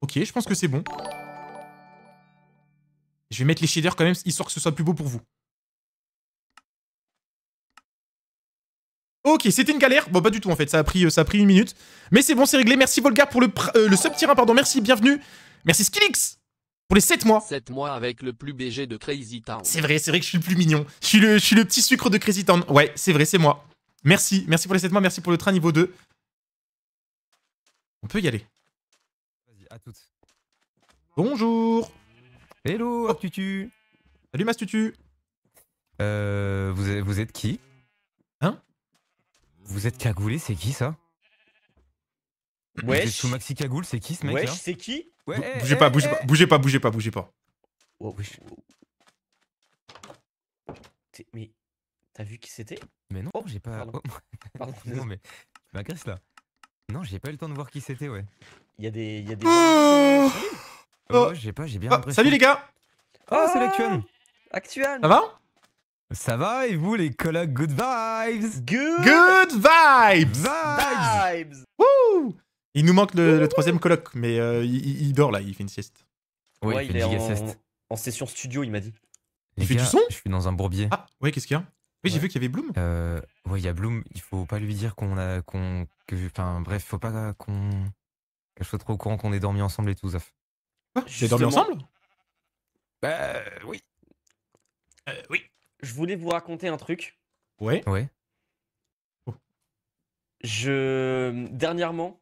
Ok, je pense que c'est bon. Je vais mettre les shaders quand même, histoire que ce soit plus beau pour vous. Ok, c'était une galère. Bon, pas du tout en fait, ça a pris, euh, ça pris une minute. Mais c'est bon, c'est réglé. Merci Volga pour le, euh, le sub-tirin, pardon. Merci, bienvenue. Merci Skilix pour les 7 mois. 7 mois avec le plus BG de Crazy Town. C'est vrai, c'est vrai que je suis le plus mignon. Je suis le, je suis le petit sucre de Crazy Town. Ouais, c'est vrai, c'est moi. Merci, merci pour les 7 mois, merci pour le train niveau 2. On peut y aller à toutes. Bonjour Hello, oh. tutu Salut, Mastutu euh, vous, êtes, vous êtes qui Hein Vous êtes cagoulé, c'est qui ça Ouais. sous Maxi Cagoule, c'est qui ce mec Wesh, c'est qui ouais, eh, bougez, eh. pas, bougez, pas, bougez pas, bougez pas, bougez pas, bougez Mais t'as vu qui c'était Mais non, oh, j'ai pas. Pardon. non, mais Je m'agresse là. Non, j'ai pas eu le temps de voir qui c'était, ouais. Il y a des. Oh, oh, oh, j'ai pas, j'ai bien. Oh, salut les gars ah, Oh, c'est l'actuel Actuel Ça va Ça va et vous les colocs Good Vibes Good, Vibes Vibes, vibes. Il nous manque le, troisième coloc, mais euh, il, dort là, il fait une sieste. Oui, ouais, il, est en, session studio, il m'a dit. il fait du son Je suis dans un bourbier. Ah, ouais, qu'est-ce qu'il y a oui, j'ai vu qu'il y avait Bloom. Euh, oui, il y a Bloom. Il faut pas lui dire qu'on a. qu'on Enfin, bref, faut pas qu'on. Qu'elle soit trop au courant qu'on ait dormi ensemble et tout, Zaf. Quoi ah, J'ai bah, dormi ensemble Bah, euh, oui. Euh, oui. Je voulais vous raconter un truc. Ouais. Ouais. Oh. Je. Dernièrement,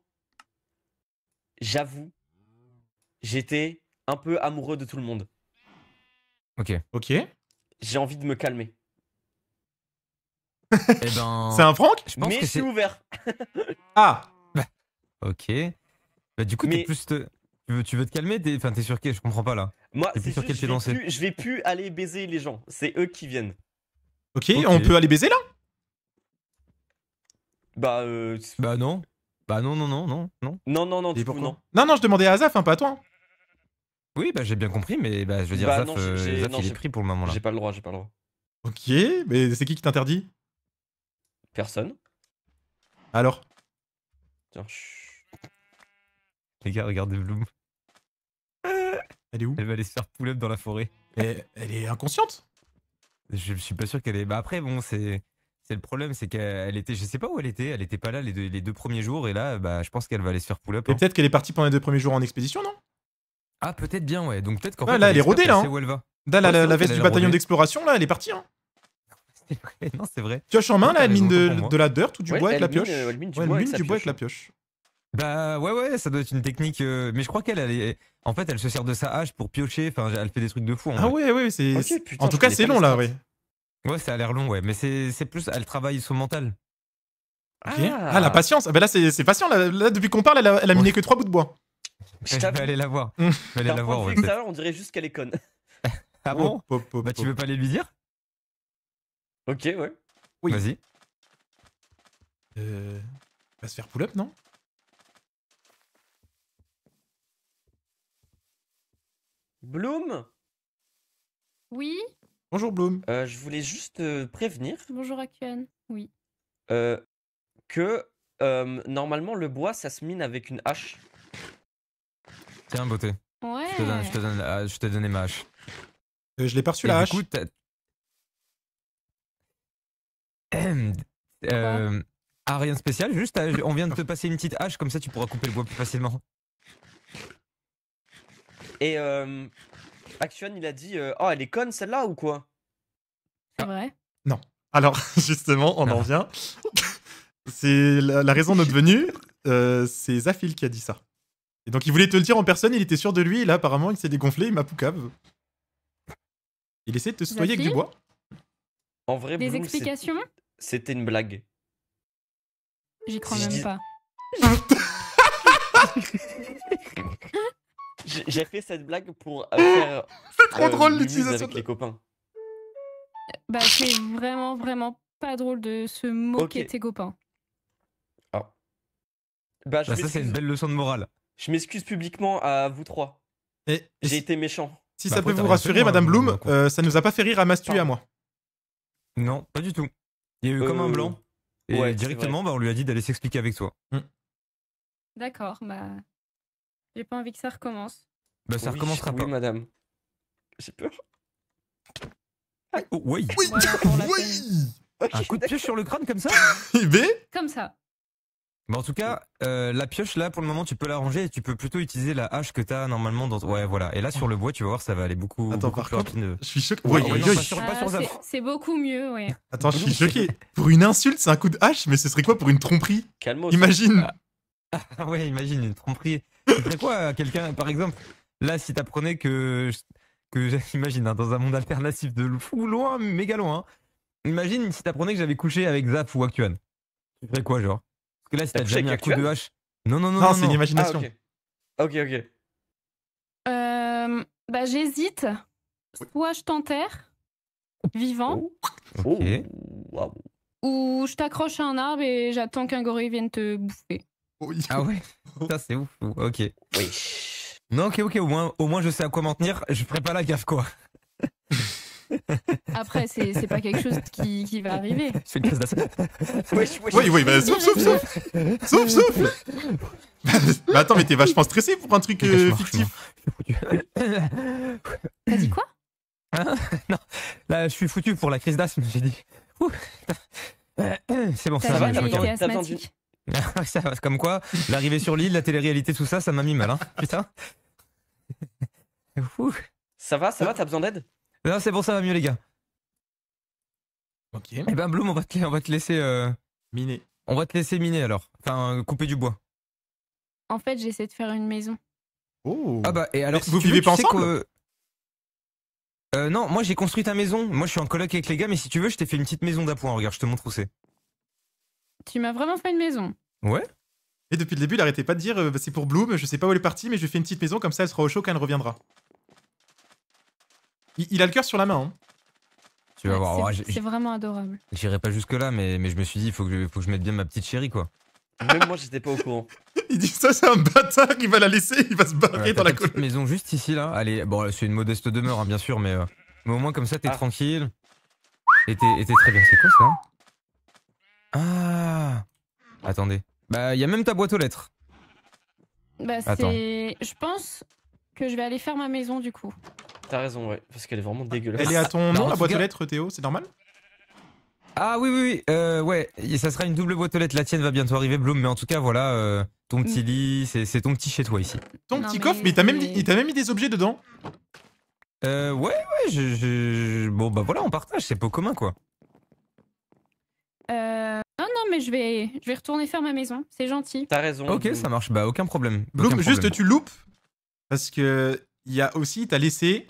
j'avoue, j'étais un peu amoureux de tout le monde. Ok. Ok. J'ai envie de me calmer. Eh ben, c'est un Franck je Mais je suis ouvert. ah bah, Ok. Bah, du coup, plus tu, veux, te calmer Enfin, t'es sur qui Je comprends pas là. Moi, sur je, vais plus, aller baiser les gens. C'est eux qui viennent. Ok, on peut aller baiser là Bah, euh, Bah, non. Bah, non, non, non, non. Non, non, non, non non. Non, non, je demandais à Azaf, hein, pas à toi. Hein. Oui, bah j'ai bien compris, mais bah, je veux dire, bah, Zaf, euh, pris pour le moment J'ai pas le droit, j'ai pas le droit. Ok, mais c'est qui qui t'interdit Personne. Alors Tiens, Les gars, regardez Bloom. Elle est où Elle va aller se faire pull-up dans la forêt. Et elle est inconsciente Je suis pas sûr qu'elle est. Bah après, bon, c'est. C'est le problème, c'est qu'elle était, je sais pas où elle était, elle était pas là les deux, les deux premiers jours, et là, bah, je pense qu'elle va aller se faire pull-up. Hein. peut-être qu'elle est partie pendant les deux premiers jours en expédition, non Ah, peut-être bien, ouais. Donc peut-être qu'en fait, là, elle, est rodée, là. Hein. Où elle va. Là, la, la, veste du bataillon d'exploration, là, elle est partie, hein. Non, c'est vrai. Pioche en main, là, mine de, de, la dirt ou du bois avec la pioche Elle euh, Mine du, bois, avec la pioche. Bah ouais, ouais, ça doit être une technique. Euh, mais je crois qu'elle, En fait, elle se sert de sa hache pour piocher. Enfin, elle fait des trucs de fou. ah ouais, ouais, c'est. en tout cas, c'est long, là, ouais. Ouais, ça a l'air long, ouais. Mais c'est plus. Elle travaille son mental. Ah. ah. la patience. Ah, bah là, c'est patient. Là, depuis qu'on parle, elle a, miné que trois bouts de bois. Je vais aller la voir. Je vais aller la voir. Hum. on dirait juste qu'elle est conne. ah bon Bah, tu veux pas aller lui dire Ok, ouais. Oui. Vas-y. Euh, on va se faire pull-up, non Bloom Oui Bonjour Bloom. Euh, je voulais juste euh, prévenir Bonjour Akuen. Oui. euh, que euh, normalement le bois ça se mine avec une hache. Tiens, beauté. Ouais. Je te donne, t'ai donné ma hache. Euh, je l'ai perçu la hache. Euh, ah, rien de spécial, juste euh, on vient de te passer une petite hache, comme ça tu pourras couper le bois plus facilement. Et Action, il a dit euh, Oh, elle est conne celle-là ou quoi C'est vrai Non. Alors, justement, on en ah. vient. c'est la, raison de notre venue, euh, c'est Zafil qui a dit ça. Et donc, il voulait te le dire en personne, il était sûr de lui, et là, apparemment, il s'est dégonflé, il m'a poucave. Il essaie de te soigner avec du bois. En vrai, Des explications C'était une blague. J'y crois même pas. J'ai fait cette blague pour euh, faire. C'est trop euh, drôle l'utilisation avec de... les copains. Euh, bah, c'est vraiment, vraiment pas drôle de se moquer de tes copains. Ah. Bah, bah, ça, c'est une belle leçon de morale. Je m'excuse publiquement à vous trois. J'ai été méchant. Si bah, ça peut vous rassurer, hein, Madame Bloom, ça nous a pas fait rire à Mastu et à moi. Non, pas du tout. Il y a eu comme un euh, blanc. Et directement, bah, on lui a dit d'aller s'expliquer avec toi. Mm. D'accord, bah. J'ai pas envie que ça recommence. Bah, ça recommencera pas. madame. J'ai peur. Ah, oui. Oui. un coup de pied sur le crâne comme ça eh b ben Comme ça en tout cas, euh, la pioche là pour le moment tu peux la ranger et tu peux plutôt utiliser la hache que t'as normalement dans ouais voilà et là sur le bois tu vas voir ça va aller beaucoup, Attends, plus Je suis choqué. c'est- beaucoup mieux, ouais. Attends, je suis choqué. Pour une insulte, c'est un coup de hache, mais ce serait quoi pour une tromperie calme-toi Imagine. Ah, ouais, imagine une tromperie. C'est quoi euh, quelqu'un, par exemple, là, si t'apprenais que, que imagine, hein, dans un monde alternatif de fou loin, méga loin, imagine si t'apprenais que j'avais couché avec Zap ou Actuan. Tu ferais quoi, genre parce que là, si t'as déjà mis un coup de hache. Non, non, non. Non, non c'est une imagination. Ah, ok, ok. Euh, bah, j'hésite. Soit je t'enterre, vivant. Oh. Ok. Oh, Ou je t'accroche à un arbre et j'attends qu'un gorille vienne te bouffer. Oh, ah ouais Ça, c'est ouf. Ok. Oui. Non, ok, ok. Au moins, au moins, je sais à quoi m'en tenir. Je ferai pas la gaffe, quoi. Après, c'est, pas quelque chose qui, va arriver. C'est une crise d'asthme Oui, oui, bah, souffle, souffle, souffle. souffle, souffle. Bah, attends, mais t'es vachement stressé pour un truc euh, fictif. T'as dit quoi hein Non, là, je suis foutu pour la crise d'asthme, j'ai dit. c'est bon, ça va. Ah, ça va, comme quoi, l'arrivée sur l'île, la télé-réalité, tout ça, ça m'a mis mal, hein. Putain. Ça va, ça va, t'as besoin d'aide non, c'est bon, ça va mieux, les gars. Ok. Eh ben, Bloom, on va te, on va te laisser. Euh, miner. On va te laisser miner alors. Enfin, euh, couper du bois. En fait, j'essaie de faire une maison. Oh. Ah bah, et alors, si vous vivez pas que, euh, Non, moi j'ai construit ta maison. Moi je suis en coloc avec les gars, mais si tu veux, je t'ai fait une petite maison d'appoint. Regarde, je te montre où c'est. Tu m'as vraiment fait une maison Ouais. Et depuis le début, il arrêtait pas de dire bah, c'est pour Bloom, je sais pas où elle est partie, mais je fais une petite maison, comme ça elle sera au chaud quand elle reviendra. Il, a le cœur sur la main. Hein. Tu vas voir. C'est vraiment adorable. J'irai pas jusque-là, mais, je me suis dit, il faut que, je, mette bien ma petite chérie, quoi. Ah, même moi, j'étais pas au courant. Il dit ça, c'est un bâtard, il va la laisser, il va se barrer dans la maison juste ici, là. Allez, bon, c'est une modeste demeure, hein, bien sûr, mais, euh, mais, au moins, comme ça, t'es ah. tranquille. Et t'es très bien. C'est quoi ça Ah Attendez. Bah, il y a même ta boîte aux lettres. Bah, c'est. Je pense que je vais aller faire ma maison, du coup. T'as raison, ouais, parce qu'elle est vraiment ah. dégueulasse. Elle est à ton nom, la boîte aux lettres, Théo, c'est normal Ah oui, oui, oui, euh, ouais, ça sera une double boîte aux lettres, la tienne va bientôt arriver, Bloom, mais en tout cas, voilà, euh, ton petit mm. lit, c'est ton petit chez toi ici. Ton petit coffre, mais il t'a même, même mis des objets dedans. Euh, ouais, ouais, je, Bon, bah voilà, on partage, c'est pas commun, quoi. Euh, non, non, mais je vais, je vais retourner faire ma maison. C'est gentil. T'as raison. Ok, ça marche, bah aucun problème. juste tu loupes. Parce que il y a aussi, t'as laissé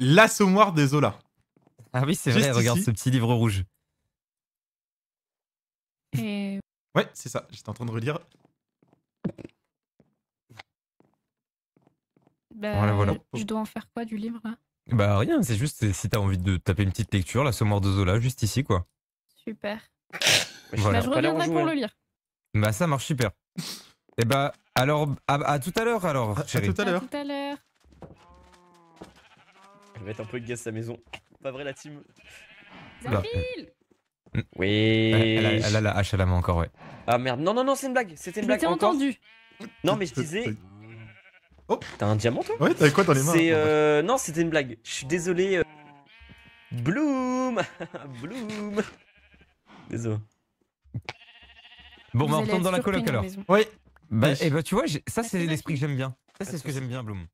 l'assommoir de Zola. Ah oui, c'est vrai, regarde ce petit livre rouge. Et... Ouais, c'est ça, j'étais en train de relire. Bah, voilà, voilà. Je dois en faire quoi du livre Bah rien, c'est juste si t'as envie de taper une petite lecture, l'assommoir de Zola, juste ici quoi. Super. Bah, je reviendrai pour le lire. Bah ça marche super. Et eh bah alors à, tout à l'heure alors, chérie. à tout à l'heure. Je vais mettre un peu de gaz sa maison. Pas vrai la team Zafil Oui elle, a, la hache à la main encore, ouais. Ah merde, non, non, non, c'est une blague C'était une blague entendu Non, mais je disais... Oh T'as un diamant toi Ouais, t'avais quoi dans les mains euh, Non, c'était une blague. Je suis désolé. Euh, Bloom Bloom Désolé. Bon, on retourne dans la coloc hein, alors. Oui. Bah, et eh bah, ben, tu vois, ça, bah, c'est l'esprit que j'aime bien. Ça, c'est ce que j'aime bien, Bloom.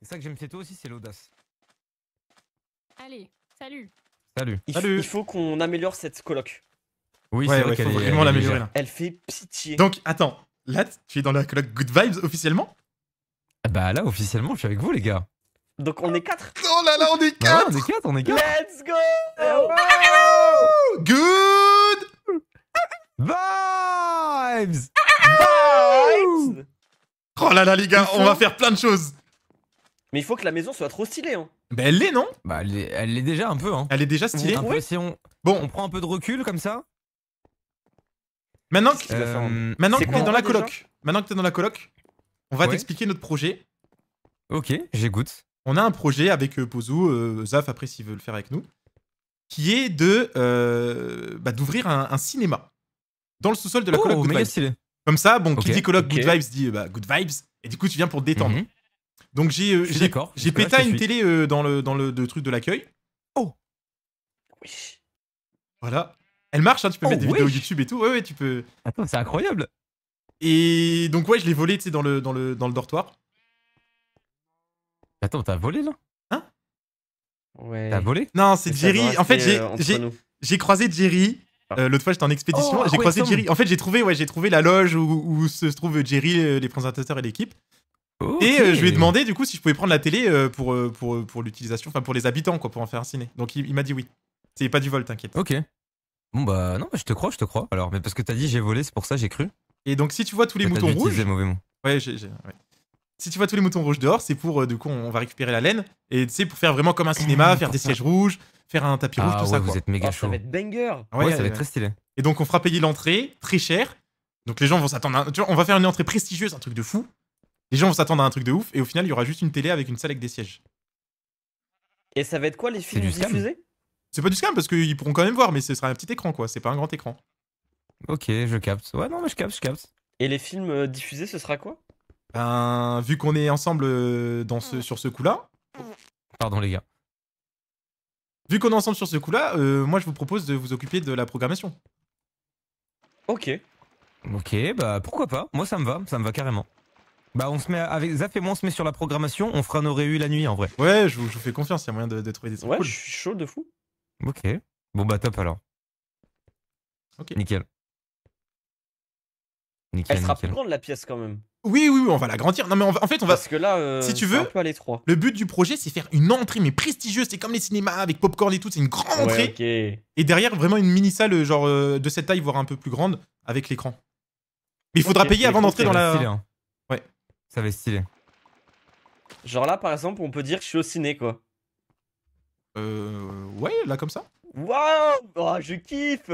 C'est ça que j'aime, c'est toi aussi, c'est l'audace. Allez, salut. Salut. Il, salut. il faut qu'on améliore cette coloc. Oui, c'est vrai faut vraiment l'améliorer. Elle fait pitié. Donc, attends, là, tu es dans la coloc Good Vibes officiellement ah Bah là, officiellement, je suis avec vous, les gars. Donc, on est quatre. Oh là là, on est bah quatre. on est quatre, on est quatre. Let's go. Good vibes. Vibes. Oh là là, les gars, on va faire plein de choses. Mais il faut que la maison soit trop stylée. Hein. Bah, elle l'est, non Bah, elle l'est, elle déjà un peu. Hein. Elle est déjà stylée. Bon. on prend un peu de recul comme ça. Maintenant que, hein maintenant que t'es dans la coloc, maintenant que t'es dans la coloc, on va t'expliquer notre projet. Ok, j'écoute. On a un projet avec euh, euh, Zaf après s'il veut le faire avec nous, qui est de euh, bah, d'ouvrir un, cinéma dans le sous-sol de la oh, coloc. Comme ça, bon, qui dit coloc Good Vibes dit bah, Good Vibes, et du coup tu viens pour te détendre. Mhm. Donc j'ai euh, j'ai pété une télé euh, dans le dans le, truc de l'accueil. Oh. Oui. Voilà. Elle marche, hein, tu peux oh, mettre des vidéos YouTube et tout. Ouais ouais, tu peux. Attends, c'est incroyable. Et donc ouais, je l'ai volé, tu sais, dans le dans le dans le dortoir. Attends, t'as volé là Hein Ouais. T'as volé Non, c'est Jerry. En fait, euh, j'ai croisé Jerry. Ah. L'autre fois, j'étais en expédition, oh, j'ai croisé Jerry. En fait, j'ai trouvé, ouais, j'ai trouvé la loge où, où, se trouve Jerry, les présentateurs et l'équipe. Et euh, je lui ai demandé du coup si je pouvais prendre la télé euh, pour, euh, pour, pour l'utilisation, enfin pour les habitants, quoi, pour en faire un ciné. Donc il, m'a dit oui. C'est pas du vol, t'inquiète. Ok. Bon bah non, bah, je te crois, je te crois. Alors, mais parce que t'as dit j'ai volé, c'est pour ça j'ai cru. Et donc si tu vois tous les moutons rouges. Mauvais mot. Ouais, j'ai. Ouais. Si tu vois tous les moutons rouges dehors, c'est pour du coup on va récupérer la laine et c'est pour faire vraiment comme un cinéma, faire des sièges rouges, faire un tapis rouge, ah tout ça. Vous êtes méga oh, chaud. Ça va banger. Ouais, ça va être très stylé. Et donc on fera payer l'entrée très cher. Donc les gens vont s'attendre. À... on va faire une entrée prestigieuse, un truc de fou. Les gens vont s'attendre à un truc de ouf et au final, il y aura juste une télé avec une salle avec des sièges. Et ça va être quoi les films diffusés C'est pas du scam parce qu'ils pourront quand même voir, mais ce sera un petit écran quoi, c'est pas un grand écran. Ok, je capte. Ouais, non, mais je capte, je capte. Et les films euh, diffusés, ce sera quoi Ben, vu qu'on est ensemble euh, dans ce, sur ce coup-là. Pardon les gars. Vu qu'on est ensemble sur ce coup-là, euh, moi je vous propose de vous occuper de la programmation. Ok. Ok, bah pourquoi pas Moi ça me va, ça me va carrément. Bah on se met avec Zaf et moi on se met sur la programmation, on fera nos réus la nuit en vrai. Ouais, je vous, je fais confiance, il y a moyen de, de trouver des trucs. Ouais, je suis chaud de fou. Ok. Bon bah top alors. Ok. Nickel. Nickel, Elle sera plus grande la pièce quand même. Oui, oui, on va la grandir Non, mais en fait, on va. Parce que là, euh, si tu veux, un peu à le but du projet, c'est faire une entrée, mais prestigieuse. C'est comme les cinémas avec popcorn et tout. C'est une grande entrée. Ok. Et derrière, vraiment une mini salle, euh, genre euh, de cette taille, voire un peu plus grande, avec l'écran. Mais il faudra payer avant d'entrer dans la. Hein. Ça va être stylé. Genre là, par exemple, on peut dire que je suis au ciné, quoi. Euh. Ouais, là, comme ça Waouh oh, Je kiffe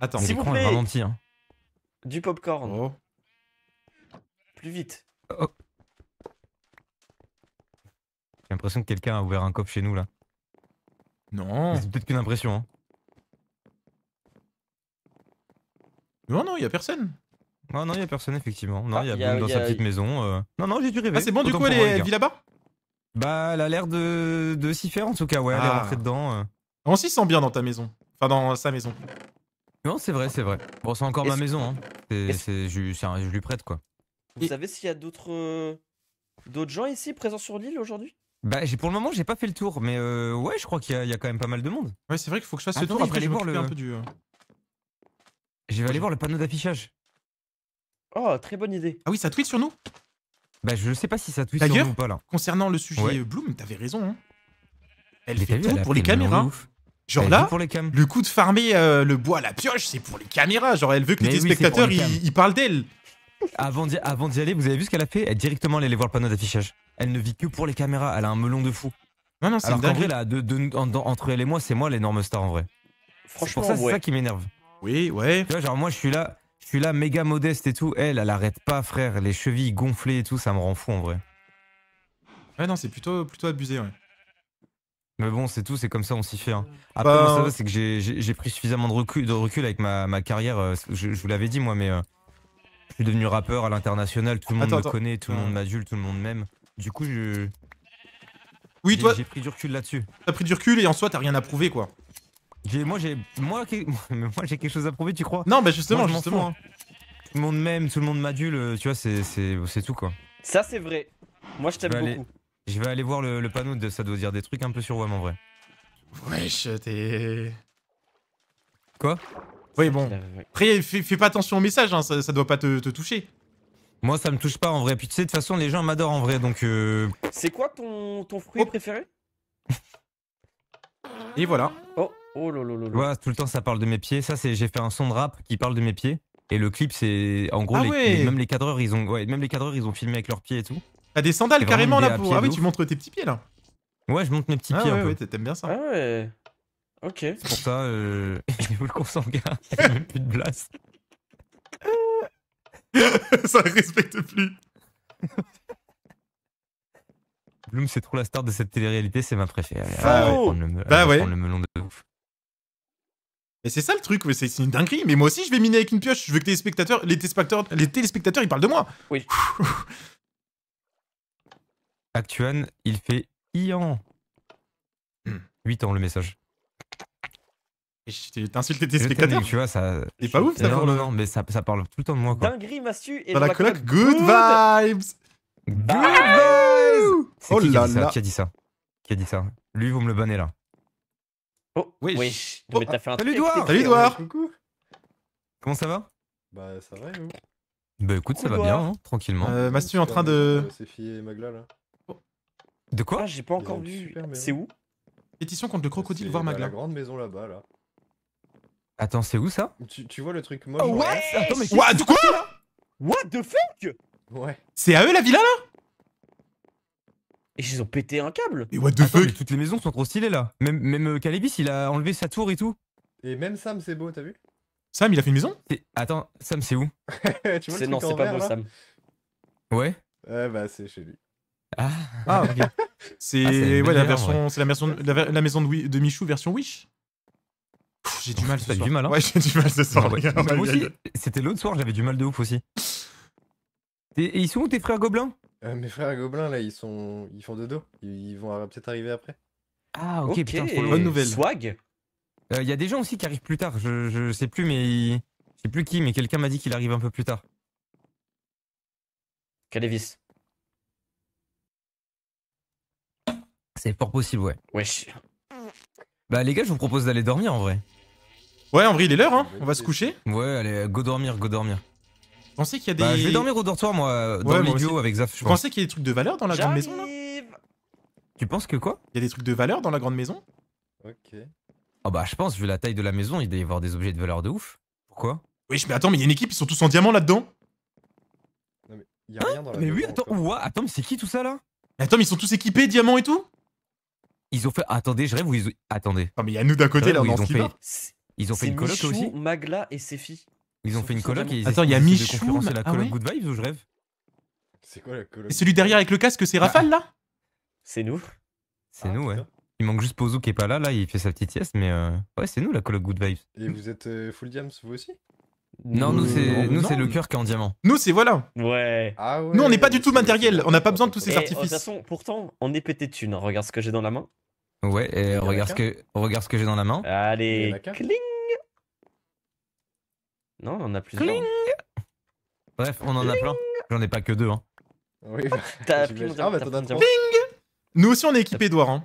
Attends, l'écran vous plaît. Hein. Du popcorn. Oh. Plus vite. Oh, oh. J'ai l'impression que quelqu'un a ouvert un coffre chez nous, là. Non. C'est peut-être qu'une impression, hein. Non, non, il y a personne. Non, non, il n'y a personne, effectivement. Non, ah, il y, a, dans sa petite maison. Euh. Non, non, j'ai dû rêver. Ah, c'est bon, du coup, elle, vit là-bas Bah, elle a l'air de, de s'y faire, en tout cas, ouais, elle est ah. rentrée dedans. Euh. On s'y sent bien dans ta maison. Enfin, dans sa maison. Non, c'est vrai, c'est vrai. Bon, c'est encore ma maison, hein. je, lui prête, quoi. Vous savez s'il y a d'autres euh, d'autres gens ici présents sur l'île aujourd'hui Bah, j'ai- pour le moment, j'ai pas fait le tour, mais ouais, je crois qu'il y, a- quand même pas mal de monde. Ouais, c'est vrai qu'il faut que je fasse ce tour. Après, Je vais aller voir le panneau d'affichage. Oh, très bonne idée. Ah oui, ça tweet sur nous Bah, je sais pas si ça tweet sur nous ou pas là. Concernant le sujet Bloom, t'avais raison. Hein. Elle fait tout pour les caméras. Genre là, le coup de farmer euh, le bois à la pioche, c'est pour les caméras. Genre, elle veut que les spectateurs ils, parlent d'elle. Avant d'y aller, vous avez vu ce qu'elle a fait Elle directement allée voir le panneau d'affichage. Elle ne vit que pour les caméras, elle a un melon de fou. Non, non, c'est Alors vrai, là, entre elle et moi, c'est moi l'énorme star en vrai. Franchement, c'est ça qui m'énerve. Oui, ouais. Tu vois, genre moi je suis là, je suis là, méga modeste et tout. Eh, elle, elle arrête pas, frère. Les chevilles gonflées et tout, ça me rend fou en vrai. Ouais, non, c'est plutôt, plutôt abusé, ouais. Mais bon, c'est tout, c'est comme ça, on s'y fait. Hein. Bah, Après, ça euh, c'est que j'ai pris suffisamment de recul, de recul avec ma, carrière. Euh, je, vous l'avais dit, moi, mais euh, je suis devenu rappeur à l'international. Tout le monde me connaît, tout le monde m'adule, tout le monde m'aime. Du coup, je. Oui, toi. J'ai pris du recul là-dessus. T'as pris du recul et en soi, t'as rien à prouver, quoi. Moi, j'ai moi, j'ai quelque chose à prouver, tu crois Non, mais justement, justement. Hein. Tout le monde m'aime, tout le monde m'adule, euh, tu vois, c'est tout quoi. Ça, c'est vrai. Moi, je t'aime beaucoup. je vais aller voir le, panneau de ça doit dire des trucs un peu sur WAM en vrai. Wesh, t'es. Quoi Oui, bon. fais, pas attention au message, hein, ça, doit pas te, toucher. Moi, ça me touche pas en vrai. Puis tu sais, de toute façon, les gens m'adorent en vrai, donc. Euh, c'est quoi ton, fruit oh. préféré Et voilà. Oh. Oh là là là. Ouais, tout le temps ça parle de mes pieds. Ça, c'est j'ai fait un son de rap qui parle de mes pieds. Et le clip, c'est en gros, ah même les cadreurs, ils ont, ouais, même les cadreurs, ils ont filmé avec leurs pieds et tout. T'as des sandales carrément là pour. Ah oui, tu montres tes petits pieds là. Ouais, je montre mes petits ah pieds ouais, un ouais, peu. t'aimes bien ça. Ah ouais. Ok. C'est Pour ça, euh... il vous le consanguin. Il plus de place. ça respecte plus. Bloom, c'est trop la star de cette télé-réalité, c'est ma préférée. Elle Ah ouais. Bah ouais. le melon de ouf. Et c'est ça le truc, c'est une dinguerie. Mais moi aussi, je vais miner avec une pioche. Je veux que les spectateurs, les téléspectateurs, les téléspectateurs, ils parlent de moi. Oui. Actuan, il fait Ian. 8 hmm. ans le message. T'insultes tes téléspectateurs Tu vois, ça. C'est pas ouf ça Non, non, non, mais ça, parle tout le temps de moi quoi. Dinguerie, Massu et. Dans la coloc, good vibes Good vibes Oh là là Qui a dit ça Qui a dit ça Lui, vous me le bannez là. Oh, oui. fait un salut Edouard Salut euh, Edouard Coucou Comment ça va Bah ça va et vous Bah écoute, ça va bien, hein, tranquillement. Euh, Mastu est en train de... Euh, c'est Fille Magla là. De quoi ah, J'ai pas encore vu. C'est où Pétition contre le bah, crocodile voir Magla. la grande maison là-bas là. Attends, c'est où ça tu, tu, vois le truc moche oh, ouais Attends, What, What the fuck Ouais C'est à eux la villa là et ils ont pété un câble. Mais what the fuck Toutes les maisons sont trop stylées là. Même, même euh, Calibis, il a enlevé sa tour et tout. Et même Sam, c'est beau, t'as vu Sam, il a fait une maison Attends, Sam, c'est où tu vois Non, c'est pas beau, Sam. Ouais Ouais, Bah, c'est chez lui. Ah, ah ok. Ah, ah, c'est ouais, la, version, la, version, la, maison de, de, Michou version Wish. J'ai du oh, mal ce soir. du mal, hein. Ouais, j'ai du mal ce soir. aussi, C'était l'autre soir, j'avais du mal de ouf aussi. et ils sont où tes frères gobelins euh, mes frères gobelins, là, ils sont, ils font dodo. Ils, ils vont peut-être arriver après. Ah, ok, putain, bonne nouvelle. Swag euh, Il y a des gens aussi qui arrivent plus tard. Je, je sais plus, mais. Je sais plus qui, mais quelqu'un m'a dit qu'il arrive un peu plus tard. Calévis. C'est fort possible, ouais. Wesh. Bah, les gars, je vous propose d'aller dormir en vrai. Ouais, en vrai, il est l'heure, hein. On va se coucher. Ouais, allez, go dormir, go dormir. Je pensais qu'il y a bah, des. je vais dormir au dortoir, moi, euh, dans les avec Zaf. Je pensais qu'il y a des trucs de valeur dans la grande maison, là Tu penses que quoi Il y a des trucs de valeur dans la grande maison Ok. oh bah, je pense, vu la taille de la maison, il doit y avoir des objets de valeur de ouf. Pourquoi Oui, mais attends, mais il y a une équipe, ils sont tous en diamant là-dedans Non, mais rien dans la Mais oui, attends, attends, mais c'est qui tout ça là Attends, mais ils sont tous équipés, diamant et tout Ils ont fait. Attendez, je rêve ou ils. Attendez. Ah, mais il y a nous d'un côté là, ils ont fait... ils ont fait une coloc aussi Magla et Sefi. Ils ont fait une colloque et Attends, il y a Michou. C'est la ah colloque Good Vibes ou je rêve C'est quoi la colloque Et celui derrière avec le casque, c'est bah, Rafale là C'est nous. C'est ah, nous, ouais. Il manque juste Pozo qui est pas là, là, il fait sa petite sieste, mais euh, ouais, c'est nous la colloque Good Vibes. Et vous êtes euh, full diams, vous aussi non, nous, nous c'est le cœur qui est en diamant. Nous, c'est voilà. Ah ouais. Nous, on n'est pas du tout matériel. On n'a pas besoin de tous ces euh, artifices. De toute façon, pourtant, on est pété de thunes. Regarde ce que j'ai dans la main. Ouais, et regarde ce, que, regarde ce que j'ai dans la main. Allez, cling non, on en a plusieurs. Cling Bref, on en a plein. J'en ai pas que deux. Hein. Oui, ah, bah, t'as ah, bah, Bing Nous aussi, on est équipé Edouard. Hein.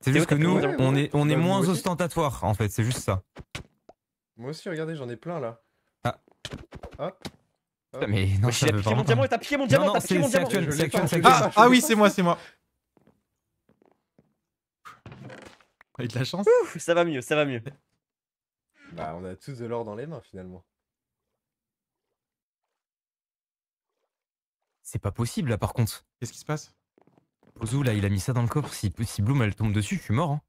C'est juste que nous, on est, on est bah, moins ostentatoires, en fait. C'est juste ça. Moi aussi, regardez, j'en ai plein là. Ah. Hop. Ah. Mais non, Mais ça piqué mon diamant, t'as piqué mon diamant, t'as piqué mon diamant. Ah, ah oui, c'est moi, c'est moi. Avec de la chance. Ouf, ça va mieux, ça va mieux. Bah, on a tous de l'or dans les mains finalement. C'est pas possible là par contre. Qu'est-ce qui se passe Ozu, là, il a mis ça dans le coffre. Si, si Bloom elle tombe dessus, je suis mort. Hein.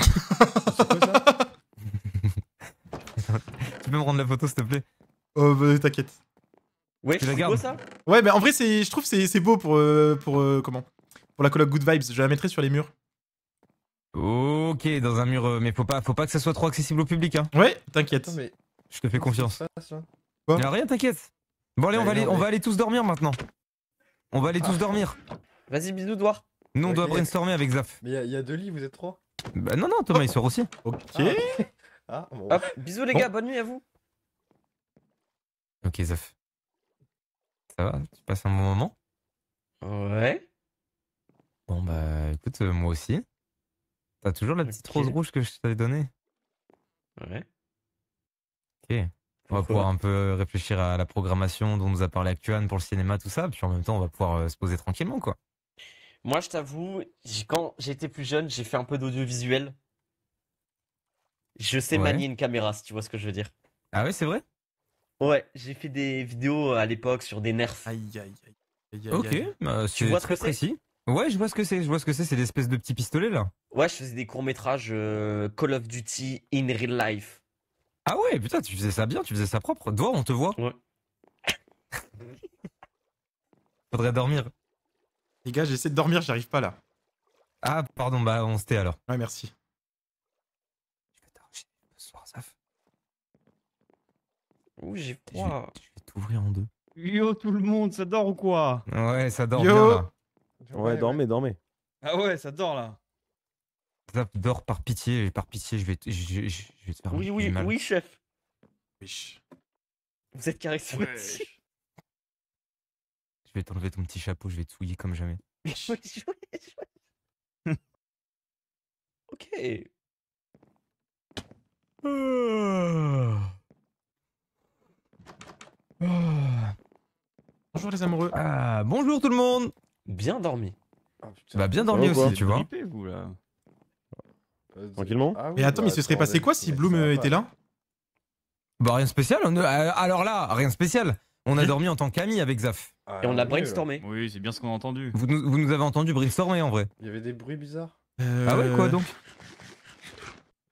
ça tu peux me rendre la photo s'il te plaît Oh t'inquiète. Ouais, c'est ça ouais, mais en vrai, je trouve c'est beau pour, euh, pour euh, comment Pour la colloque Good Vibes. Je la mettrai sur les murs. Ok, dans un mur, euh, mais faut pas, faut pas que ça soit trop accessible au public. Hein. Ouais, t'inquiète. Mais... Je te fais confiance. Quoi rien, t'inquiète. Bon allez, on, va aller, on va aller tous dormir maintenant. On va aller tous ah. dormir. Vas-y, bisous, Douar. Nous, on doit brainstormer avec Zaf. Mais il y, a deux lits, vous êtes trois Bah non, non, Thomas, il sort aussi. Ok. Ah, ah, bisous les gars, bonne nuit à vous. Ok, Zaf. Ça va Tu passes un bon moment Ouais. Bon bah écoute, euh, moi aussi. T'as toujours la petite rose rouge que je t'avais donnée Ouais. Ok. On va pouvoir un peu euh, réfléchir à la programmation dont nous a parlé Actuan pour le cinéma, tout ça. Puis en même temps, on va pouvoir euh, se poser tranquillement, quoi. Moi, je t'avoue, quand j'étais plus jeune, j'ai fait un peu d'audiovisuel. Je sais manier une caméra, si tu vois ce que je veux dire. Ah ouais, c'est vrai Ouais, j'ai fait des vidéos à l'époque sur des nerfs. Aïe, aïe, aïe. ok, bah, tu vois très précis. Ouais, je vois ce que c'est. Je vois ce que c'est. C'est l'espèce de petit pistolet là. Ouais, je faisais des courts métrages euh, Call of Duty in real life. Ah ouais, putain, tu faisais ça bien, tu faisais ça propre. Dois, on te voit. Ouais. Faudrait dormir. Les gars, j'essaie de dormir, j'arrive pas là. Ah, pardon, bah on se tait alors. Ouais, merci. Je Zaf. Ouh, j'ai froid. je vais t'ouvrir en deux. Yo tout le monde, ça dort ou quoi Ouais, ça dort bien Ouais, dormez, dormez. Ah ouais, ça dort là. Dors par pitié, par pitié, je vais, te, je, vais Oui, oui, oui, chef. Wesh. Vous êtes charismatique. Je vais t'enlever ton petit chapeau, je vais te souiller comme jamais. ok. Ah. Bonjour les amoureux. Ah, bonjour tout le monde bien dormi. Ah, bah bien dormi aussi, tu vois. Tranquillement. Ah Et attends, il se bah, serait passé quoi si Bloom euh, bah. était là Bah rien spécial. Euh, alors là, rien de spécial. On a dormi en tant qu'ami avec Zaf. Ah, Et on a brainstormé. Oui, c'est bien ce qu'on a entendu. Vous nous, vous nous, avez entendu brainstormer en vrai. Il y avait des bruits bizarres. Euh, ah ouais, quoi donc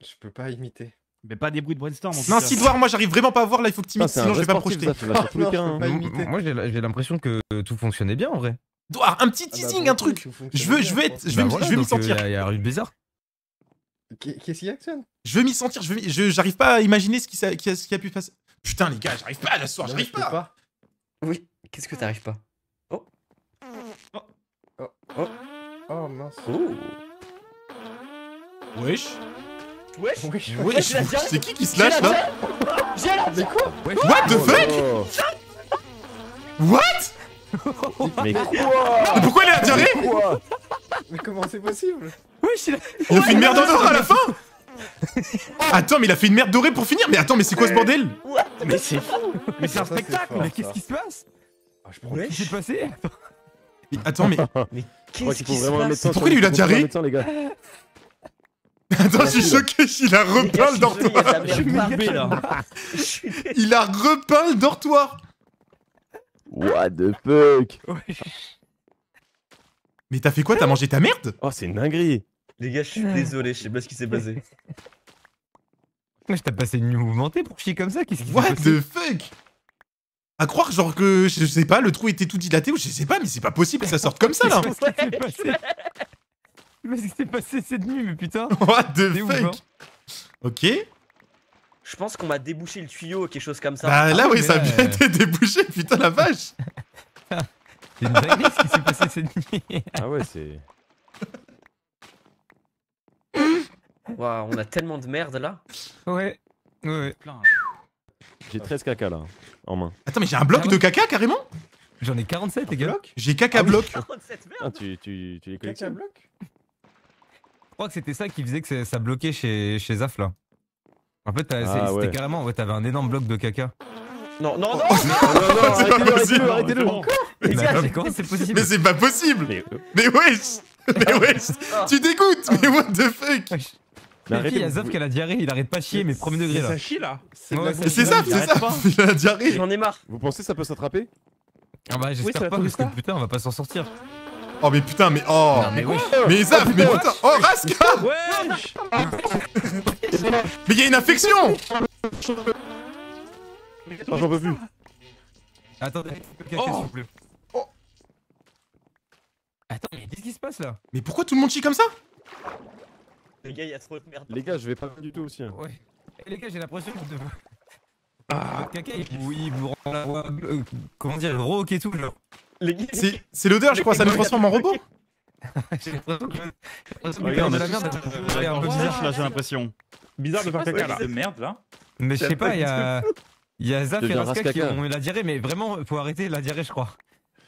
Je peux pas imiter. Mais pas des bruits de brainstorm. En non, Sidwar, moi j'arrive vraiment pas à voir, là il faut que tu imites, sinon je vais pas projeter. Moi j'ai l'impression que tout fonctionnait bien en vrai un petit ah bah, teasing, bah, un truc. Je veux, je veux être, je vais, bah je m'y euh, sentir. Il y a une bizarre. Qu'est-ce qu'il y a, ça Je veux m'y sentir. Je j'arrive pas à imaginer ce qui, qui a pu passer. Putain, les gars, j'arrive pas à la soirée, j'arrive pas. Oui. Qu'est-ce que t'arrives pas Oh. Oh. Oh. Oh, mince. Oh. Wesh. Wesh Wesh, C'est qui qui se lâche là J'ai la Mais quoi What the oh fuck What Mais quoi Mais pourquoi il a la diarrhée Mais comment c'est possible Il a fait une merde en à la fin Attends, mais il a fait une merde dorée pour finir Mais attends, mais c'est quoi ce bordel Mais c'est fou Mais c'est un spectacle Mais qu'est-ce qui se passe Ah ce qui s'est passé Attends, mais... Mais qu'est-ce qui Pourquoi il a eu la diarrhée Attends, je suis choqué, il a repeint le dortoir Il a repeint le dortoir What the fuck Mais t'as fait quoi T'as mangé ta merde Oh, c'est une dinguerie Les gars, je suis désolé, je sais pas ce qui s'est passé. Mais je t'ai passé une nuit mouvementée pour chier comme ça, qu'est-ce qui What the fuck À croire genre que, je sais pas, le trou était tout dilaté ou je sais pas, mais c'est pas possible que ça sorte comme ça là Qu'est-ce Qu'est-ce qui s'est passé cette nuit, mais putain What the fuck hein. Ok je pense qu'on m'a débouché le tuyau, ou quelque chose comme ça. Bah là, ah oui, ça a bien euh, été débouché, putain la vache C'est une dinguerie ce qui s'est passé cette nuit Ah ouais, c'est... Waouh, on a tellement de merde là Ouais, ouais, ouais. J'ai 13 caca là, en main. Attends, mais j'ai un bloc de caca carrément J'en ai 47 les gars J'ai caca ah bloc 47, merde. Ah, tu, tu, tu les connais Caca bloc Je crois que c'était ça qui faisait que ça bloquait chez, chez Zaf là. En fait, ah, c'était carrément, ouais, t'avais un énorme bloc de caca. Non, non, non, non, non, non arrêtez-le, arrêtez-le, mais comment c'est possible Mais c'est pas possible Mais, euh, wesh Mais wesh Tu dégoûtes ah. Mais what the fuck Mais arrêtez, il a qui a la diarrhée, il arrête pas chier, mais premier degré là. Ça chie là C'est ça, c'est ça Il a la diarrhée J'en ai marre Vous pensez ça peut s'attraper Ah bah j'espère pas, parce que putain, on va pas s'en sortir. Oh mais putain, mais oh mais ouais Mais Zaf, mais putain Oh Raska Mais y'a une infection J'en peux plus Attendez, quelqu'un oh. s'il vous plaît. Oh. Attends, mais qu'est-ce qui se passe là Mais pourquoi tout le monde chie comme ça Les gars, y'a trop de merde. Les gars, je vais pas bien du tout aussi. Hein. Ouais. Eh, les gars, j'ai l'impression que... De... Ah Caca, il vous, il vous la voix... Euh, comment dire, rock et tout, genre. C'est l'odeur, je crois, ça nous transforme en robot J'ai l'impression que. un bizarre là, j'ai l'impression. Bizarre de faire caca là. merde là. Mais je sais pas, il y a. Zaf et Raska hein. qui ont la diarrhée, mais vraiment, faut arrêter la diarrhée, je crois.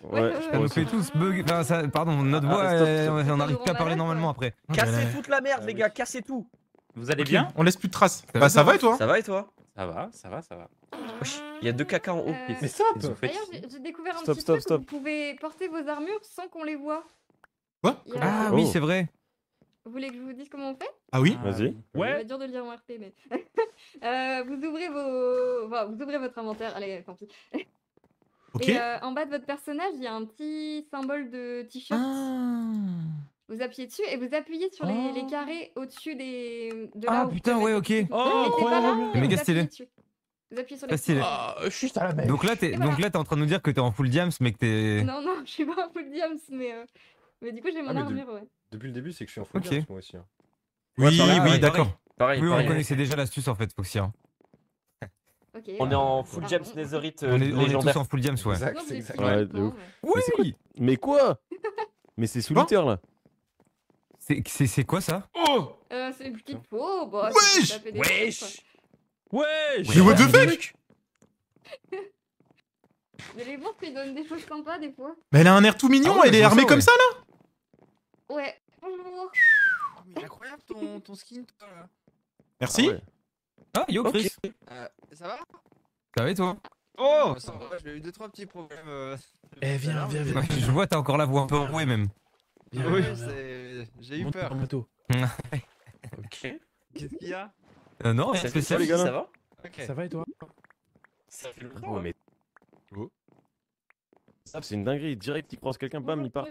Ouais, On fait tous bug. Pardon, notre ah, voix, on n'arrive plus à parler normalement après. Cassez toute la merde, les gars, cassez tout. Vous allez bien On laisse plus de traces. Bah, ça va et toi Ça va et toi Ça va, ça va, ça va. Il y a deux caca en haut. Euh... Mais ça, D'ailleurs, j'ai découvert un petit truc Où vous pouvez porter vos armures sans qu'on les voit. Quoi Ah oui, oh. c'est vrai. Vous voulez que je vous dise comment on fait Ah oui ah, Vas-y. Ouais. Ça va dur de lire en RP, mais... Euh, vous ouvrez vos... Enfin, vous ouvrez votre inventaire. Allez, tant pis. Ok. Euh, en bas de votre personnage, il y a un petit symbole de t-shirt. Ah. Vous appuyez dessus et vous appuyez sur les, oh. carrés au-dessus des. De ah putain, ouais, ok. Oh, incroyable. Méga stylé. Vous sur les ah, juste à la mèche. Donc là, t'es en train de nous dire que t'es en full diams, mais que t'es. Non, non, je suis pas en full diams, mais, euh, mais du coup, j'ai mon ah, armure, ouais. Depuis le début, c'est que je suis en full diams, moi aussi. Hein. Oui, oui, d'accord. oui, on connaissait déjà l'astuce en fait, Foxy. Hein. on est en full diams Netherite. Euh, on, est, tous en full diams, ouais. Exact, Ouais, Oui Mais quoi Mais c'est sous terre là. C'est quoi ça Oh euh, C'est une petite peau. Bah, Wesh Ouais Mais what the fuck Mais les bourses, ils donnent des choses sympas des fois. Mais elle a un air tout mignon, ah elle est armée comme ça là Ouais. Bonjour. Oh, mais incroyable ton, skin, toi là. Merci. Ah, ah yo Chris. Euh, ça va Ça va et toi Oh j'ai eu deux trois petits problèmes. Euh, eh viens, viens, viens. je vois, t'as encore la voix un peu enrouée même. Ah oui, j'ai eu peur. ok. Qu'est-ce qu'il y a euh, non, c'est spécial, Ça va Ça va et toi Ça fait Oh, mais... Oh. Oh. C'est une dinguerie, direct il croise quelqu'un, bam, il part.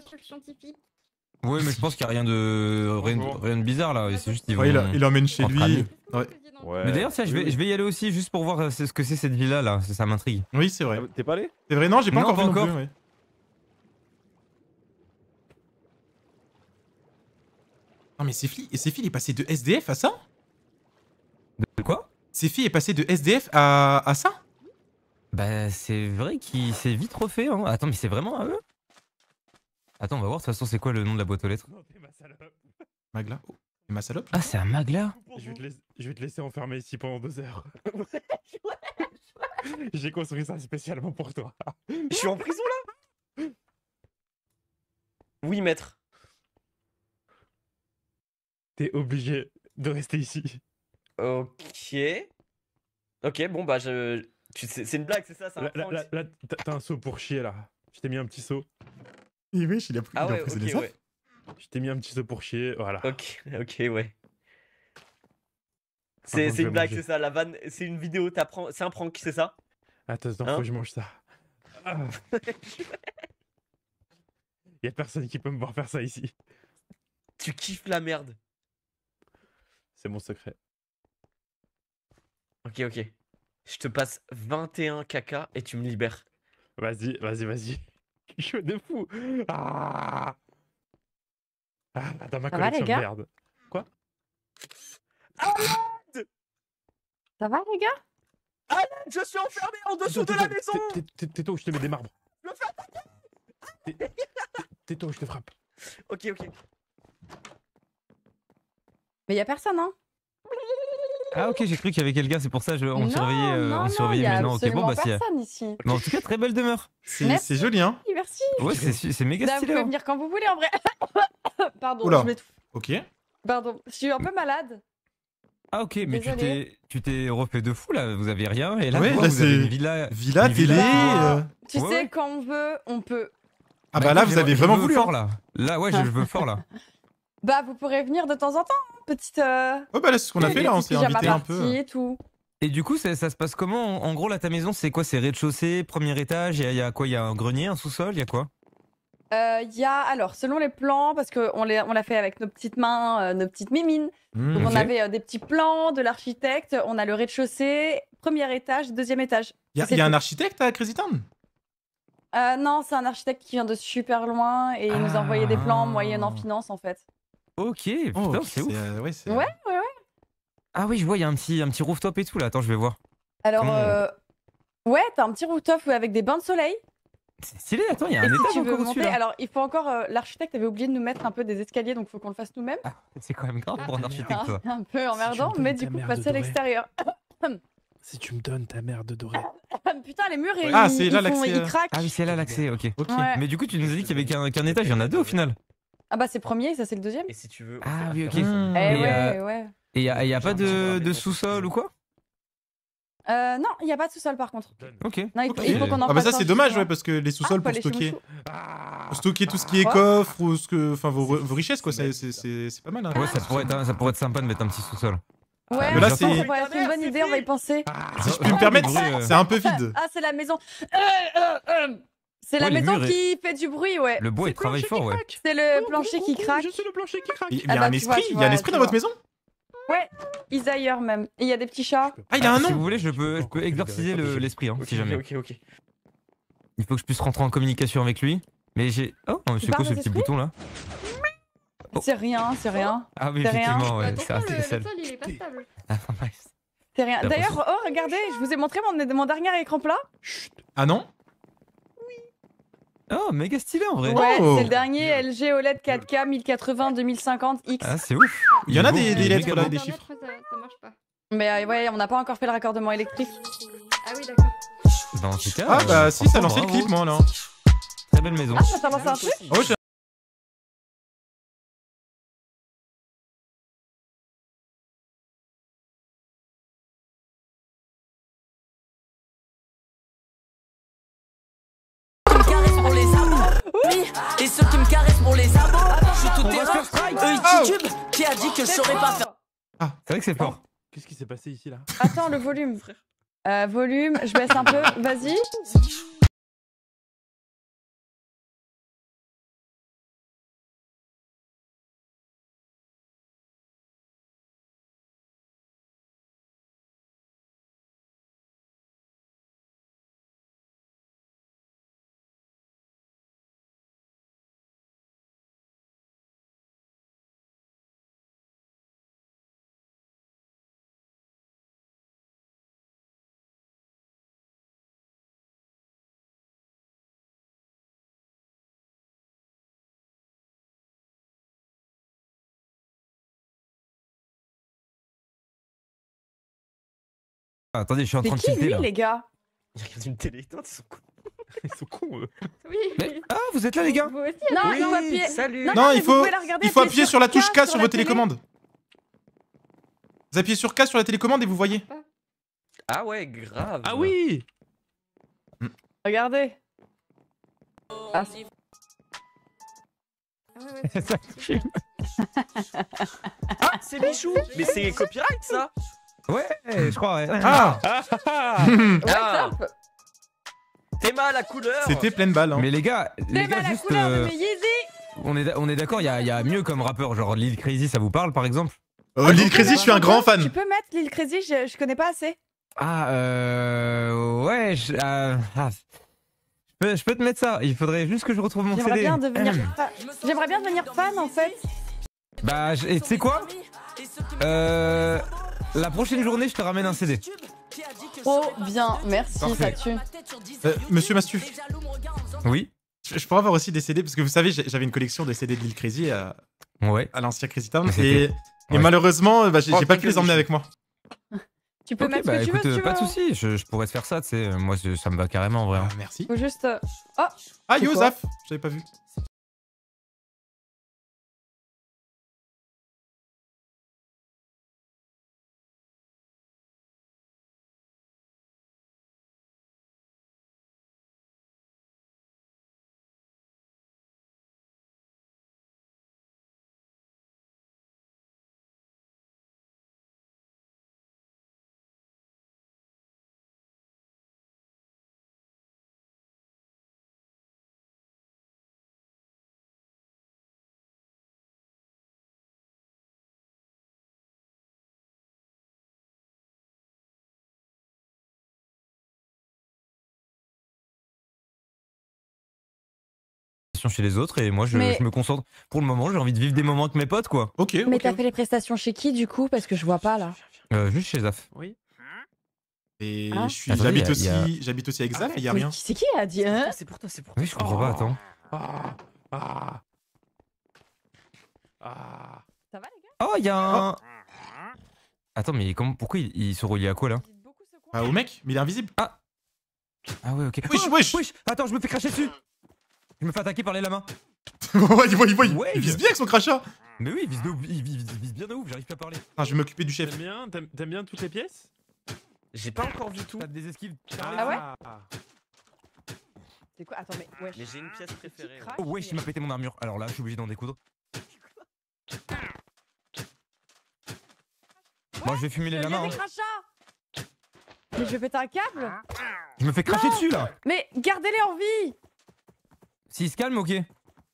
Ouais mais je pense qu'il n'y a rien de... Rien, de... bizarre là. C'est juste, il emmène chez lui. Ouais. Mais d'ailleurs, je, vais, je vais y aller aussi juste pour voir euh, ce que c'est cette villa là. Ça, m'intrigue. Oui, c'est vrai. Ah, t'es pas allé C'est vrai, non, j'ai pas encore vu encore. Non plus, Non, mais c'est il est passé de SDF à ça de quoi est passé de SDF à, ça Bah c'est vrai qu'il s'est vite refait. Hein. Attends mais c'est vraiment à eux Attends on va voir de toute façon c'est quoi le nom de la boîte aux lettres Magla oh, ma salope Ah c'est un Magla je vais, te laisser, je vais te laisser enfermer ici pendant deux heures. J'ai construit ça spécialement pour toi. Je suis en prison là Oui maître. T'es obligé de rester ici. Ok. Ok, bon, bah, je... c'est une blague, c'est ça, c'est un prank là t'as un saut pour chier, là. Je t'ai mis un petit saut. Et eh oui, il a, ah ouais, okay, Je t'ai mis un petit saut pour chier, voilà. Ok, ok, ouais. C'est une blague, c'est ça, la vanne, c'est une vidéo, c'est un prank, c'est ça Attends, faut que je mange ça. Il y a personne qui peut me voir faire ça ici. Tu kiffes la merde. C'est mon secret. Ok, ok. Je te passe 21 caca et tu me libères. Vas-y, vas-y, vas-y. Je suis de fou. Ah, ah dans ma Ça va, collection merde. Quoi Ah Ça va, les gars Alain, ah, je suis enfermé en dessous de la maison ou je te mets des marbres. Je me fais attaquer tôt, je te frappe. Ok, ok. Mais y'a a personne, hein ah ok, j'ai cru qu'il y avait quelqu'un, c'est pour ça qu'on surveillait. Euh, non, on non, maintenant. Ok, bon bah personne ici. en tout cas, très belle demeure. C'est joli, hein Merci. Ouais, c'est méga stylé. Vous pouvez hein. venir quand vous voulez, en vrai. Pardon, je m'étouffe. Ok. Pardon, je suis un peu malade. Ah ok, mais tu t'es refait de fou là, vous avez rien et là, vous avez une villa, villa, télé. Euh. Ah, tu sais quand on veut, on peut. Ah bah, bah là vous avez vraiment voulu fort hein. là. Là ouais, je veux fort là. Bah vous pourrez venir de temps en temps. Petite. Euh, ouais, bah là, c'est ce qu'on a fait là, on s'est invité un peu. Euh. Et, du coup, ça, se passe comment En gros, là, ta maison, c'est quoi C'est rez-de-chaussée, premier étage Il y, a quoi Il y a un grenier, un sous-sol Il y a quoi euh, Il y a, alors, selon les plans, parce que on l'a fait avec nos petites mains, nos petites mimines. Mmh, Donc, on avait des petits plans de l'architecte. On a le rez-de-chaussée, premier étage, deuxième étage. Il y, a, un architecte à Crazy euh, non, c'est un architecte qui vient de super loin et il nous a envoyé des plans moyennant ah. finance en fait. Ok, oh, putain, c'est où euh, ouais, euh, ouais, ouais, Ah oui, je vois, il y a un petit, un petit rooftop et tout là. Attends, je vais voir. Alors, euh, ouais, t'as un petit rooftop avec des bains de soleil. C'est stylé, attends, il y a un étage encore dessus Alors, il faut encore. L'architecte avait oublié de nous mettre un peu des escaliers, donc il faut qu'on le fasse nous-mêmes. Ah, c'est quand même grave pour un ah, architecte. Ah, un peu emmerdant, mais du coup, passer à l'extérieur. si tu me donnes ta merde de dorée. Putain, les murs, ils, ah, c'est là craquent. Ah oui, c'est là l'accès, ok. Mais du coup, tu nous as dit qu'il y avait qu'un étage, il y en a deux au final. Ah bah c'est premier, ça c'est le deuxième. Et si tu veux. Ah oui, ok. Mm. Eh et, euh, ouais, ouais. et il n'y a, y a pas de, de sous-sol ou quoi euh, non, il n'y a pas de sous-sol par contre. Ok. Non, il faut, qu'on en Ah bah ça c'est dommage ouais, parce que les sous-sols ah, pour stocker, pour ah. stocker tout ce qui est bah. coffre ou ce que, enfin vos, vos, richesses quoi, c'est pas mal. Hein. Ouais, ça pourrait, être, ça pourrait être sympa de mettre un petit sous-sol. Ouais, mais là c'est une bonne ah, idée, on va y penser. si je peux me permettre, c'est un peu vide. Ah, c'est la maison. Euh, euh, euh. C'est la maison qui fait du bruit, ouais. Le bois, il travaille fort, ouais. C'est le oh, plancher oh, qui oh, craque. Je suis le plancher qui craque. Il y a eh un ben, esprit, il y a un esprit dans votre maison Ouais, Il ailleurs, même. il y a des petits chats. Ah, il y a un nom Si vous voulez, je peux, je exorciser l'esprit, hein, si jamais. Ok, ok. Il faut que je puisse rentrer en communication avec lui. Mais j'ai. Oh, c'est quoi ce petit bouton là C'est rien, c'est rien. Ah oui, effectivement, ouais, c'est assez sol, il est pas stable. Ah, c'est rien. D'ailleurs, oh, regardez, je vous ai montré mon dernier écran plat. Ah non Oh, méga stylé en vrai. Ouais, c'est le oh. dernier LG OLED 4K 1080 2050X. Ah, c'est ouf. Il y en a des, des, qui LED des chiffres. Ça, marche pas. Mais euh, ouais, on n'a pas encore fait le raccordement électrique. Ah oui, d'accord. ah bah euh, si, ça lancé le clip, moi, là. Très belle maison. Ah, ça un truc oh, qui a dit que je saurais pas faire. Ah, c'est vrai que c'est fort. Qu'est-ce qui s'est passé ici là Attends, le volume, frère. Euh, volume, je baisse un peu, vas-y. Ah, attendez, je suis en train de tilter là. les gars Ils regardent une télé, ils sont cons. Ils sont cons, eux. Oui. Ah, vous êtes là, les gars vous aussi, Non, il faut appuyer. Salut. Non, il faut, appuyer sur la touche K, sur, vos télécommandes. Vous appuyez sur K sur la télécommande et vous voyez. Ah ouais, grave. Ah oui Regardez. Ah, ah, ah c'est Bichou. Ah, mais c'est copyright, ça Ouais, je crois, ouais. Ah, ah, ah. la couleur C'était pleine balle. Hein. Mais les gars, les gars, la couleur de euh, On est, on est d'accord, il y a, mieux comme rappeur. Genre Lil Crazy, ça vous parle par exemple euh, Lil Crazy, je suis un grand fan. Tu peux mettre Lil Crazy, je, je connais pas assez. Ah, euh. Ouais, je. Euh, ah. Je peux, te mettre ça, il faudrait juste que je retrouve mon CD. Bien devenir J'aimerais bien devenir fan en fait. Bah, tu sais quoi Euh. La prochaine journée, je te ramène un CD. Oh bien, merci ça tue. Euh, Monsieur Mastu. Oui. Je, pourrais avoir aussi des CD parce que vous savez, j'avais une collection de CD de Lil Crazy à, euh, à l'ancien Crazy Town et, malheureusement, euh, bah, j'ai oh, pas pu les emmener avec moi. Tu peux mettre ce bah, que écoute, Pas de souci, je, pourrais te faire ça, tu sais. Moi, ça me va carrément vraiment. Hein. Ah, merci. Faut juste. Oh, ah, Youssef J'avais pas vu. chez les autres et moi je, je me concentre. Pour le moment, j'ai envie de vivre des moments avec mes potes, quoi. Ok. Mais t'as fait les prestations chez qui du coup Parce que je vois pas là. Euh, juste chez Zaf. Oui. Et ah. ah, j'habite aussi, j'habite aussi avec Zaf il y a ah, rien. C'est qui a hein C'est pour toi, c'est pour toi. Oui, je comprends pas. Oh. Attends. Ah. Ah. Ah. Ça va les gars Oh, il y a un. Oh. Attends, mais comment, pourquoi ils, se sont reliés à quoi là Ah, au mec, mais il est invisible. Ah. Ah ouais, ok. wesh. Oh, wesh Attends, je me fais cracher dessus. Je me fais attaquer par les lamas. ouais, il, vise bien avec son crachat. Mais oui, il vise, de il vise, bien de ouf, j'arrive pas à parler. Ah, je vais m'occuper du chef. T'aimes bien, toutes les pièces J'ai pas encore vu tout. T'as des esquives. Ah, ouais C'est quoi Attends, mais wesh. Mais j'ai une ah, pièce préférée. oh, wesh, il m'a pété mon armure. Alors là, je suis obligé d'en découdre. Moi, je vais fumer les lamas. Hein. Mais je vais péter un câble Je me fais cracher dessus là Mais gardez-les en vie s'il se calme, ok.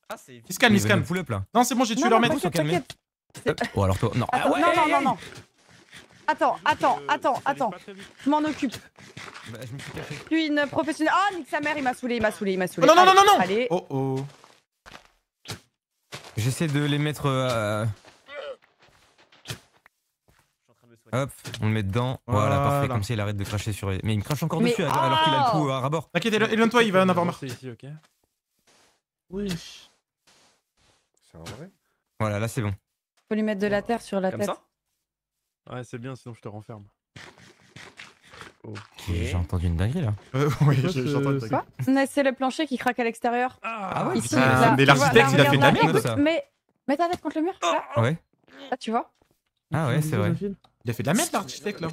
Ah, Il se calme, il se calme. Full up là. Non, c'est bon, j'ai tué leur maître. Oh, alors toi. Non, non, non, non, Attends, attends, attends, attends. Je m'en occupe. je me suis caché. Lui, une professionnelle. Ah, oh, nique sa mère, il m'a saoulé, il m'a saoulé, il m'a saoulé. non, non, non, non, non. Allez. Oh, oh. J'essaie de les mettre. Hop, on le met dedans. Voilà, parfait. Comme ça, il arrête de cracher sur Mais il me crache encore dessus alors qu'il a le coup à rabord. T'inquiète, éloigne-toi, il va en avoir marre. Ici, ok oui. C'est vrai Voilà, là c'est bon. Faut lui mettre de la terre sur la Comme tête. Ça ouais, c'est bien, sinon je te renferme. Ok. J'ai entendu une dinguerie là. Euh, oui, c'est le plancher qui craque à l'extérieur. Ah, ah ouais, C'est Mais l'architecte, il a fait de la ça. Mais mets ta tête contre le mur. Oh, là. Ouais. Là, ah, tu vois. Ah ouais, c'est vrai. Il a fait de la merde l'architecte là.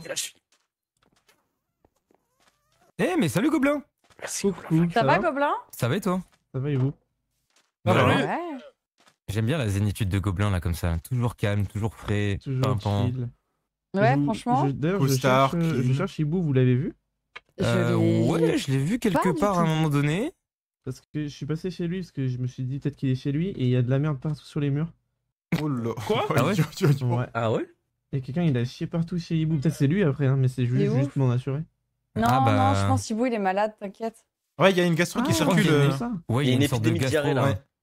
Eh, mais salut Gobelin ça, va, va Gobelin Ça va et toi Ça va et vous J'aime bien la zénitude de Gobelin, là, comme ça. Toujours calme, toujours frais, toujours pimpant. Ouais, franchement. D'ailleurs, je, cherche, Hibou, vous l'avez vu euh, Ouais, je l'ai vu quelque part à un moment donné. Parce que je suis passé chez lui, parce que je me suis dit peut-être qu'il est chez lui, et il y a de la merde partout sur les murs. Oh là Quoi Ah ouais, ouais. Ah ouais Et quelqu'un, il a chié partout chez Hibou. Peut-être c'est lui après, hein, mais c'est juste, juste m'en assurer. Non, ah bah... non, je pense Hibou, il est malade, t'inquiète. Ouais, il y a une gastro qui ah. circule. Euh. Ouais, il y a une, une de, gastro, diarrhée là.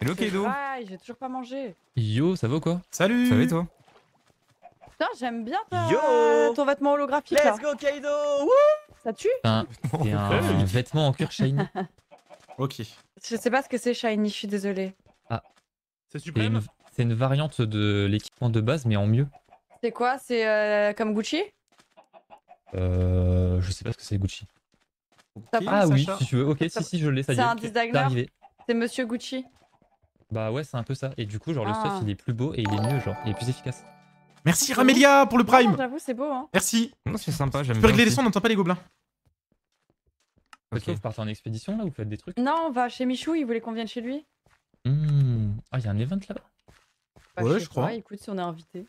Hello Kaido j'ai toujours pas mangé. Yo, ça va quoi Salut Ça va et toi Putain, j'aime bien ton vêtement holographique. Let's go Kaido Ça tue C'est un vêtement en cuir shiny. ok. Je sais pas ce que c'est shiny, je suis désolé. Ah. C'est C'est une, variante de l'équipement de base, mais en mieux. C'est quoi C'est euh, comme Gucci Euh. Je sais pas ce que c'est Gucci. ah oui, si tu veux. Ok, si, si, je l'ai, ça y est. C'est un designer. C'est Monsieur Gucci. Bah ouais, c'est un peu ça. Et du coup, genre, le stuff, ah. il est plus beau et il est mieux, genre, il est plus efficace. Merci Ramélia pour le prime J'avoue, c'est beau, hein. Merci. C'est sympa, j'aime bien. Tu peux régler les sons, on entend pas les gobelins. Ok, vous partez en expédition là ou vous faites des trucs Non, on va chez Michou, il voulait qu'on vienne chez lui. Mmh. Ah, il y a un event là-bas bah, Ouais, je crois. écoute, si on est invité.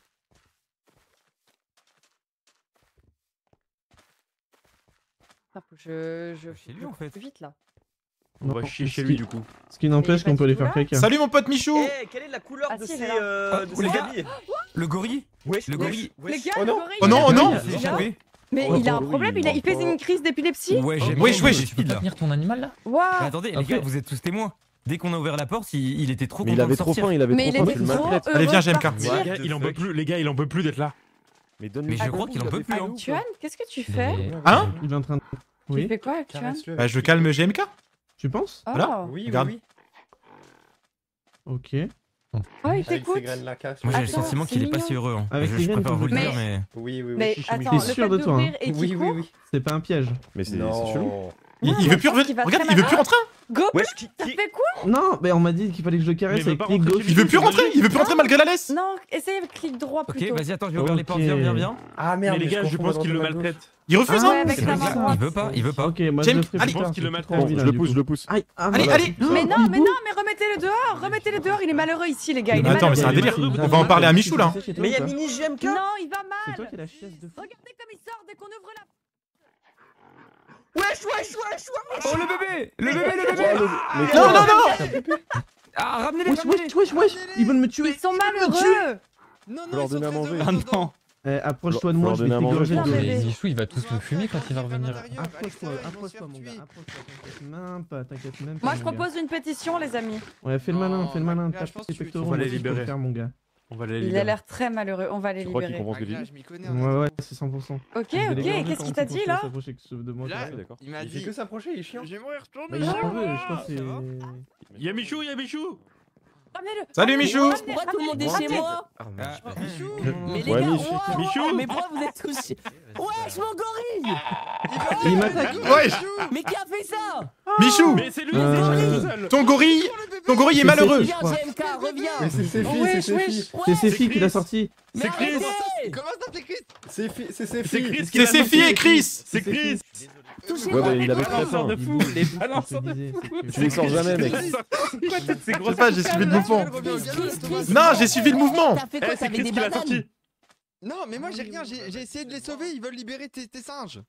Je, je bah, lui, en fait. vite là. On va chier chez lui du coup. Ce qui n'empêche qu'on peut les faire craquer. Salut mon pote Michou eh, Quelle est la couleur ah, de ces, euh, ah, de ces Le gorille le gorille Les gars, oh, oh non, oh non, non mais oh, il a un oh, problème, il, a, fait une crise d'épilepsie Ouais, j'ai ouais, oui. Tu peux pas tenir ton animal là wow. mais Attendez, les gars, vous êtes tous témoins. Dès qu'on a ouvert la porte, il, était trop mais il avait trop faim, il avait mais trop faim, partir Allez, viens, gars, Il en peut plus, les gars, il en peut plus d'être là. Mais, donne mais je ah, crois qu'il en peut plus. Hein. qu'est-ce que tu fais Hein Il est en train de. Tu fais quoi, Actuan Bah, je calme GMK. Tu penses Ah, Voilà. oui, oui, oui. Ok. Oh, il t'écoute. Moi j'ai le sentiment qu'il est pas si heureux. Hein. Avec ah, je les je préfère vous le dire, mais. Oui, oui, oui. Mais attends, le sûr de toi, hein Oui, oui, oui. C'est pas un piège. Mais c'est chelou. Il, veut plus rentrer. Regarde, il veut plus rentrer. Go ouais, t'as fait quoi Non, mais on m'a dit qu'il fallait que je le caresse avec clic gauche. Il veut plus rentrer, il veut plus rentrer malgré la laisse. Non, essaye, avec clic droit plutôt. Ok, vas-y, attends, je vais ouvrir les portes, viens, viens, viens. Ah merde, mais les gars, je pense qu'il le maltraite. Il refuse, hein ah Il veut pas, il veut pas. Ok, moi je pense qu'il le maltraite. Je le pousse, je le pousse. Ah, allez, allez Mais non, mais non, mais remettez-le dehors, remettez-le dehors, il est malheureux ici, les gars. Attends, mais c'est un délire. On va en parler à Michou là. Mais il y a Mini GMK Non, il va mal. Regardez comme il sort dès qu'on ouvre la Wesh, wesh, wesh, wesh Oh, le bébé Le bébé, le bébé oh, Non, non, non Ah, ramenez-les, wesh, ramenez wesh, wesh, wesh Ils veulent me tuer Ils sont malheureux Non, non, ils sont à Ah non eh, Approche-toi de moi, je vais t'égorger de Zichou, il va tout nous fumer quand il va revenir. Approche-toi, approche-toi, mon gars, approche-toi, t'inquiète même pas, t'inquiète même pas. Moi, je propose une pétition, les amis. Ouais, fais le malin, fais le malin, je pense pectoraux, on va les libérer, mon gars. On va les Il a l'air très malheureux, on va les tu libérer. Crois qu'il ah, je ouais, hein, ouais, c'est 100%. Ok, ok, qu'est-ce qu'il t'a dit là il m'a dit. que s'approcher, il est chiant. J'ai mourir, retourner. je y ah. que c'est. Y'a Michou, y'a Michou Salut Michou Pourquoi tout le monde est chez moi ah, ah, Mais les gars, Michou oh, oh, Mais pourquoi vous êtes tous... Wesh mon gorille ah. Il m'attaque Wesh Mais qui a fait ça Michou Mais c'est lui, euh, Ton gorille Ton gorille est malheureux Reviens C'est ses filles, c'est ses oh, qui l'a sorti C'est Chris Comment ça c'est Chris C'est Chris C'est ses filles et Chris C'est Chris Ouais, bah, il ah, avait très faim. de fou, les de fou. Tu les sors jamais, mec. Je sais pas, j'ai suivi le mouvement. Non, j'ai suivi le mouvement. T'as fait quoi eh, T'avais des bananes Non, mais moi j'ai rien, j'ai essayé de les sauver, ils veulent libérer tes singes.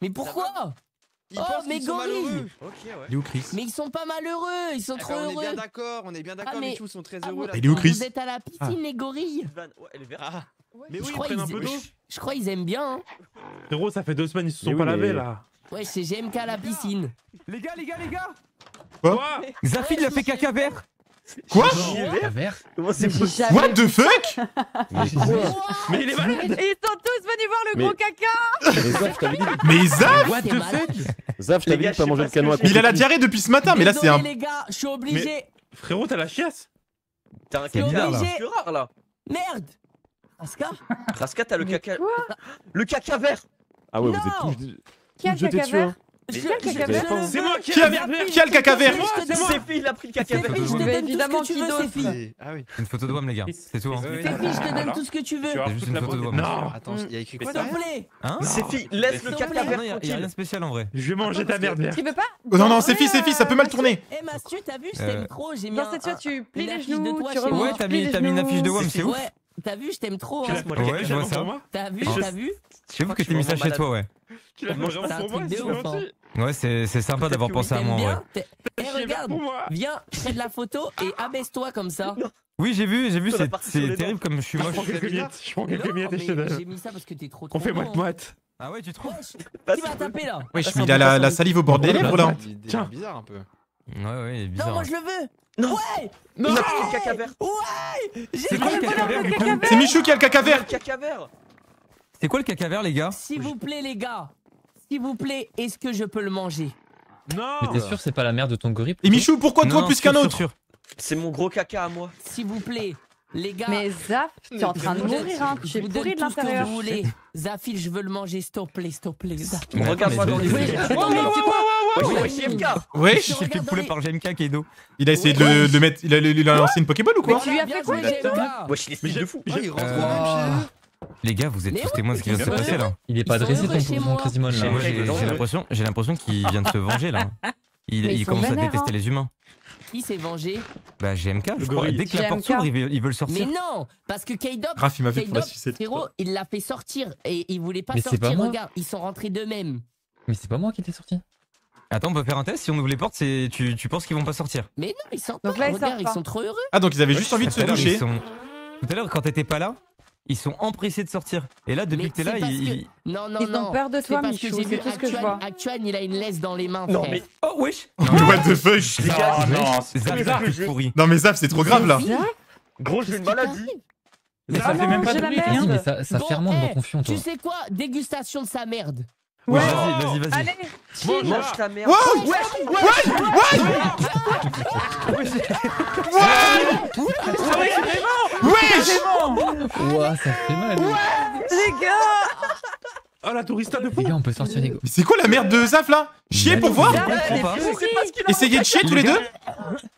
Mais pourquoi ils oh, mes gorilles Mais ils sont pas malheureux, ils sont ah, trop heureux. Bah, on est bien d'accord, on est bien d'accord, ah, mais... tous sont très heureux. Là Vous êtes à la piscine, les gorilles. Ouais, Mais oui, je un Je... crois ils aiment bien. Hein. ça fait deux semaines, ils se sont pas lavés là. Ouais, c'est GMK à la piscine. Les gars, les gars, les gars Quoi Zafid, il a fait caca vert Quoi Caca vert What the fuck Mais il est malade Ils sont tous venus voir le gros caca Mais Zaf What the fuck Zaf, je t'avais dit de pas manger de Mais Il a la diarrhée depuis ce matin, mais là c'est un... les gars, je suis obligé Frérot, t'as la chiasse T'as un caca rare là Merde Raska Raska, t'as le caca... Le caca vert Ah ouais, vous êtes tous... Qui a le caca vert hein. c'est moi qui ai Qui a le caca vert C'est Phil, il a pris le caca vert. je te évidemment Ah oui. Une photo de WAM, les gars, c'est tout. Phil, hein. je te donne tout ce que tu veux. C'est juste une photo de WAM. Non Attends, hmm. il y a écrit quoi hein C'est Phil, laisse le caca vert. Il y a rien spécial en vrai. Je vais manger ta merde, Tu veux pas oh, Non, non, c'est Phil, c'est Phil, ça peut mal tourner. Eh, Mastu, t'as vu, c'est micro, euh, j'ai mis. Dans cette fois, tu plies les genoux, tu remontes. Ouais, t'as mis une affiche de WAM, c'est ouf. T'as vu, je t'aime trop. Hein. Ouais, je vois ça. T'as vu, t'as vu sais pas que t'es mis ça chez toi, ouais. Tu l'as vraiment pour moi, c'est gentil. Ouais, c'est sympa d'avoir pensé à moi, ouais. Eh, regarde, viens, fais de la photo et abaisse-toi ah. comme ça. Oui, j'ai vu, j'ai vu, c'est terrible comme je suis moche. Je prends quelques miettes et je J'ai mis ça parce que t'es trop On fait moite-moite. Ah ouais, tu trouves Tu vas taper là Oui, je il a la salive au bord des lèvres là. Tiens, bizarre un peu. Ouais, ouais, bizarre. Non, moi hein. je le veux non Ouais Non Il a le caca Ouais C'est quoi le caca vert C'est Michou qui a le caca vert C'est quoi le caca vert les gars S'il vous plaît les gars S'il vous plaît, est-ce que je peux le manger Non Mais t'es sûr c'est pas la mère de ton gorille Et Michou, pourquoi toi plus qu'un autre C'est mon gros caca à moi S'il vous plaît les gars, mais Zaf, es en train de mourir, hein. J'ai pourri de l'intérieur. Zafil, je veux le manger, s'il te plaît, s'il te plaît. Regarde-moi dans les yeux. Ouais, je suis fait poulet par JMK Kaido. Il a essayé de, mettre. Il a, lancé une Pokéball ou quoi Mais tu lui as fait quoi, JMK Wesh, ah, il est de fou. Les gars, vous êtes tous témoins de ce qui vient de se passer là. Il est pas dressé ton Crésimon là. J'ai l'impression qu'il vient de se venger là. Il, commence à détester hein. les humains. Qui s'est vengé Bah GMK, je crois. Dès que la porte s'ouvre, ils veulent sortir. Mais non Parce que Kaido dop il l'a fait sortir et il voulait pas sortir. Mais c'est pas moi qui t'ai sorti. Attends, on peut faire un test. Si on ouvre les portes, tu, penses qu'ils vont pas sortir Mais non, ils sortent Donc là, ils sont trop heureux. Ah, donc ils avaient juste envie de se doucher. Tout à l'heure, quand t'étais pas là, ils sont empressés de sortir. Et là, depuis que t'es là, ils. ils- ont peur de toi, monsieur. c'est tout ce que je vois. Actuan, il a une laisse dans les mains. Non, mais- Oh, wesh What the fuck Non, non, c'est c'est pourri. Non mais Zaf, c'est trop grave là. Gros, j'ai une maladie. ça fait même pas de mais ça, ça Tu sais quoi Dégustation de sa merde. Ouais, vas-y, vas-y, vas-y. Allez, mange ta merde. Ouais, ouais, ouais. Oh la tourista de fou Les gars, on peut sortir c'est quoi la merde de Zaf là Chier pour voir Essayez de chier tous les deux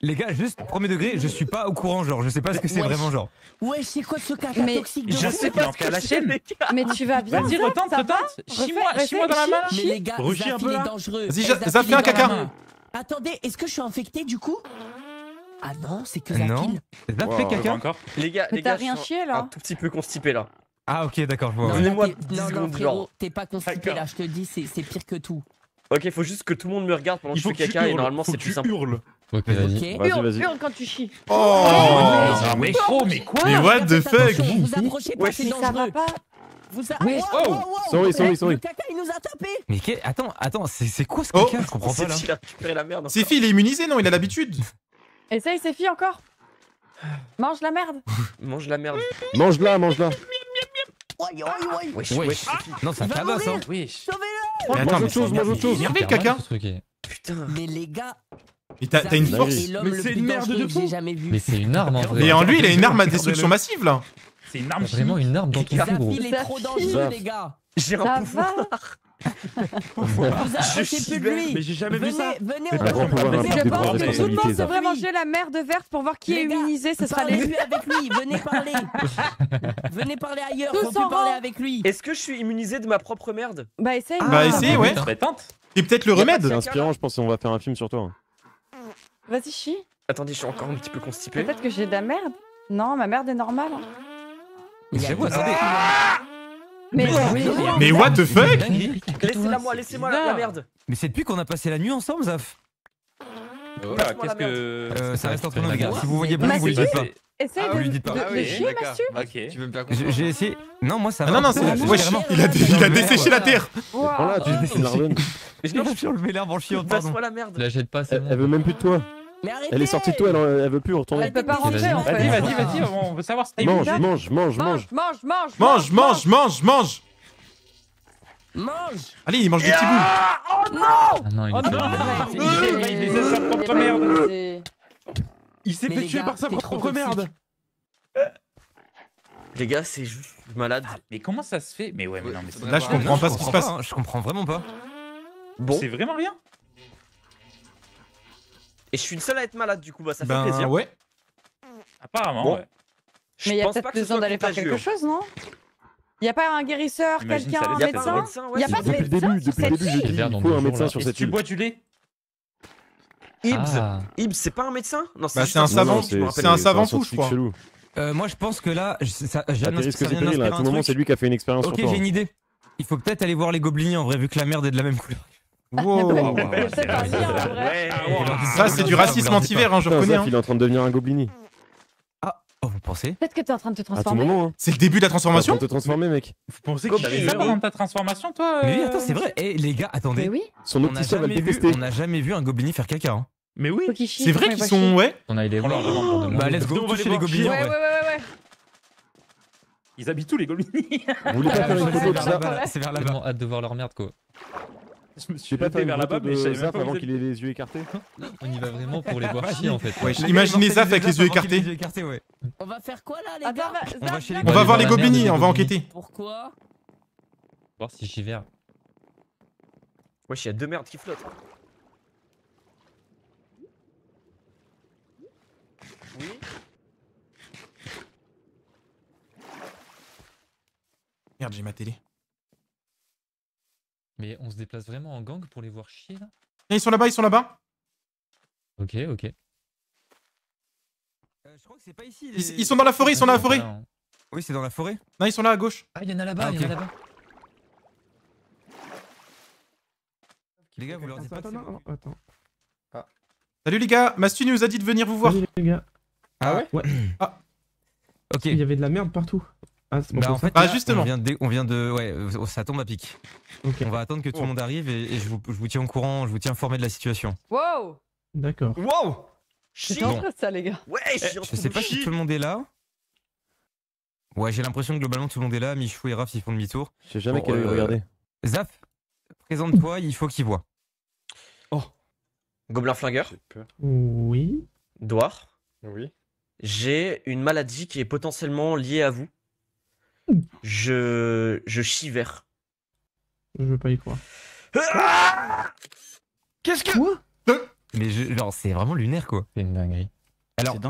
Les gars, juste premier degré, je suis pas au courant genre, je sais pas ce que c'est vraiment genre. Ouais, c'est quoi ce caca toxique Je sais pas ce que chaîne Mais tu vas bien Vas-y, retente, retente Chie-moi, moi dans la main Mais les gars, est dangereux Vas-y, Zaf fait un caca Attendez, est-ce que je suis infecté du coup Ah non, c'est que la Non, Zaf fait caca Les gars, les gars, rien chié là Un tout petit peu constipé là ah ok, d'accord, je vois. Non, Donnez-moi 10 non, secondes, non, t'es pas constipé là, je te dis, c'est c'est pire que tout. Ok, faut juste que tout le monde me regarde pendant que je fais caca et normalement c'est plus simple. hurles. Ok, vas-y. Ok Vas-y, Hurle, quand tu chies. Oh, oh mais gros, mais quoi Mais what the fuck Vous approchez pas, c'est dangereux. pas. Vous a... Oui. Oh, oh, oh Sorry, sorry, sorry. Le caca, il nous a tapé Mais qu'est- attends, attends, c'est c'est quoi ce caca Je comprends pas C'est là. C'est a récupéré la merde. il est immunisé, non Il a l'habitude. Essaye, fille encore. Mange la merde. Mange la merde. Mange-la, mange-la. Ah, wesh, ah, Non, ça tabasse, hein. Mais chose, caca. Putain. Mais les gars. Mais t'as une force. Mais c'est une merde de fou. Mais c'est une arme en vrai. Mais en lui, il a une arme à destruction massive là. C'est une Vraiment une arme dans Il est trop dangereux, les gars. J'ai un je suis plus de lui. Mais j'ai jamais vu ça. Venez, Je pense que tout le monde devrait manger la merde verte pour voir qui est immunisé. Ce sera les avec lui. Venez parler. venez parler ailleurs. On peut parler avec lui. Est-ce que je suis immunisé de ma propre merde Bah essaye. Bah ah. essaye, ouais. C'est bah, peut-être le remède. C'est inspirant, je pense. On va faire un film sur toi. Vas-y, chie. Attendez, je suis encore un petit peu constipé. Peut-être que j'ai de la merde. Non, ma merde est normale. Mais c'est vous, attendez. Mais, mais, mais what the fuck Laissez-la moi, laissez-moi la, merde Mais c'est depuis qu'on a passé la nuit ensemble, Zaf euh, Voilà, qu'est-ce que. Euh, ça reste entre nous, les gars. Si vous voyez pas, vous lui dites pas. Essaye ah, de, dites pas. de, ah, oui, chier, okay. Tu veux me faire comprendre J'ai essayé. Non, moi ça ah va. non, non, c'est. Ouais, il a, il desséché la terre Oh là, tu sais, c'est Mais je suis enlevé l'herbe en chiant. Passe-moi la merde. La jette pas, elle veut même plus de toi. Elle est sortie tout, elle, elle veut plus retourner. Elle peut pas rentrer en fait. Vas-y, vas-y, vas-y, on veut savoir que t'as mange, mange, mange, mange, mange, mange, mange, mange, mange, mange, mange. Allez, il mange des petits bouts. Ah, oh non Oh non, il est sa propre merde. Il s'est fait tuer par sa propre merde. Les gars, c'est juste malade. Ah, mais comment ça se fait Mais ouais, mais non, mais là je comprends pas ce qui se passe. Hein. Je comprends vraiment pas. C'est vraiment rien. Et je suis une seule à être malade du coup, bah ça fait ben, plaisir. Ouais. Apparemment, ouais. Mais il y a peut-être besoin d'aller faire quelque chose, non il y a pas un guérisseur, quelqu'un, un médecin Il y a pas de médecin début, Depuis le début, j'ai il faut un médecin sur cette île. Tu bois du lait Ibs, ah. Ibs c'est pas un médecin Non, c'est bah, un savant, c'est un savant fou, je crois. Euh, moi, je pense que là, ça, j'ai un À moment, c'est lui qui a fait une expérience. Ok, j'ai une idée. Il faut peut-être aller voir les gobelins en vrai, vu que la merde est de la même couleur. Ça, c'est du racisme anti-vert, hein, je reconnais. Hein. Il est en train de devenir un goblini. Ah, oh, vous pensez Peut-être que t'es en train de te transformer. Hein. C'est le début de la transformation T'es en train de te transformer, mec. Vous pensez que t'avais ça pendant ta transformation, toi Mais oui, euh, attends, c'est vrai. Eh, les gars, attendez. Son opticien va détester. On n'a jamais vu un goblini faire caca. Hein. Mais oui, c'est vrai qu'ils sont. Ouais. On a les oh Bah, let's go, on les gobelins. Ouais, ouais, ouais, ouais. Ils habitent tous les gobelins. Vous voulez pas faire une photo de ça C'est vers là-bas. hâte de voir leur merde, quoi. Je me suis jeté vers là-bas, mais je Zaf avant qu'il ait les yeux écartés. On y va vraiment pour les voir chier en fait. imaginez Zaf avec les yeux écartés. On va faire quoi là, les ah, gars bah, bah, On va voir les Gobini, on va enquêter. Pourquoi Voir si j'y vais. Wesh, y'a deux merdes qui flottent. Merde, j'ai ma télé. Mais on se déplace vraiment en gang pour les voir chier là Ils sont là-bas, ils sont là-bas. Ok, ok. Euh, ils, sont dans la forêt, ils sont dans la ah, forêt. Oui, c'est dans la forêt. Non, ils sont là à gauche. Ah, il y en a là-bas, ah, il y en a là-bas. Les gars, vous leur dites pas attends, attends. Ah. Salut les gars, Mastu nous a dit de venir vous voir. les gars. Ah ouais Ouais. Ah. Ok. Il y avait de la merde partout. Ah, bah, bah justement. On vient, de, Ouais, euh, ça tombe à pic. On va attendre que tout le oh. monde arrive et, je, vous, tiens au courant, je vous tiens informé de la situation. Wow D'accord. Wow C'est bon. ça, les gars. Ouais, je eh, sais pas si tout le monde est là. Ouais, j'ai l'impression que globalement tout le monde est là. Michou et Raph, ils font demi-tour. Je jamais bon, euh, regarder. Zaf, présente-toi, il faut qu'il voit. Oh Gobelin flingueur. Oui. Doir. Oui. J'ai une maladie qui est potentiellement liée à vous. Je, je chiver. Je veux pas y croire. Ah Qu'est-ce que. Quoi mais genre, c'est vraiment lunaire quoi. C'est une dinguerie. Alors,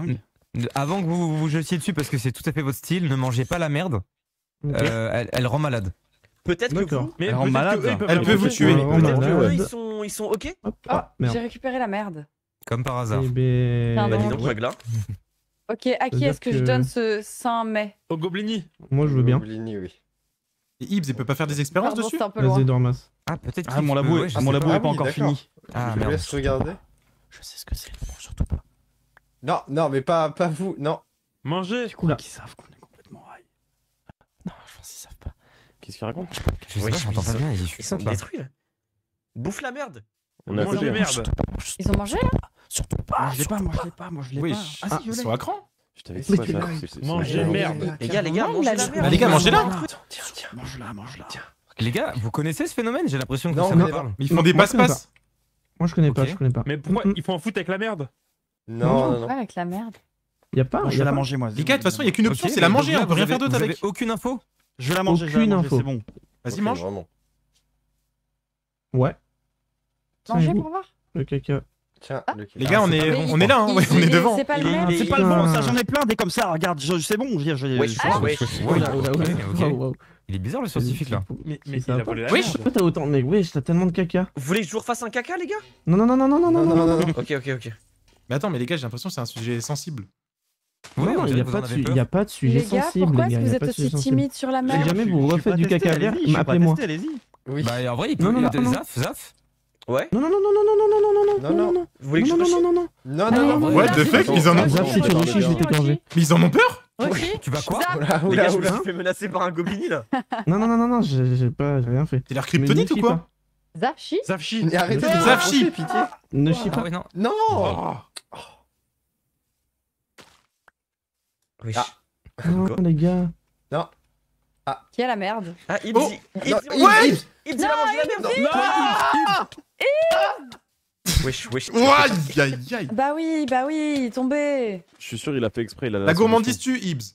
avant que vous vous jetiez dessus, parce que c'est tout à fait votre style, ne mangez pas la merde. Euh, elle, rend malade. Peut-être que vous. Mais elle rend malade. elle peut vous tuer. Peut-être ils sont, ils sont ok. Ah, j'ai récupéré la merde. Comme par hasard. Eh ben... Bah, Ok, à qui est-ce que, je donne ce 5 mai Au Goblini. Moi, je veux bien. Goblini, oui. Et Ibs, il peut pas faire des ah, expériences Pardon, dessus Vas-y, Dormas. Ah, peut-être. Ah, mon labo, mon labo pas. est pas encore ah fini. Ah, je merde, laisse regarder. Je sais ce que c'est, non, surtout pas. Non, non, mais pas, pas vous, non. Manger Du savent qu'on est complètement high. Non, je pense qu'ils savent pas. Qu'est-ce qu'ils racontent Je sais oui, pas, j'entends pas bien, ils sont détruits là. Bouffe la merde on a mangé merde. Ils ont mangé là hein Surtout pas. Ah, je l'ai pas, moi je l'ai pas, moi je l'ai pas. Ah si, je l'ai. Sur cran je t'avais dit, mangez merde. Les gars, les gars, mangez la Les gars, mangez là. Tiens, tiens, mange la, mange Les gars, vous connaissez ce phénomène J'ai l'impression que ça me parle. Ils font des passe-passe. Moi je connais pas, je connais pas. Mais pour moi, ils font en foot avec la merde Non, non, non. avec la merde Il y a pas. je vais la manger moi. Les gars, de toute façon, il y a qu'une option, c'est la manger. on peut rien faire d'autre avec. Aucune info. Je vais la manger. Aucune info. C'est bon. Vas-y, mange. Ouais. Manger pour voir Le caca. Tiens, ah. le Les gars, on est, hein, on est là, on est devant. C'est pas le bon, c'est pas le bon, ça j'en ai plein des comme ça, regarde, c'est bon, je je il est bizarre le scientifique là. Mais, mais il a volé la Wesh Pourquoi t'as autant mais Wesh, t'as tellement de caca. Vous voulez que je vous refasse un caca les gars Non, non, non, non, non, non, non, non, non, Ok, ok, ok. Mais attends, mais les gars, j'ai l'impression que c'est un sujet sensible. il n'y a, pas de sujet les gars, sensible. Pourquoi est-ce que vous êtes aussi timides sur la map Jamais vous refaites du caca, après moi Bah, en vrai, il peut. Non, non, non, zaf, zaf. Ouais. Non non non non non non non non non non non non. non non non non Non non non non non. Non non. What the fuck Ils en ont peur. Mais ils en ont peur Tu vas quoi Les gars, je me suis fait menacer par un non là. Non non non non non, j'ai pas rien fait. T'es l'air kryptonite ou quoi Zafchi Zafchi Arrêtez de Zafchi pitié. Ne chie pas. Non. Non. non Non les gars. Non. Ah. Qui a la merde Ah, Ibs oh Ibs Ouais Ibs Non, Ibs Non Ibs ah. ah. Wesh, wesh. Ouah, aïe, aïe. Bah oui, bah oui, il est tombé. Je suis sûr, il a fait exprès. Il a la, la gourmandise tu Ibs. Ibs,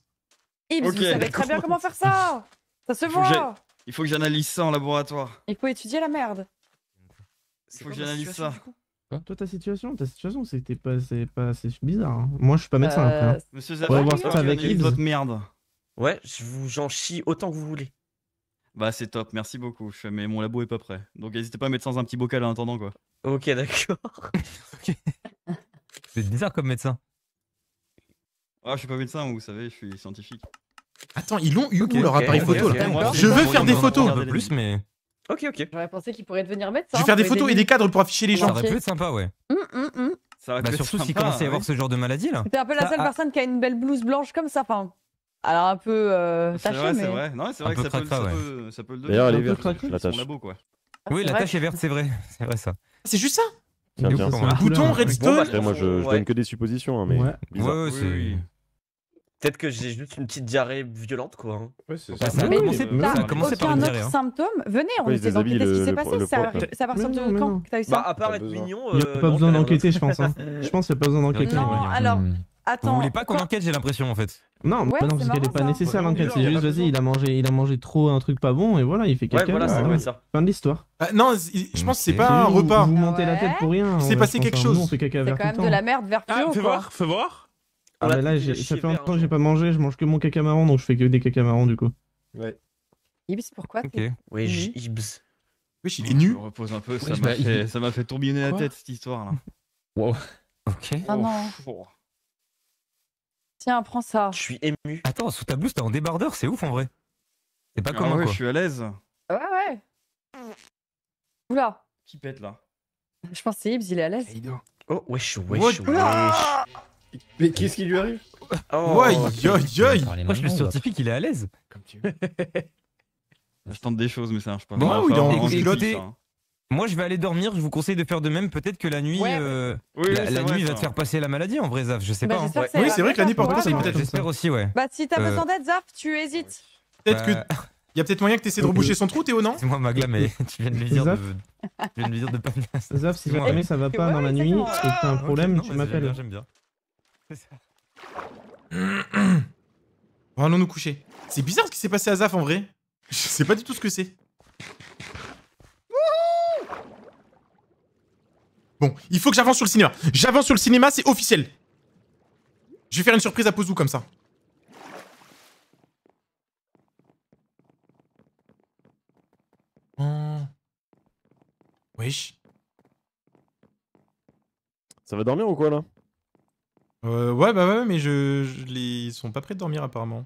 tu vous savez très bien comment faire ça. Ça se voit. Il faut que j'analyse ça en laboratoire. Il faut étudier la merde. Il faut que j'analyse ça. Toi, ta situation, ta situation, c'était pas, c'est pas, bizarre. Hein. Moi, je suis pas médecin. Euh... Après, hein. Monsieur fait avec Ibs. votre merde. Ouais, je vous, j'en chie autant que vous voulez. Bah, c'est top, merci beaucoup. Mais mon labo est pas prêt. Donc, n'hésitez pas à mettre sans un petit bocal à attendant, quoi. Ok, d'accord. C'est bizarre comme médecin. Ah, je suis pas médecin, vous savez, je suis scientifique. Attends, ils l'ont eu leur appareil photo là Je veux faire des photos. Un peu plus, mais ok, ok. J'aurais pensé qu'il pourrait devenir médecin. Je vais faire des photos et des cadres pour afficher les gens. aurait pu être sympa, ouais. Hum, hum, hum. Bah, surtout s'il commençait à hein, avoir ce genre de maladie là. T'es un peu la seule ah. personne qui a une belle blouse blanche comme ça. Enfin, alors un peu euh, taché, vrai, mais... C'est vrai, non, c'est vrai un que ça, cracra, peut, ouais. ça, peut, ça, peut, le D'ailleurs, elle est verte, la tâche. Labo, quoi. Ah oui, la tâche est verte, c'est vrai. C'est vrai ça. C'est juste ça Tiens, Un bouton redstone. Bah, après, moi, je, donne que des suppositions, hein, mais. Ouais, c'est... ouais, Peut-être que j'ai juste une petite diarrhée violente, quoi. Hein. Ouais, c'est bah, ça. Ça a commencé par une diarrhée. Hein. symptôme. Venez, on essaie d'enquêter ce qui s'est passé. Ça va ressortir de quand que t'as eu ça Bah, à part être mignon. Il n'y euh, euh. hein. a pas besoin d'enquêter, je pense. Je pense qu'il n'y a pas besoin d'enquêter. Non, alors. Attends. Vous voulez pas qu'on enquête, j'ai l'impression, en fait. Non, ouais, parce qu'elle est pas nécessaire l'enquête, c'est juste vas-y, il a mangé il a mangé trop un truc pas bon et voilà, il fait caca, Ouais, euh, Fin de l'histoire. Euh, non, je pense que c'est pas un repas. Vous, vous montez la tête pour rien. Il s'est passé quelque chose. C'est quand même de la merde vers ah, Fais voir, fais voir. Ah, là, ça fait longtemps que j'ai pas mangé, je mange que mon caca marron, donc je fais que des marrons, du coup. Ouais. Ibs, pourquoi Ok. Oui, Ibs. Oui, il est nu. Je repose un peu, ça m'a fait tourbillonner la tête cette histoire là. Wow. Ok. Ah non. Tiens, prends ça. Je suis ému. Attends, sous ta blouse, t'es en débardeur, c'est ouf en vrai. C'est pas ah comme moi, Ouais, je suis à l'aise. Ah ouais, ouais. Oula. Qui pète là Je pense que c'est Ibs, il est à l'aise. Oh, wesh, wesh, wesh. Mais qu'est-ce qui lui arrive Oh, ouais, yo, yo, Moi, je suis scientifique, qu'il est à l'aise. Comme tu veux. je tente des choses, mais ça marche pas. Bon, il est en, en moi, je vais aller dormir. Je vous conseille de faire de même. Peut-être que la nuit, euh, oui, la, nuit va te faire passer la maladie en vrai, Zaf. Je sais bah, pas. Hein. Oui, c'est vrai que la nuit, porte ça peut être. J'espère aussi, ouais. Bah, si t'as euh, besoin d'aide, Zaf, tu hésites. Peut-être que. Il euh, y a peut-être moyen que tu de reboucher son trou, Théo, non C'est moi, Magla, mais tu viens de lui dire de. Tu viens de lui dire de pas Zaf, si jamais ça va pas dans la nuit c'est que t'as un problème, tu m'appelles. J'aime bien. Bon, Ça. Allons nous coucher. C'est bizarre ce qui s'est passé à Zaf en vrai. Je sais pas du tout ce que c'est. Bon, il faut que j'avance sur le cinéma. J'avance sur le cinéma, c'est officiel. Je vais faire une surprise à Pozou comme ça. Hum. Wesh. Ça va dormir ou quoi là euh, Ouais, bah ouais, mais je, ils sont pas prêts de dormir apparemment.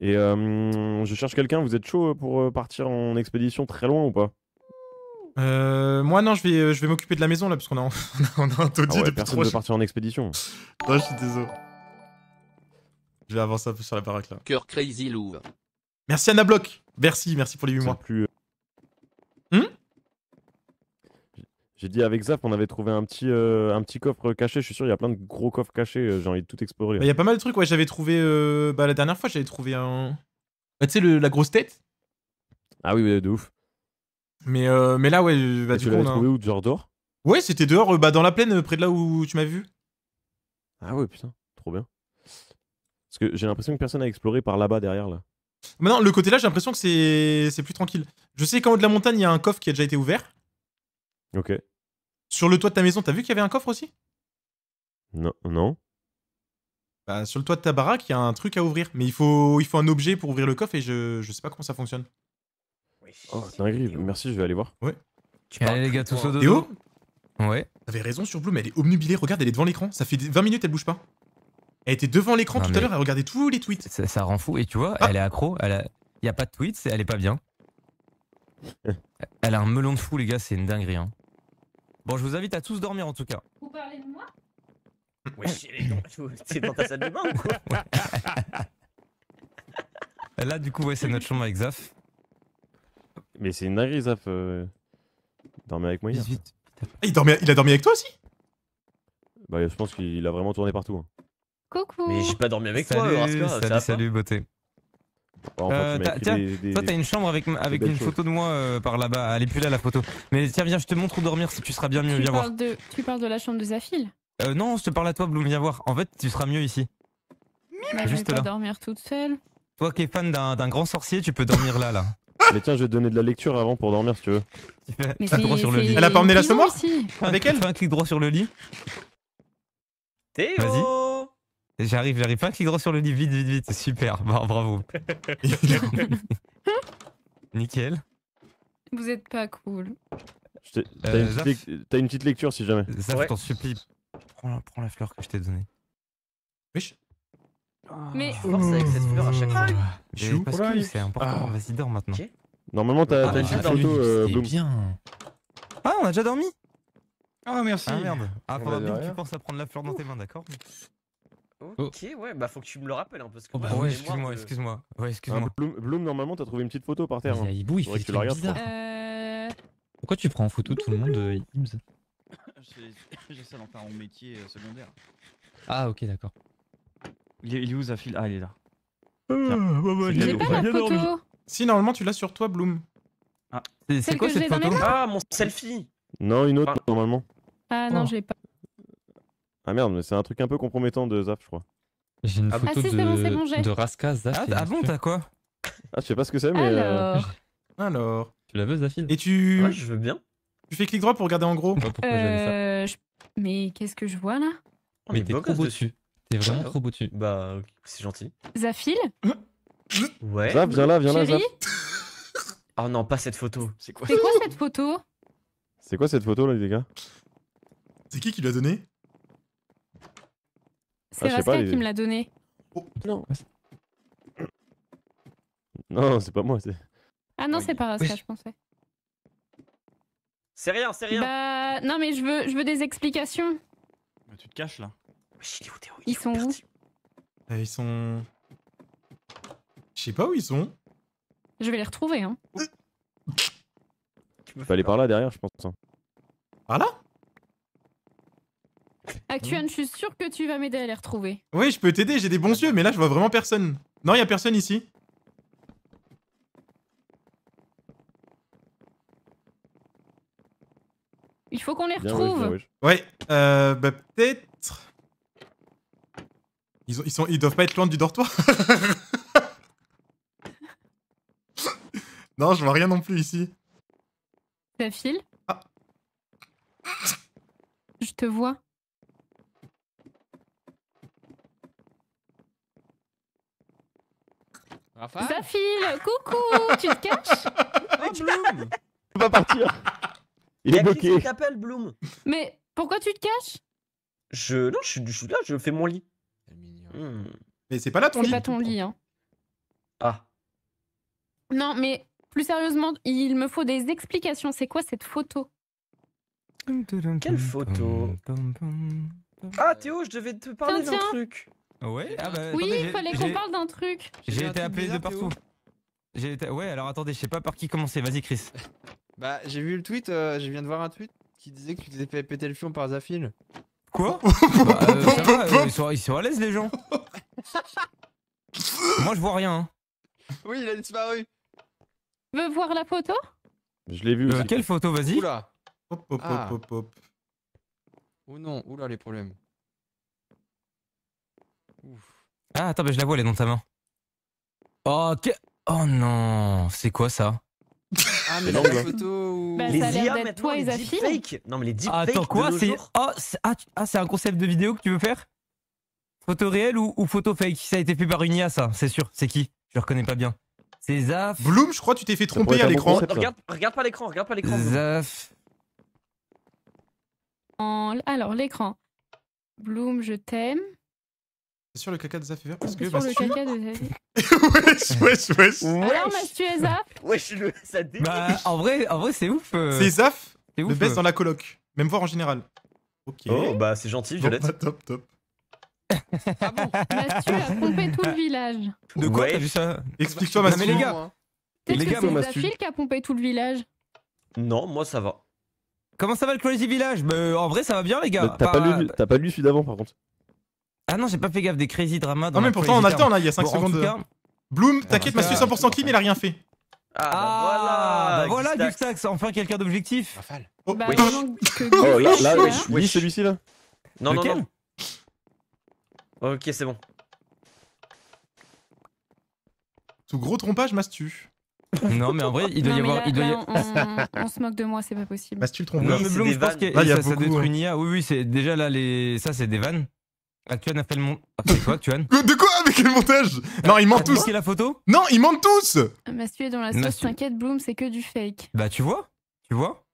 Et euh, je cherche quelqu'un, vous êtes chaud pour euh, partir en expédition très loin ou pas euh, Moi, non, je vais, je vais m'occuper de la maison là, parce qu'on a, on a un taudis ah ouais, depuis Personne ne veut partir en expédition. non, je suis désolé. Je vais avancer un peu sur la baraque là. Cœur crazy louve. Merci Anna Block. Merci, merci pour les 8 mois. Plus... Euh, hum j'ai dit avec Zap, on avait trouvé un petit, euh, un petit coffre caché. Je suis sûr, il y a plein de gros coffres cachés. Euh, j'ai envie de tout explorer. Bah, il y a pas mal de trucs. Ouais, j'avais trouvé. Bah, la dernière fois, j'avais trouvé un. Bah, tu sais, la grosse tête Ah oui, de ouf. Euh, mais, là, ouais, bah, tu Dehors dehors Ouais, c'était dehors, euh, bah, dans la plaine, euh, près de là où tu m'as vu. Ah ouais, putain, trop bien. Parce que j'ai l'impression que personne n'a exploré par là-bas derrière là. non, le côté là, j'ai l'impression que c'est... c'est plus tranquille. Je sais qu'en haut de la montagne, il y a un coffre qui a déjà été ouvert. Ok. Sur le toit de ta maison, t'as vu qu'il y avait un coffre aussi Non. non. Bah, sur le toit de ta baraque, il y a un truc à ouvrir. Mais il faut, il faut un objet pour ouvrir le coffre et je, je sais pas comment ça fonctionne. Oh, dinguerie, merci, je vais aller voir. Ouais. Tu Allez, les gars, tous au dos. Ouais. T'avais raison sur Blue mais elle est omnubilée. Regarde, elle est devant l'écran. Ça fait 20 minutes, elle bouge pas. Elle était devant l'écran tout à l'heure, elle regardait tous les tweets. Ça, rend fou. Et tu vois, ah. elle est accro. Elle a... Y a pas de tweets, elle est pas bien. elle a un melon de fou, les gars, c'est une dinguerie. Hein. Bon, je vous invite à tous dormir en tout cas. Vous parlez de moi Ouais, ah, c'est dans ta salle de bain ou quoi Là, du coup, ouais, c'est notre chambre avec Zaf. Mais c'est une dinguerie, Zaf. Euh, avec moi hein. ici. Il, a dormi avec toi aussi Bah, je pense qu'il a vraiment tourné partout. Hein. Coucou Mais j'ai pas dormi avec toi, Salut, salut, salut, beauté. Bah, euh, tiens, Toi, t'as une chambre avec, avec une photo de moi euh, par là-bas. Elle est plus là, la photo. Mais tiens, viens, je te montre où dormir si tu seras bien mieux. tu Viens voir. parles, de, tu parles de la chambre de Zafil non, je te parle à toi, Bloom. Viens voir. En fait, tu seras mieux ici. Mais je vais pas dormir toute seule. Toi qui es fan d'un grand sorcier, tu peux dormir là, là. Mais tiens, je vais te donner de la lecture avant pour dormir si tu veux. Mais Elle a pas emmené la semoir Avec elle Un clic droit sur le lit. Théo Vas-y. J'arrive, j'arrive pas, clic droit sur le lit, vite, vite, vite, super, bravo. Nickel. Vous êtes pas cool. Euh, t'as une, petite... lecture si jamais. Ça, je t'en supplie, prends la, prends la fleur que je t'ai donnée. Wesh mais ah. force avec cette fleur à chaque ah fois. parce que c'est important. Ah. Vas-y, dors maintenant. Normalement, t'as une petite photo, euh, Ah, on a déjà dormi Ah, merci. Ah, merde. Ah, pendant tu penses à prendre la fleur dans tes mains, d'accord Ok, ouais, bah faut que tu me le rappelles un hein, peu. Parce oh, bah, ouais, excuse-moi, excuse-moi. Ouais, excuse-moi. Bloom, normalement, t'as trouvé une petite photo par terre. Hein. Il y il que tu euh, Pourquoi tu prends en photo tout le monde, Ibs J'essaie d'en faire mon métier euh, secondaire. Ah, ok, d'accord. Il est, où Zafil Ah, il est là. Euh, bah, bah, j'ai pas la photo. Si, normalement, tu l'as sur toi, Bloom. Ah. C'est quoi cette photo Ah, mon selfie Non, une autre, ah. normalement. Ah non, oh. je l'ai pas. Ah merde, mais c'est un truc un peu compromettant de Zaf, je crois. J'ai une ah, photo bah, de, de Raska, Zaf. Ah, bon, t'as quoi Ah, je sais pas ce que c'est, mais. Euh, Alors. Tu la veux, Zafil Et tu. je veux bien. Tu fais clic droit pour regarder en gros. Euh, mais qu'est-ce que je vois là mais t'es trop beau dessus. T'es vraiment trop beau Bah, c'est gentil. Zafil Ouais. Zaf, viens là, viens là, oh non, pas cette photo. C'est quoi, quoi cette photo C'est quoi cette photo là, les gars C'est qui qui l'a donné C'est ah, Rascal qui me l'a donné oh. Non. c'est pas moi, Ah non, ah, c'est pas Rascal, je pensais. C'est rien, c'est rien. Bah, non, mais je veux, je veux des explications. Bah, tu te caches là. Ils sont où euh, Ils sont. Je sais pas où ils sont. Je vais les retrouver, hein. Tu peux aller par là derrière, je pense. Hein. Par là Actuan, ah, je suis sûr que tu vas m'aider à les retrouver. Oui, je peux t'aider, j'ai des bons yeux, mais là je vois vraiment personne. Non, y a personne ici. Il faut qu'on les retrouve. ouais, ouais euh, bah peut-être. Ils, sont, ils doivent pas être loin du dortoir. non, je vois rien non plus ici. Ça ah. Je te vois. Raphaël Ça file Coucou Tu te caches Oh, Bloom Il va partir Il, est bloqué. Il t'appelle Bloom. Mais pourquoi tu te caches Je. Non, je suis là, je fais mon lit. Mais c'est pas là ton lit. C'est pas ton lit. Hein. Ah. Non, mais plus sérieusement, il me faut des explications. C'est quoi cette photo Quelle photo Ah, Théo, je devais te parler d'un truc. Ah bah, oui, il fallait qu'on parle d'un truc. J'ai été appelé de partout. été... Ouais, alors attendez, je sais pas par qui commencer. Vas-y, Chris. bah, j'ai vu le tweet, euh, je viens de voir un tweet qui disait que tu faisais fait péter le fion par Zafil. Quoi ils, sont, à l'aise les gens. Moi je vois rien. Hein. Oui, il a disparu. Tu veux voir la photo Je l'ai vu euh, aussi. quelle photo, vas-y Oula. Hop, hop, hop, hop, ah. hop. Oh non, oula les problèmes. Ouf. Ah, attends, mais je la vois, elle est dans ta main. Oh, oh non, c'est quoi ça ah, mais non, la hein. photo ou... Bah, les IA, toi, les deepfakes. Non, mais les ah, deepfakes. Attends, quoi C'est oh, ah, ah, c'est un concept de vidéo que tu veux faire Photo réelle ou, photo fake Ça a été fait par une IA, ça, c'est sûr. C'est qui Je le reconnais pas bien. C'est Zaf. Bloom, je crois, que tu t'es fait tromper à l'écran. regarde, regarde pas l'écran, regarde pas l'écran. Zaf. Alors, l'écran. Bloom, je t'aime. C'est sûr le caca de Zaf est vert parce que. Sur le caca de Zaf. wesh, wesh, wesh. Alors, Mastu et Zaf Wesh, ça dégage Bah, en vrai, en vrai c'est ouf. Euh. C'est Zaf, le best euh. dans la coloc. Même voir en général. Ok. Oh, bah, c'est gentil, Violette. Bah, top, top. Ah bon Mastu a pompé tout le village. De quoi T'as vu ça Explique-toi, Mastu. mais les gars, les gars, c'est Zafil qui a pompé tout le village. Non, moi, ça va. Comment ça va le Crazy Village bah, En vrai, ça va bien, les gars. Bah, t'as pas, lu celui d'avant, par contre. Ah non, j'ai pas fait gaffe des crazy dramas. Dans non, mais pourtant, on a le temps là, il y a 5 secondes. Bloom, ah, t'inquiète, Mastu 100% clean, il a rien fait. Ah, bah ah voilà, du bah voilà enfin quelqu'un d'objectif. Bah, oh, bah, oh. oui. Oh, hein. celui-ci là. Non, Lequel non, non. Ok, c'est bon. Sous gros trompage, Mastu. non, mais en vrai, il doit y avoir. on, se moque de moi, c'est pas possible. Mastu le trompeur Non, mais Bloom, je pense que ça, doit être hein. une Oui, oui, c'est déjà là, les... ça, c'est des vannes. Actuan ah, a fait le montage. Ah, c'est quoi, Actuan De quoi Avec quel montage Non, ils mentent tous. la photo Non, ils mentent tous Mastu est dans la sauce, t'inquiète, Bloom, c'est que du fake. Bah, tu vois Tu vois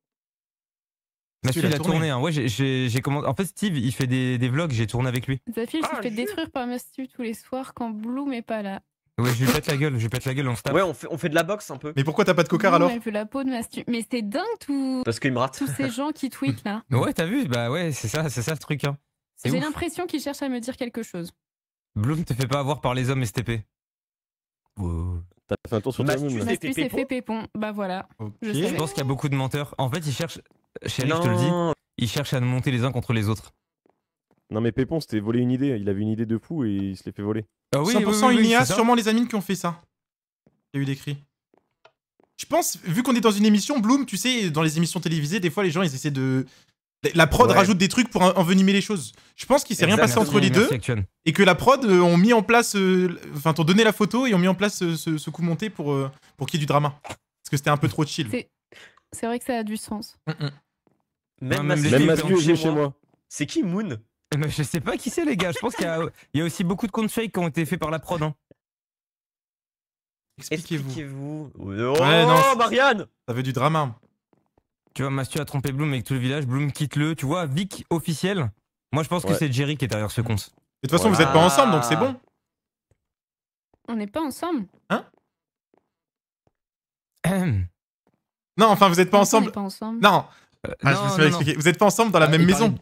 Mastu, il a tourné. Hein. Ouais, j'ai commencé. En fait, Steve, il fait des, vlogs, j'ai tourné avec lui. Zafir je ah, fait détruire par Mastu tous les soirs quand Bloom est pas là. Ouais, je lui pète la gueule, je lui pète la gueule, on se tape. Ouais, on fait, on fait de la boxe un peu. Mais pourquoi t'as pas de cocard alors Elle veut la peau de Mastu. Mais c'est dingue tout. Parce qu'il me rate. Tous ces gens qui tweetent là. ouais, t'as vu Bah ouais, c'est ça, c'est ça le truc. Hein. J'ai l'impression qu'il cherche à me dire quelque chose. Bloom te fait pas avoir par les hommes STP. T'as fait un tour sur ta s'est fait pépon. Bah voilà. Je, pense qu'il y a beaucoup de menteurs. En fait, ils cherchent. Chérie, je te le dis. Ils cherchent à nous monter les uns contre les autres. Non, mais Pépon, c'était voler une idée. Il avait une idée de fou et il se l'est fait voler. 100% ah une IA, sûrement les amis qui ont fait ça. Il y a eu des cris. Je pense, vu qu'on est dans une émission, Bloom, tu sais, dans les émissions télévisées, des fois les gens ils essaient de, la prod rajoute des trucs pour envenimer les choses. Je pense qu'il s'est rien passé entre les deux et que la prod euh, ont mis en place, euh, enfin, t'ont donné la photo et ont mis en place euh, ce, coup monté pour, pour qu'il y ait du drama. Parce que c'était un peu trop chill. C'est vrai que ça a du sens. Mm, mm. Même, chez, moi. C'est qui Moon eh ben, Je sais pas qui c'est, les gars. Je pense qu'il y, a aussi beaucoup de compte fake qui ont été faits par la prod. Hein. Expliquez-vous. Expliquez oh, Marianne Ça veut du drama. Tu vois, Mastu a trompé Bloom avec tout le village, Bloom quitte-le. Tu vois, Vic officiel. Moi, je pense que c'est Jerry qui est derrière ce con. De toute façon, vous n'êtes pas ensemble, donc c'est bon. On n'est pas ensemble. Hein Non, enfin, vous n'êtes pas, ensemble. pas ensemble. Non. Euh, ah, je me suis Vous n'êtes pas ensemble dans la ah, même maison.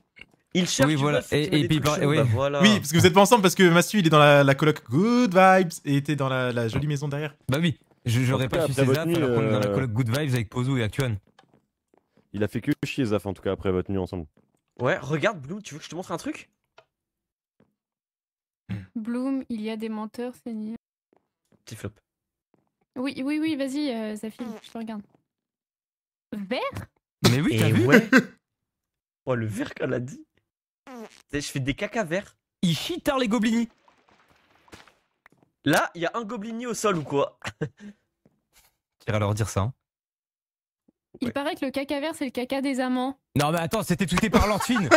Il cherche. Oui, voilà. et, oui. parce que vous n'êtes pas ensemble parce que Mastu, il est dans la, la coloc Good Vibes et était dans la, jolie maison derrière. Bah oui. J'aurais pas su ces alors qu'on est dans la euh, coloc Good Vibes avec Pozo et Actuan. Il a fait que chier Zaf en tout cas après votre nuit ensemble. Ouais, regarde Bloom, tu veux que je te montre un truc Bloom, il y a des menteurs, c'est Petit flop. Oui, oui, oui, vas-y, euh, Zafi, je te regarde. Vert Mais oui, eh t'as vu ouais. oh, le vert qu'elle a dit. Je fais des caca verts. Il chie tard les gobelins. Là, il y a un gobelini au sol ou quoi J'irai leur dire ça. Hein. Il paraît que le caca vert, c'est le caca des amants. Non, mais attends, c'était tes par Lantine.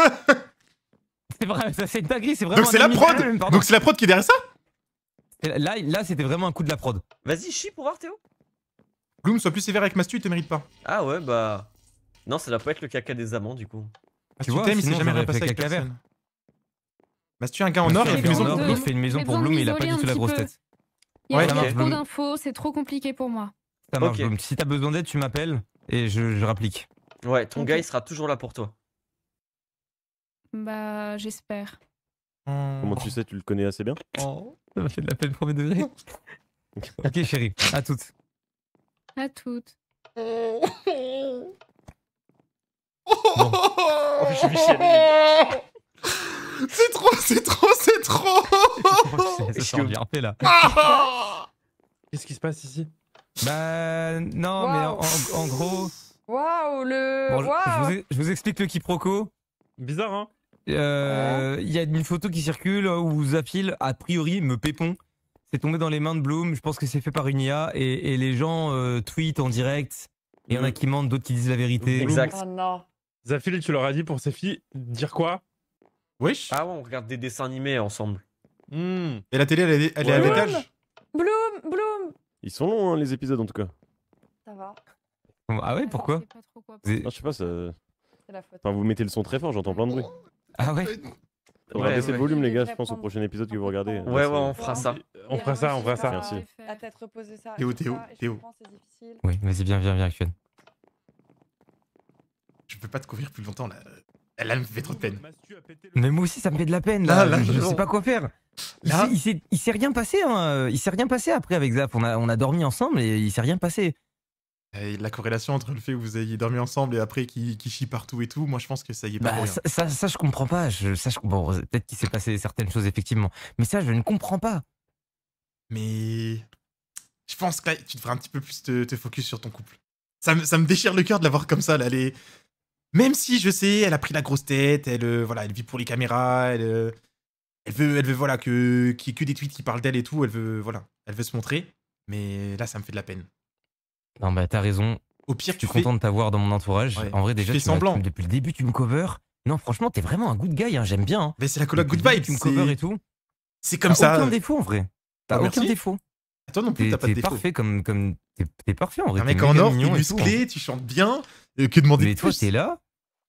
c'est vrai, c'est une dinguerie, c'est vraiment. Donc c'est la prod Donc c'est la prod qui est derrière ça Là, là c'était vraiment un coup de la prod. Vas-y, chie pour voir, Théo. Gloom, sois plus sévère avec Mastu, il te mérite pas. Ah ouais, bah. Non, ça doit pas être le caca des amants, du coup. Mastu vois t'aimes, il s'est jamais rien avec caca vert. Mastu, un gars en or, il a fait une maison pour Bloom. Il fait une maison pour il a pas du tout la grosse tête. Il y a trop d'infos, c'est trop compliqué pour moi. Ça marche, donc Si t'as besoin d'aide, tu m'appelles et je, je rapplique. Ouais, ton gars, il sera toujours là pour toi. Bah, j'espère. Hmm. Comment tu sais, tu le connais assez bien oh, Ça m'a fait de la peine mes degré. ok, chérie, à toutes. À toutes. Bon. Oh, c'est trop, c'est trop, c'est trop. Ah. Qu'est-ce qui se passe ici bah non, mais en, gros. Waouh le. je, vous explique le quiproquo. Bizarre hein. Euh, il y a une photo qui circule où Zafil, a priori, me pépon. C'est tombé dans les mains de Bloom. Je pense que c'est fait par une IA et, les gens euh, tweetent en direct. Il y en a mm. qui mentent, d'autres qui disent la vérité. Exact. Oh Zafil, tu leur as dit pour ses filles, dire quoi Wesh Ah ouais, on regarde des dessins animés ensemble. Hmm. Et la télé, elle est, elle est à l'étage Bloom, Bloom ils sont longs, hein, les épisodes en tout cas. Ça va. Ah ouais, pourquoi Je sais pas, ça... Enfin, vous mettez le son très fort, j'entends plein de bruit. Ah ouais On va Ouais, le volume, les gars, je pense, au prochain épisode que vous regardez. Ouais, ouais, on fera ça. On fera ça, on fera ça. Euh, Merci. Théo, Théo, Théo. Oui, vas-y, viens, viens, viens, actuelle. Je peux pas te couvrir plus longtemps là. Là, me fait trop de peine. Mais moi aussi, ça me fait de la peine. Là, ah, je ne sais pas quoi faire. Là. Il s'est rien passé. Hein. Il s'est rien passé après avec Zap. On a, on a dormi ensemble et il s'est rien passé. Et la corrélation entre le fait que vous ayez dormi ensemble et après qu'il chie partout et tout, moi je pense que ça y est pas bah, ça, ça, ça, je comprends pas. Je, ça, bon, peut-être qu'il s'est passé certaines choses effectivement, mais ça je ne comprends pas. Mais je pense que tu devrais un petit peu plus te, te focus sur ton couple. Ça me, ça me déchire le cœur de l'avoir comme ça là. Les, même si je sais, elle a pris la grosse tête, elle, euh, voilà, elle vit pour les caméras, elle, euh, elle veut, elle veut voilà, que, qu'il y ait que des tweets qui parlent d'elle et tout, elle veut, voilà, elle veut se montrer. Mais là, ça me fait de la peine. Non, bah t'as raison. Au pire, je suis tu content de t'avoir dans mon entourage. En vrai, déjà, tu, depuis le début, tu me covers. Non, franchement, t'es vraiment un good guy, hein, j'aime bien. Hein. Mais c'est la coloc Good Vibe. Tu me covers et tout. C'est comme ça. aucun défaut en vrai. T'as bah, aucun défaut. Toi non plus, t'as pas de défaut. parfait comme, comme T'es parfait en vrai. Un mec en or, t'es musclé, hein. tu chantes bien. Euh, que demander Mais toi, t'es là,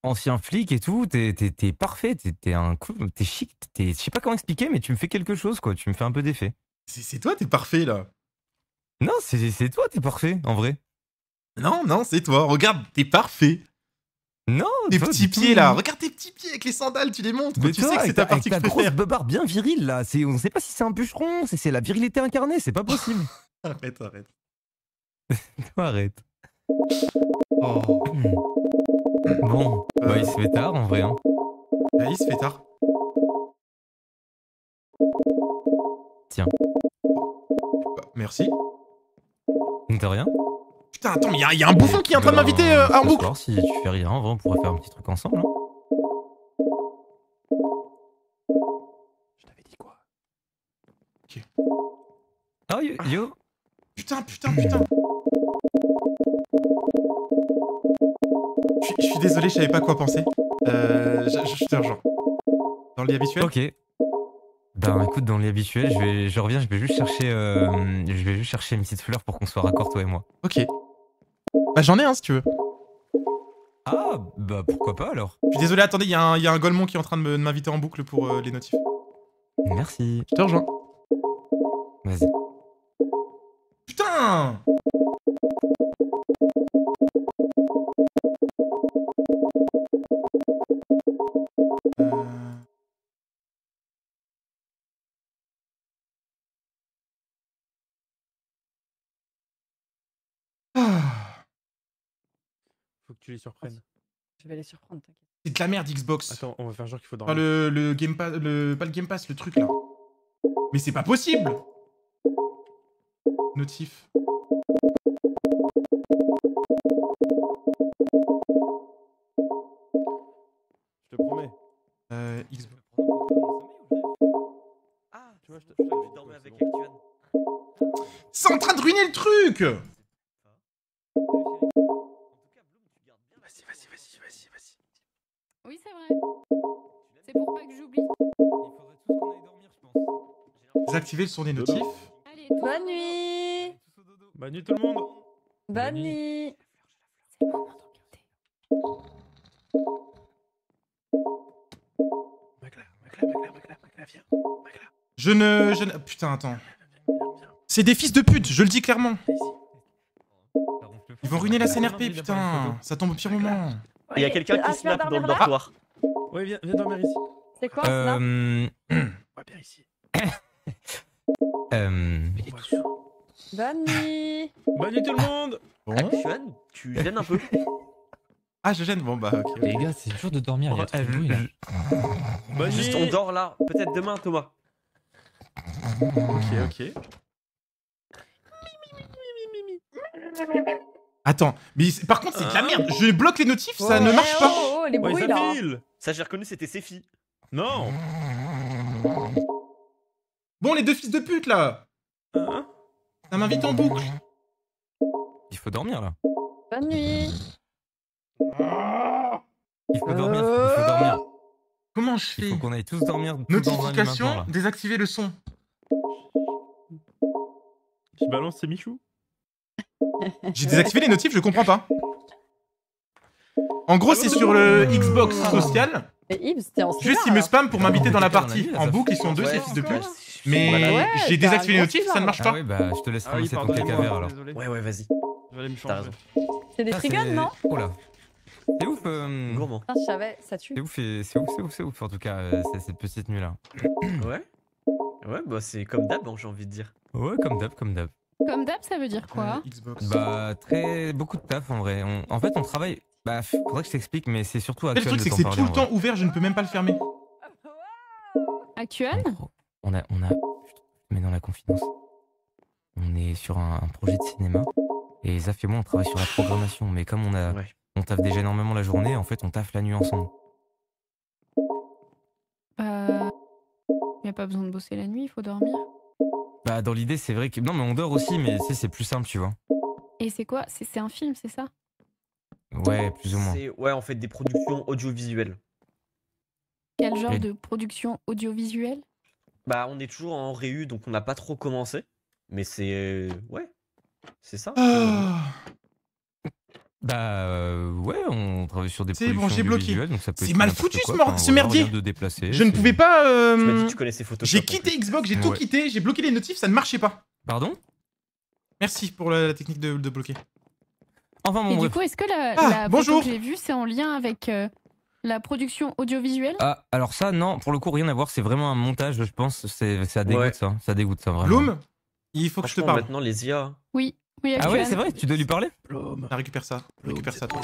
ancien flic et tout, t'es parfait, t'es un t'es chic, je sais pas comment expliquer, mais tu me fais quelque chose, quoi. Tu me fais un peu d'effet. C'est toi, t'es parfait là. Non, c'est toi, t'es parfait en vrai. Non, non, c'est toi. Regarde, t'es parfait. Non, tes petits pieds là, regarde tes petits pieds avec les sandales, tu les montres, Mais tu sais que c'est ta, partie avec ta grosse bien viril là, on sait pas si c'est un bûcheron, c'est la virilité incarnée, c'est pas possible. arrête, arrête. Arrête. Oh. Bon, euh. bah, il se fait tard en vrai. Hein. Bah, il se fait tard. Tiens. merci. De rien. Putain, attends, mais il y, a un bouffon qui est en train de bah, m'inviter à euh, en boucle. Si tu fais rien, on pourrait faire un petit truc ensemble. Hein. Je t'avais dit quoi Ok. Oh, yo. Putain, putain, putain. Je suis désolé, je savais pas quoi penser. Euh, je te rejoins. Dans le lit habituel Ok. Ben écoute, dans les habituel je, vais, je reviens, je vais juste chercher, euh, je vais juste chercher une petite fleur pour qu'on soit raccord, toi et moi. Ok. Bah j'en ai un si tu veux. Ah, bah pourquoi pas alors. Je suis désolé, attendez, il y, a un, un Golemon qui est en train de m'inviter en boucle pour euh, les notifs. Merci. Je te rejoins. Vas-y. Euh. Ah. Faut que tu les surprennes. Je vais les surprendre, t'inquiète. C'est de la merde Xbox. Attends, on va faire genre qu'il faut Enfin, le, le Game Pass, le, pas le Game Pass, le truc là. Mais c'est pas possible Notif. Je te promets. Euh, Ah, tu vois, je t'avais dormi avec C'est en train de ruiner le truc Vas-y, vas-y, vas-y, vas-y, vas-y. Oui, c'est vrai. C'est pour pas que j'oublie. Il faudrait tous qu'on aille dormir, je pense. Désactiver le son des notifs. Bonne nuit. Bonne nuit tout le monde. Bonne, nuit. Je ne, je ne... Putain, attends. C'est des fils de pute, je le dis clairement. Ils vont ruiner la CNRP, putain. Ça tombe au pire moment. Il y a quelqu'un qui ah, se snap dans le dortoir. Oui, viens, dormir ici. C'est quoi, euh... Hmm. bien ici. Euh... Bonne nuit Bonne nuit tout le monde Action, ah, tu gênes un peu. Ah, je gêne, bon bah ok. Les gars, c'est dur de dormir, il y a trop Juste, on dort là, peut-être demain Thomas. Ok, ok. Attends, mais par contre, c'est de la merde. Je bloque les notifs, ça ne marche pas. Oh, oh, oh les bruits ça là. Ça, j'ai reconnu, c'était Sefi. Non. Bon, les deux fils de pute, là Ça m'invite en boucle Il faut dormir, là. Bonne nuit Il faut dormir, il faut dormir. Comment je fais Il tous dormir. Notification, désactiver le son. Tu balance, ces Michou J'ai désactivé les notifs, je comprends pas. En gros, c'est sur le Xbox ah. social. en Juste, il me spam pour m'inviter dans la partie. En boucle, ils sont deux, ces fils de pute. Mais j'ai désactivé les notifs, ça ne marche hein. pas. Ah oui, bah, je te laisse travailler ah ton caca vert alors. Ouais, ouais, vas-y. Je vais aller me changer. C'est des ah, trigones, non Oh là. C'est ouf. Euh, Gourmand. Ah, je savais, ça tue. C'est ouf, c'est ouf, c'est ouf, en tout cas, euh, cette petite nuit-là. ouais. Ouais, bah c'est comme d'hab, hein, j'ai envie de dire. Ouais, comme d'hab, comme d'hab. Comme d'hab, ça veut dire quoi euh, Bah, très. beaucoup de taf en vrai. En fait, on travaille. Bah, faudrait que je t'explique, mais c'est surtout actuel. Le truc, c'est que c'est tout le temps ouvert, je ne peux même pas le fermer. Actuel on a, on a, mais dans la confidence. On est sur un, projet de cinéma et Zaf et moi on travaille sur la programmation, mais comme on a, on taffe déjà énormément la journée, en fait on taffe la nuit ensemble. Bah, y a pas besoin de bosser la nuit, il faut dormir. Bah dans l'idée c'est vrai que non mais on dort aussi, mais c'est plus simple tu vois. Et c'est quoi C'est un film, c'est ça Ouais, plus ou moins. Ouais, en fait des productions audiovisuelles. Quel genre de production audiovisuelle bah, on est toujours en réu, donc on n'a pas trop commencé. Mais c'est. Euh, ouais. C'est ça. Ah. Bah euh, ouais, on travaille sur des C'est bon, j'ai bloqué. C'est mal foutu ce, merdier. je ne pouvais pas. Euh, tu m'as dit tu connaissais J'ai quitté Xbox, j'ai tout quitté, j'ai bloqué les notifs, ça ne marchait pas. Pardon Merci pour la, technique de, bloquer. Enfin bon. Et du coup, est-ce que la, ah, bonjour. que j'ai vue, c'est en lien avec la production audiovisuelle Ah, alors ça, non, pour le coup, rien à voir. C'est vraiment un montage, je pense. C'est, ça dégoûte ça. Ça dégoûte ça, vraiment. Bloom Il faut que je te parle. maintenant, les IA. Oui. oui ah ouais, c'est vrai, tu dois lui parler Bloom. Bah, récupère ça. Récupère ça, toi.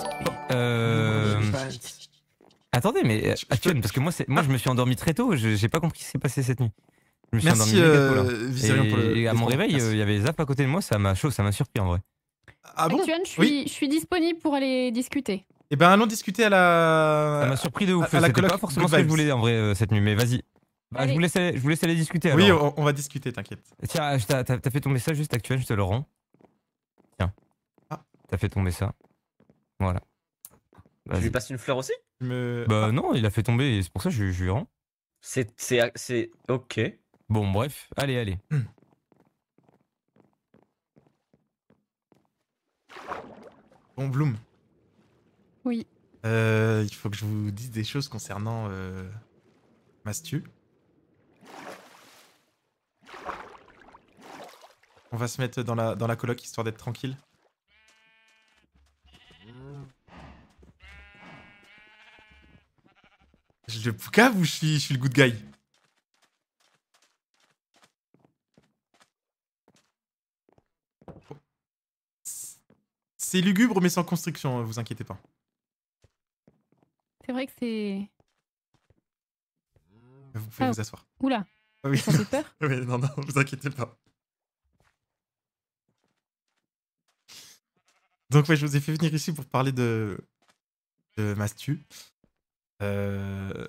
Euh. Attendez, mais euh, Actuan, parce que moi, moi je me suis endormi très tôt. J'ai pas compris ce qui s'est passé cette nuit. Merci, et, à mon réveil, euh, il y avait Zap à côté de moi, ça m'a chaud, ça m'a surpris en vrai. Ah bon Actuan, je, suis, je suis disponible pour aller discuter. Eh ben, allons discuter à la. Ça m'a surpris de ouf. pas forcément ce que je voulais en vrai euh, cette nuit, mais vas-y. Bah, je, vous laisse, je vous aller discuter. Alors. Oui, on, va discuter, t'inquiète. Tiens, ah, t'as fait tomber ça juste actuel, je te le rends. Tiens. Ah. T'as fait tomber ça. Voilà. Tu lui passes une fleur aussi Bah ah. non, il a fait tomber c'est pour ça que je, lui rends. C'est. C'est. Ok. Bon, bref. Allez, allez. Hmm. Bon, Bloom. Oui. Euh, il faut que je vous dise des choses concernant euh, Mastu. On va se mettre dans la, dans la coloc histoire d'être tranquille. Je le ou suis, je suis le good guy C'est lugubre mais sans construction, hein, vous inquiétez pas. C'est vrai que c'est. Vous pouvez ah, vous asseoir. Oula, ah Oui. vous fait peur. Oui, non, non, vous inquiétez pas. Donc, je vous ai fait venir ici pour parler de, de Mastu. Euh,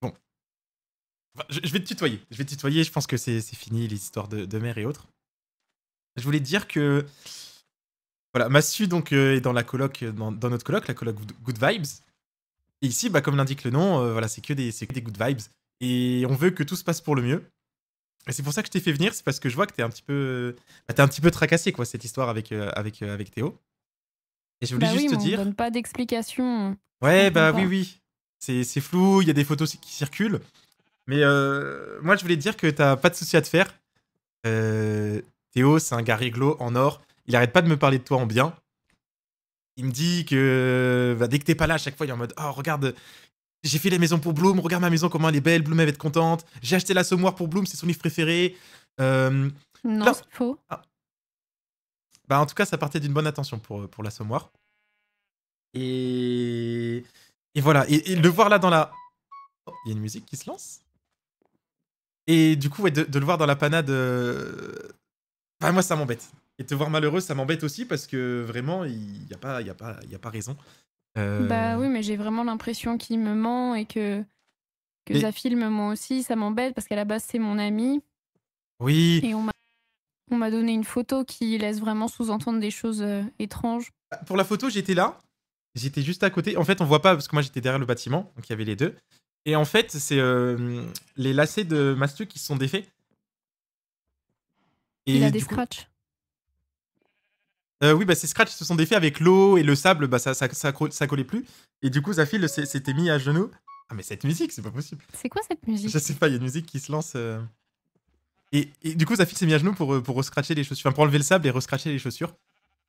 bon. je, vais te tutoyer. Je vais te tutoyer. Je pense que c'est fini, les histoires de, de mère et autres. Je voulais dire que. Voilà, Mastu donc, euh, est dans la coloc, dans, dans notre coloc, la coloc Good Vibes ici, bah, comme l'indique le nom, euh, voilà, c'est que, des, que des good vibes. Et on veut que tout se passe pour le mieux. Et c'est pour ça que je t'ai fait venir, c'est parce que je vois que t'es un petit peu, bah, un petit peu tracassé quoi cette histoire avec euh, avec euh, avec Théo. Et je voulais bah juste te dire. On donne pas d'explication. Ouais, bah oui, oui. C'est flou, il y a des photos qui circulent. Mais moi, je voulais te dire que t'as pas de souci à te faire. Théo, c'est un gars réglo en or. Il arrête pas de me parler de toi en bien il me dit que euh, bah, dès que t'es pas là, à chaque fois, il est en mode Oh, regarde, j'ai fait la maison pour Bloom, regarde ma maison, comment elle est belle, Bloom, elle va être contente. J'ai acheté la pour Bloom, c'est son livre préféré. Euh, non, c'est faux. Ah. Bah, en tout cas, ça partait d'une bonne attention pour, euh, pour la Et... voilà, et, le voir là dans la. Oh, il y a une musique qui se lance. Et du coup, de, le voir dans la panade. Bah, moi, ça m'embête. Et te voir malheureux, ça m'embête aussi parce que vraiment, il n'y a, pas, y a, pas, y a pas raison. Euh, bah oui, mais j'ai vraiment l'impression qu'il me ment et que, que ça filme moi aussi. Ça m'embête parce qu'à la base, c'est mon ami. Oui. Et on m'a donné une photo qui laisse vraiment sous-entendre des choses euh, étranges. Bah, pour la photo, j'étais là. J'étais juste à côté. En fait, on voit pas parce que moi j'étais derrière le bâtiment, donc il y avait les deux. Et en fait, c'est euh, les lacets de Mastu qui sont défaits il a des scratchs. Euh, oui, bah, ces scratchs se sont défaits avec l'eau et le sable, bah, ça, ça, ça, collait plus. Et du coup, Zafil s'était mis à genoux. Ah, mais cette musique, c'est pas possible. C'est quoi cette musique Je sais pas, il y a une musique qui se lance. Euh. Et, du coup, Zafil s'est mis à genoux pour, euh, rescratcher les chaussures, pour enlever le sable et rescratcher les chaussures.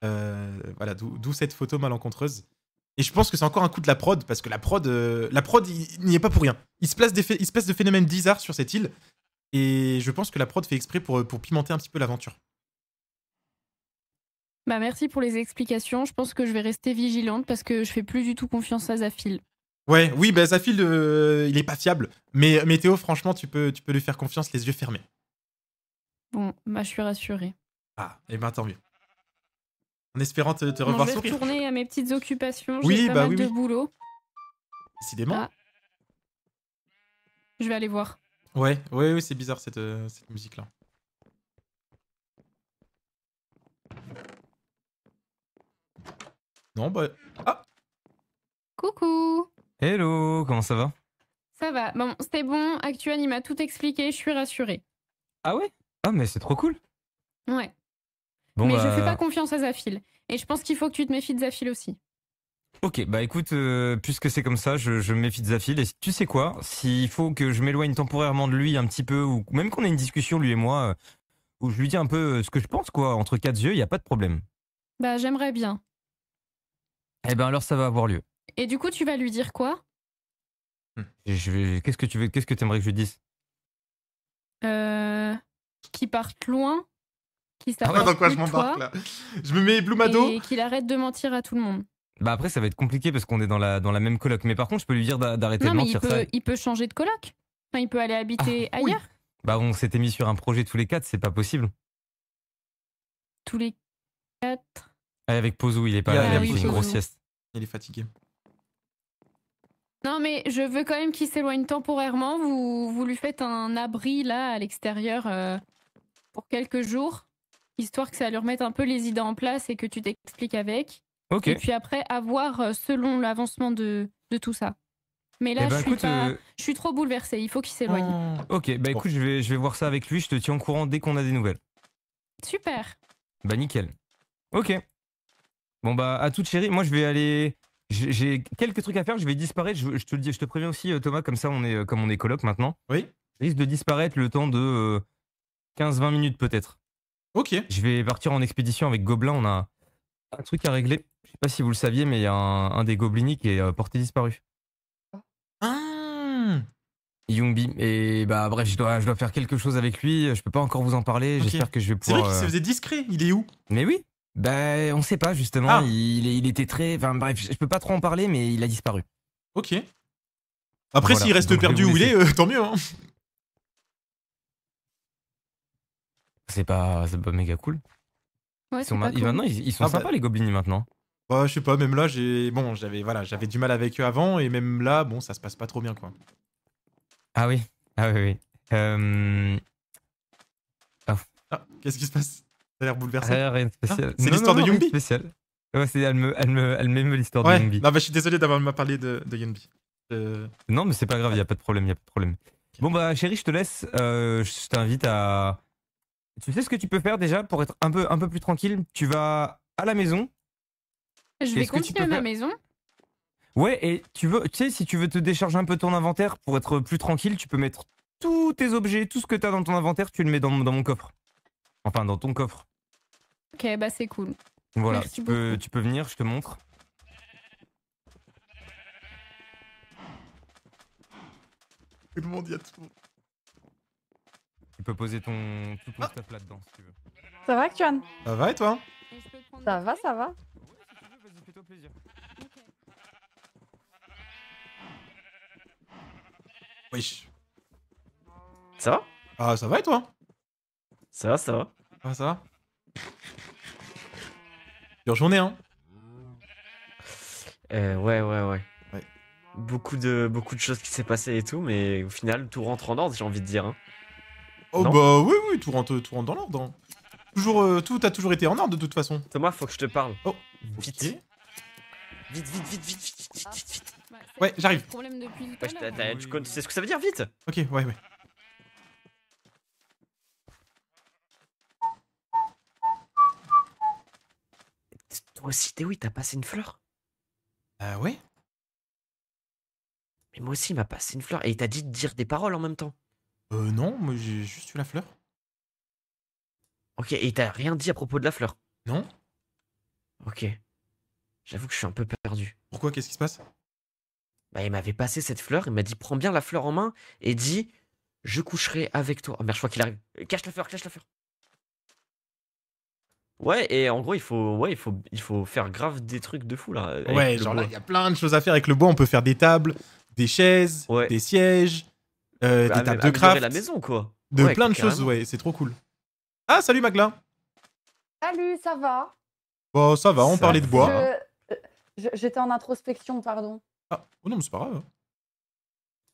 voilà, d'où cette photo malencontreuse. Et je pense que c'est encore un coup de la prod, parce que la prod, la prod n'y est pas pour rien. Il se, place des il de phénomènes bizarres sur cette île, et je pense que la prod fait exprès pour, euh, pour pimenter un petit peu l'aventure. Bah merci pour les explications. Je pense que je vais rester vigilante parce que je fais plus du tout confiance à Zafil. Ouais, oui, bah Zafil, euh, il est pas fiable. Mais, euh, météo Théo, franchement, tu peux, tu peux lui faire confiance les yeux fermés. Bon, bah je suis rassurée. Ah, et eh ben tant mieux. En espérant te, revoir sourire. Je vais retourner à mes petites occupations. Oui, bah pas de boulot. Décidément. Ah. Je vais aller voir. Ouais, ouais, c'est bizarre euh, cette, musique-là. Non, bah. Ah Coucou Hello, comment ça va Ça va, bon, c'était bon, Actuan, il m'a tout expliqué, je suis rassurée. Ah ouais Ah, mais c'est trop cool Ouais. mais je bah fais pas confiance à Zafil. Et je pense qu'il faut que tu te méfies de Zafil aussi. Ok, bah écoute, euh, puisque c'est comme ça, je, je me méfie de Zafil. Et tu sais quoi S'il faut que je m'éloigne temporairement de lui un petit peu, ou même qu'on ait une discussion, lui et moi, euh, où je lui dis un peu euh, ce que je pense, quoi, entre quatre yeux, il n'y a pas de problème. Bah j'aimerais bien. Et eh ben alors ça va avoir lieu. Et du coup, tu vas lui dire quoi hm. Qu'est-ce que tu veux Qu'est-ce que 'aimerais que je lui dise Euh... Qu'il parte loin, qu'il s'arrête ah, ah je m'embarque Je me mets Blumado et qu'il arrête de mentir à tout le monde. Bah après, ça va être compliqué parce qu'on est dans la, dans la même coloc. Mais par contre, je peux lui dire d'arrêter de mentir. Il peut, il peut changer de coloc. il peut aller habiter ah, ailleurs. Bah on s'était mis sur un projet tous les quatre, c'est pas possible. Tous les quatre Avec Pozou, il est pas ah là, il a pris une grosse sieste. Il est fatigué. Non, mais je veux quand même qu'il s'éloigne temporairement. Vous, vous lui faites un abri là à l'extérieur euh, pour quelques jours, histoire que ça lui remette un peu les idées en place et que tu t'expliques avec. Et puis après, à voir euh, selon l'avancement de, de tout ça. Mais là, eh ben, euh, je, suis trop bouleversé Il faut qu'il s'éloigne. Hmm. Ok, bah écoute, je vais, je vais voir ça avec lui. Je te tiens au courant dès qu'on a des nouvelles. Super. Bah nickel. Ok. Bon bah à toute chérie. Moi, je vais aller. J'ai quelques trucs à faire. Je vais disparaître. Je, te le dis, je te préviens aussi, euh, Thomas. Comme ça, on est comme on est coloc maintenant. Oui. Je risque de disparaître le temps de 15-20 minutes peut-être. Ok. Je vais partir en expédition avec Gobelin. On a un truc à régler. Je sais pas si vous le saviez, mais il y a un, des Goblini qui est euh, porté disparu. Ah, ah. Yungbi. Et bah bref, je dois, faire quelque chose avec lui. Je ne peux pas encore vous en parler. J'espère que je vais pouvoir. C'est vrai qu'il se euh, faisait discret. Il est où Mais oui. Bah on sait pas justement. Ah. Il, était très. Enfin bref, je ne peux pas trop en parler, mais il a disparu. Ok. Après, s'il reste perdu où il est, euh, tant mieux. Hein. C'est c'est pas méga cool. Ouais, ils sont maintenant, ils, sont ah, bah sympas les gobelins maintenant. Ouais, je sais pas, même là, j'ai bon, j'avais voilà, j'avais du mal avec eux avant et même là, bon, ça se passe pas trop bien quoi. Ah oui, ah oui, oui. Euh, oh. Ah, Qu'est-ce qui se passe Ça a l'air bouleversé. l'air ah, rien de ah, spécial. c'est l'histoire de Yumbi. Spécial. Ouais, elle me, elle me, elle m'émeut l'histoire de Yumbi. Non, bah, je suis désolé d'avoir m'a parlé de, de Yumbi. Non, mais c'est pas grave, il y a pas de problème, il y a pas de problème. Bon bah chérie, je te laisse. Euh, je t'invite à tu sais ce que tu peux faire déjà pour être un peu, un peu plus tranquille Tu vas à la maison. Je vais continuer à ma maison. Ouais, et tu veux, tu sais, si tu veux te décharger un peu ton inventaire pour être plus tranquille, tu peux mettre tous tes objets, tout ce que tu as dans ton inventaire, tu le mets dans, dans, mon coffre. Enfin, dans ton coffre. Ok, bah c'est cool. Voilà, tu, peux, tu peux venir, je te montre. le monde, y a tout. Tu peux poser ton, tout ah. stuff là-dedans si tu veux. Ça va, Kian Ça va et toi Ça va, ça va. vas Wesh. Ça va Ah, ça va et toi Ça va, ça va. Ah, ça va Bien journée, hein euh, ouais, ouais, ouais, ouais. Beaucoup, de, beaucoup de choses qui s'est passé et tout, mais au final, tout rentre en ordre, j'ai envie de dire. Hein. Oh bah oui, oui, tout rentre, tout rentre dans l'ordre. Hein. Toujours, euh, tout a toujours été en ordre de toute façon. C'est moi, faut que je te parle. Oh, vite. Vite, Vite, vite, vite, vite, vite, vite, vite, vite. Ouais, j'arrive. Ouais, Tu sais ce que ça veut dire, vite Ok, ouais, ouais. Toi aussi, t'es il t'a passé une fleur Ah euh, ouais Mais moi aussi, il m'a passé une fleur et il t'a dit de dire des paroles en même temps. Euh, non, moi j'ai juste eu la fleur. Ok, et t'as rien dit à propos de la fleur Non. Ok. J'avoue que je suis un peu perdu. Pourquoi Qu'est-ce qui se passe Bah, il m'avait passé cette fleur, il m'a dit prends bien la fleur en main et dis je coucherai avec toi. Oh merde, je crois qu'il arrive. Cache la fleur, cache la fleur. Ouais, et en gros, il faut, ouais, il faut, il faut faire grave des trucs de fou là. Ouais, genre là, il y a plein de choses à faire avec le bois. On peut faire des tables, des chaises, des sièges. Euh, de craft. la maison, quoi. De plein de choses, ouais, c'est trop cool. Ah, salut Magla Salut, ça va Bon, ça va, on parlait de bois. Euh, j'étais en introspection, pardon. Ah, oh non, mais c'est pas grave.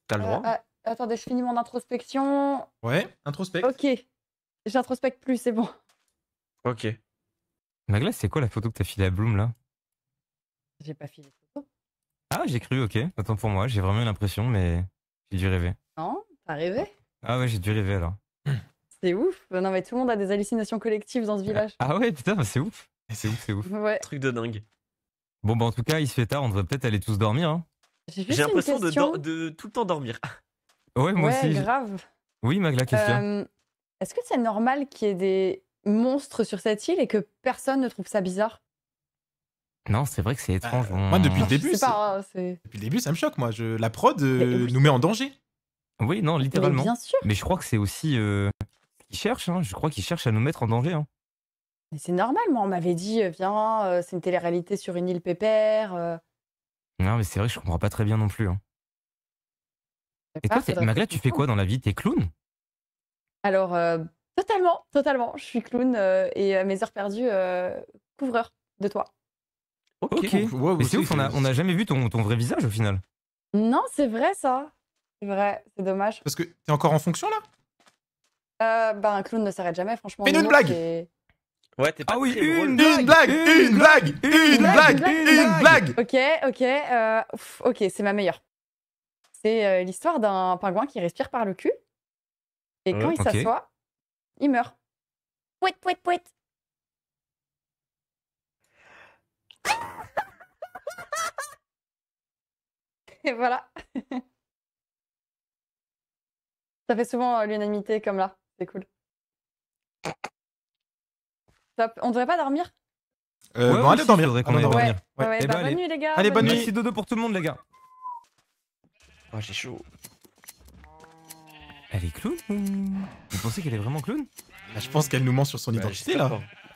T'as le euh, droit. attendez, je finis mon introspection. Ouais, introspect. Ok. J'introspecte plus, c'est bon. Ok. Magla, c'est quoi la photo que t'as filée à Bloom là J'ai pas filé de photo. Ah, j'ai cru, ok. Attends pour moi, j'ai vraiment l'impression, mais. J'ai dû rêver. Non, t'as rêvé Ah ouais, j'ai dû rêver alors. C'est ouf. Non, mais tout le monde a des hallucinations collectives dans ce ah village. Ah ouais, putain, c'est ouf. C'est ouf, c'est ouf. Truc de dingue. Bon, bah en tout cas, il se fait tard, on devrait peut-être aller tous dormir. Hein. J'ai l'impression de, tout le temps dormir. Ouais, moi ouais, aussi. grave. Oui, Magla, qu'est-ce euh, Est-ce que c'est normal qu'il y ait des monstres sur cette île et que personne ne trouve ça bizarre non, c'est vrai que c'est étrange. Euh, moi, depuis le début, hein, depuis le début, ça me choque. Moi, je... la prod euh, nous met en danger. Oui, non, littéralement. Mais, je crois que c'est aussi euh, ils hein. Je crois qu'ils cherchent à nous mettre en danger. Hein. Mais c'est normal. Moi, on m'avait dit, viens, c'est une télé-réalité sur une île pépère. Non, mais c'est vrai, je comprends pas très bien non plus. Et toi, toi, Magla, tu fais quoi dans la vie T'es clown Alors, totalement, totalement. Je suis clown et mes heures perdues, couvreur de toi. Ok. mais c'est ouf, on a, on a, jamais vu ton, ton vrai visage au final. Non, c'est vrai ça. C'est vrai, c'est dommage. Parce que t'es encore en fonction là euh, bah, un clown ne s'arrête jamais, franchement. Mais une blague Ouais, t'es pas Ah oui, une, blague, une blague, une blague, une blague, une blague Ok, ok, euh, ok, c'est ma meilleure. C'est euh, l'histoire d'un pingouin qui respire par le cul, et quand il s'assoit, il meurt. Pouet, pouet, pouet Et voilà. Ça fait souvent euh, l'unanimité comme là. C'est cool. Top. On devrait pas dormir euh, bon, allez dormir. devrait qu'on dormir. Bah, eh ben, bonne allez. nuit, les gars. Allez, bonne, nuit. Merci dodo pour tout le monde, les gars. Oh, j'ai chaud. Elle est clown Vous pensez qu'elle est vraiment clown bah, Je pense qu'elle nous ment sur son bah, identité, là.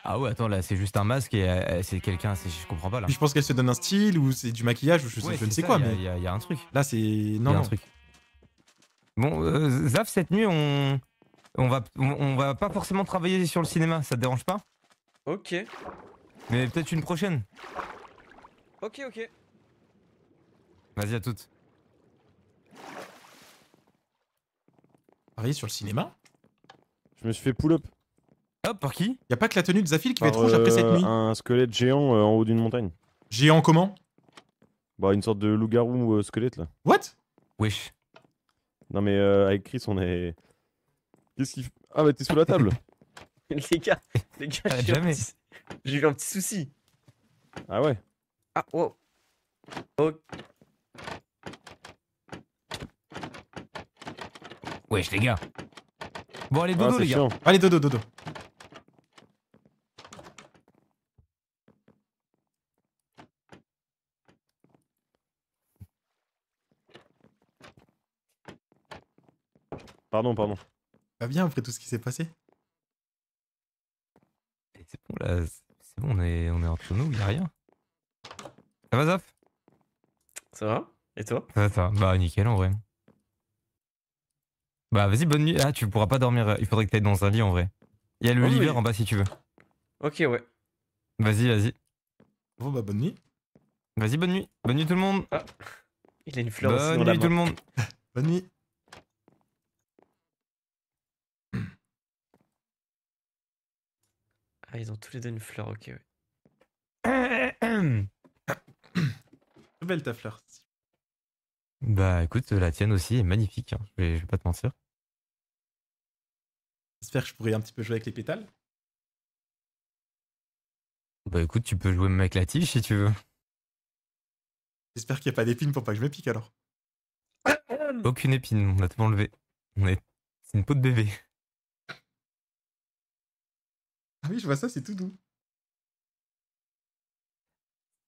Ah ouais, attends, là, c'est juste un masque et euh, c'est quelqu'un, je comprends pas là. je pense qu'elle se donne un style ou c'est du maquillage ou je, sais- ne sais quoi, mais il y, a- un truc. là c'est. Non, un truc. Bon, euh, Zaf, cette nuit, on, on, va, on, va pas forcément travailler sur le cinéma, ça te dérange pas Ok, Mais peut-être une prochaine. ok, ok. Vas-y, à toutes. Travailler sur le cinéma Je me suis fait pull-up. Hop, par qui Y'a pas que la tenue de Zafil qui va être rouge après cette euh, nuit. Un squelette géant euh, en haut d'une montagne. Géant comment Bah, une sorte de loup-garou euh, squelette là. What Wesh. Non, mais avec Chris, on est. Qu'est-ce qu'il. Ah, bah, t'es sous la table Les gars, les gars, ah, j'ai petit... eu un petit souci. Ah ouais Ah, wow. Oh. Ok. Wesh, les gars. Bon, allez, ah, dodo, les gars. Allez, dodo, dodo. Pardon, pardon. Pas bah, bien après tout ce qui s'est passé. C'est bon là, c'est bon, on est, on est entre nous, y a rien. Ça va Zaf Ça va Et toi Ça va, ça Bah nickel en vrai. Bah vas-y, bonne nuit. Ah, tu pourras pas dormir, il faudrait que tu ailles dans un lit en vrai. Il y a le oh, en bas si tu veux. Ok, ouais. Vas-y, vas-y. Bon bah bonne nuit. Vas-y, bonne nuit. Bonne nuit tout le monde. Ah, il a une fleur Bonne nuit tout le monde. bonne nuit. Ah, ils ont tous les deux une fleur, ok, ouais. Belle ta fleur. Bah écoute, la tienne aussi est magnifique, hein. je, vais, pas te mentir. J'espère que je pourrais un petit peu jouer avec les pétales. Bah écoute, tu peux jouer même avec la tige si tu veux. J'espère qu'il n'y a pas d'épines pour pas que je me pique alors. Aucune épine, on a tout enlevé. est... C'est une peau de bébé. Ah oui, je vois ça, c'est tout doux.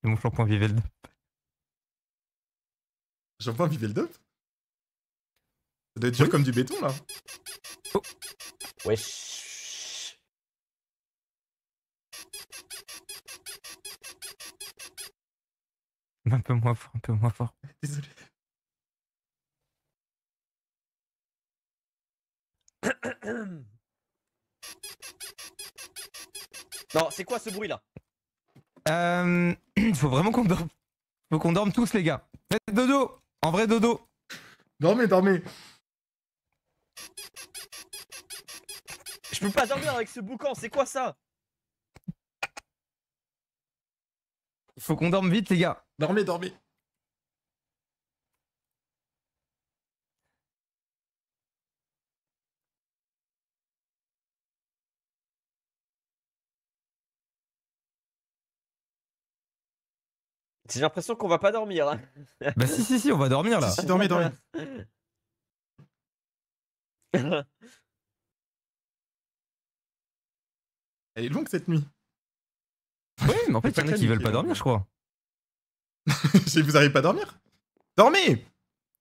C'est mon shampoing Viveldop. Shampoing Viveldop Ça doit être dur comme du béton là. Oh. Wesh. Un peu moins fort, un peu moins fort. Désolé. Non, c'est quoi ce bruit là Il Faut vraiment qu'on dorme. Faut qu'on dorme tous, les gars. Faites dodo En vrai, dodo Dormez, dormez Je peux pas dormir avec ce boucan, c'est quoi ça Il faut qu'on dorme vite, les gars. Dormez, dormez J'ai l'impression qu'on va pas dormir. Hein. Bah si si si, on va dormir là. Si, si dormez, dormez. Elle est longue cette nuit. Oui, mais en fait, il y en a qui veulent pas dormir, je crois. vous arrivez pas à dormir Dormez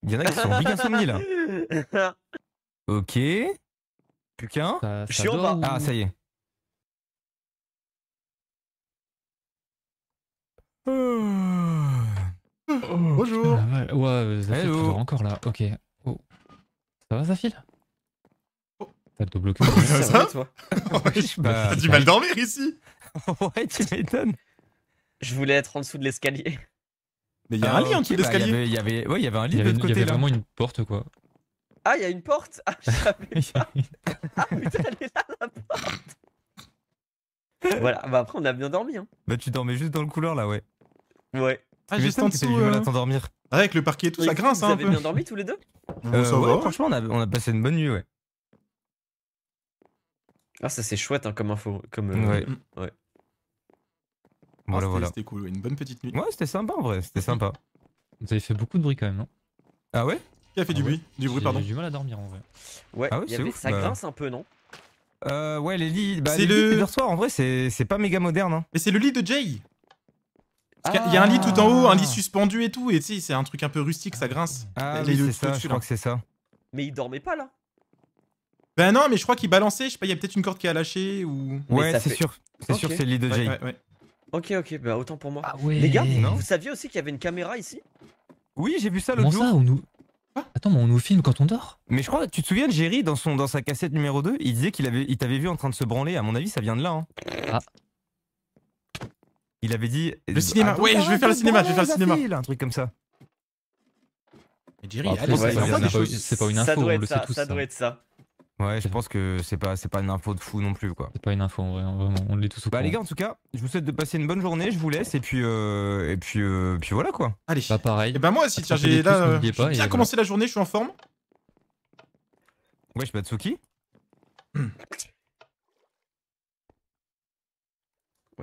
Il y en a qui sont bien big là. Ok. Plus qu'un. Ah, ça y est. Bonjour. Ah ouais, euh, Zafil, encore là. Ok. Oh. Ça va, Zafil oh. T'as le dos bloqué. ça toi bah, T'as du mal dormir ici Ouais, tu m'étonnes. Je voulais être en dessous de l'escalier. Mais il y a un ah, lit en dessous de bah, l'escalier. Il y avait, ouais, il y avait un lit de côté. vraiment une porte, quoi. Ah, il y a une porte Ah, j'avais pas. ah, putain, elle là, la porte Voilà, bah après, on a bien dormi. Hein. Bah, tu dormais juste dans le couloir, là, ouais. Ouais. Ah, j'ai c'est du mal euh, à t'endormir. Ah, avec le parquet et tout, ça grince vous hein, un peu. Vous avez bien dormi tous les deux euh, Franchement, on a, passé une bonne nuit, ouais. Ah, ça c'est chouette hein, comme info. Comme, euh, ouais. ouais. Voilà, ah, voilà. C'était cool, une bonne petite nuit. Ouais, c'était sympa en vrai, c'était sympa. Vous avez fait beaucoup de bruit quand même, non Ah ouais Qui a fait ah du bruit Du bruit, pardon. J'ai du mal à dormir en vrai. Ouais, ça bah. grince un peu, non euh, ouais, les lits, bah, c'est le... soir, en vrai, c'est pas méga moderne. Hein. Mais c'est le lit de Jay il y a un lit tout en haut, un lit ah. suspendu et tout, et tu sais, c'est un truc un peu rustique, ça grince. Ah, c'est ça, je crois que c'est ça. Mais il dormait pas là Ben non, mais je crois qu'il balançait, je sais pas, il y a peut-être une corde qui a lâché ou. Ouais, c'est sûr, c'est sûr, c'est le lit de Jay. Ok, ok, bah autant pour moi. Ah Les gars, vous saviez aussi qu'il y avait une caméra ici Oui, j'ai vu ça l'autre jour. on nous... Quoi Attends, mais on nous filme quand on dort Mais je crois, tu te souviens Jerry dans, son, dans sa cassette numéro 2 Il disait qu'il avait, il t'avait vu en train de se branler. À mon avis, ça vient de là. Hein. Ah. Il avait dit. Le euh, cinéma. ouais, je vais faire le cinéma. Je vais faire le cinéma. Un truc comme ça. Jerry, c'est pas une info. Ça doit ça. ça. Ouais, je pense que c'est pas, pas une info de fou non plus, quoi. C'est pas une info, en vrai, hein, vraiment, on l'est tous au Bah les gars, en tout cas, je vous souhaite de passer une bonne journée, je vous laisse, et puis, euh, et puis, euh, puis voilà, quoi. Allez. Bah pareil. Et eh bah ben, moi aussi, tiens, j'ai là, bien commencé la journée, je suis en forme. Ouais, je bats Batsuki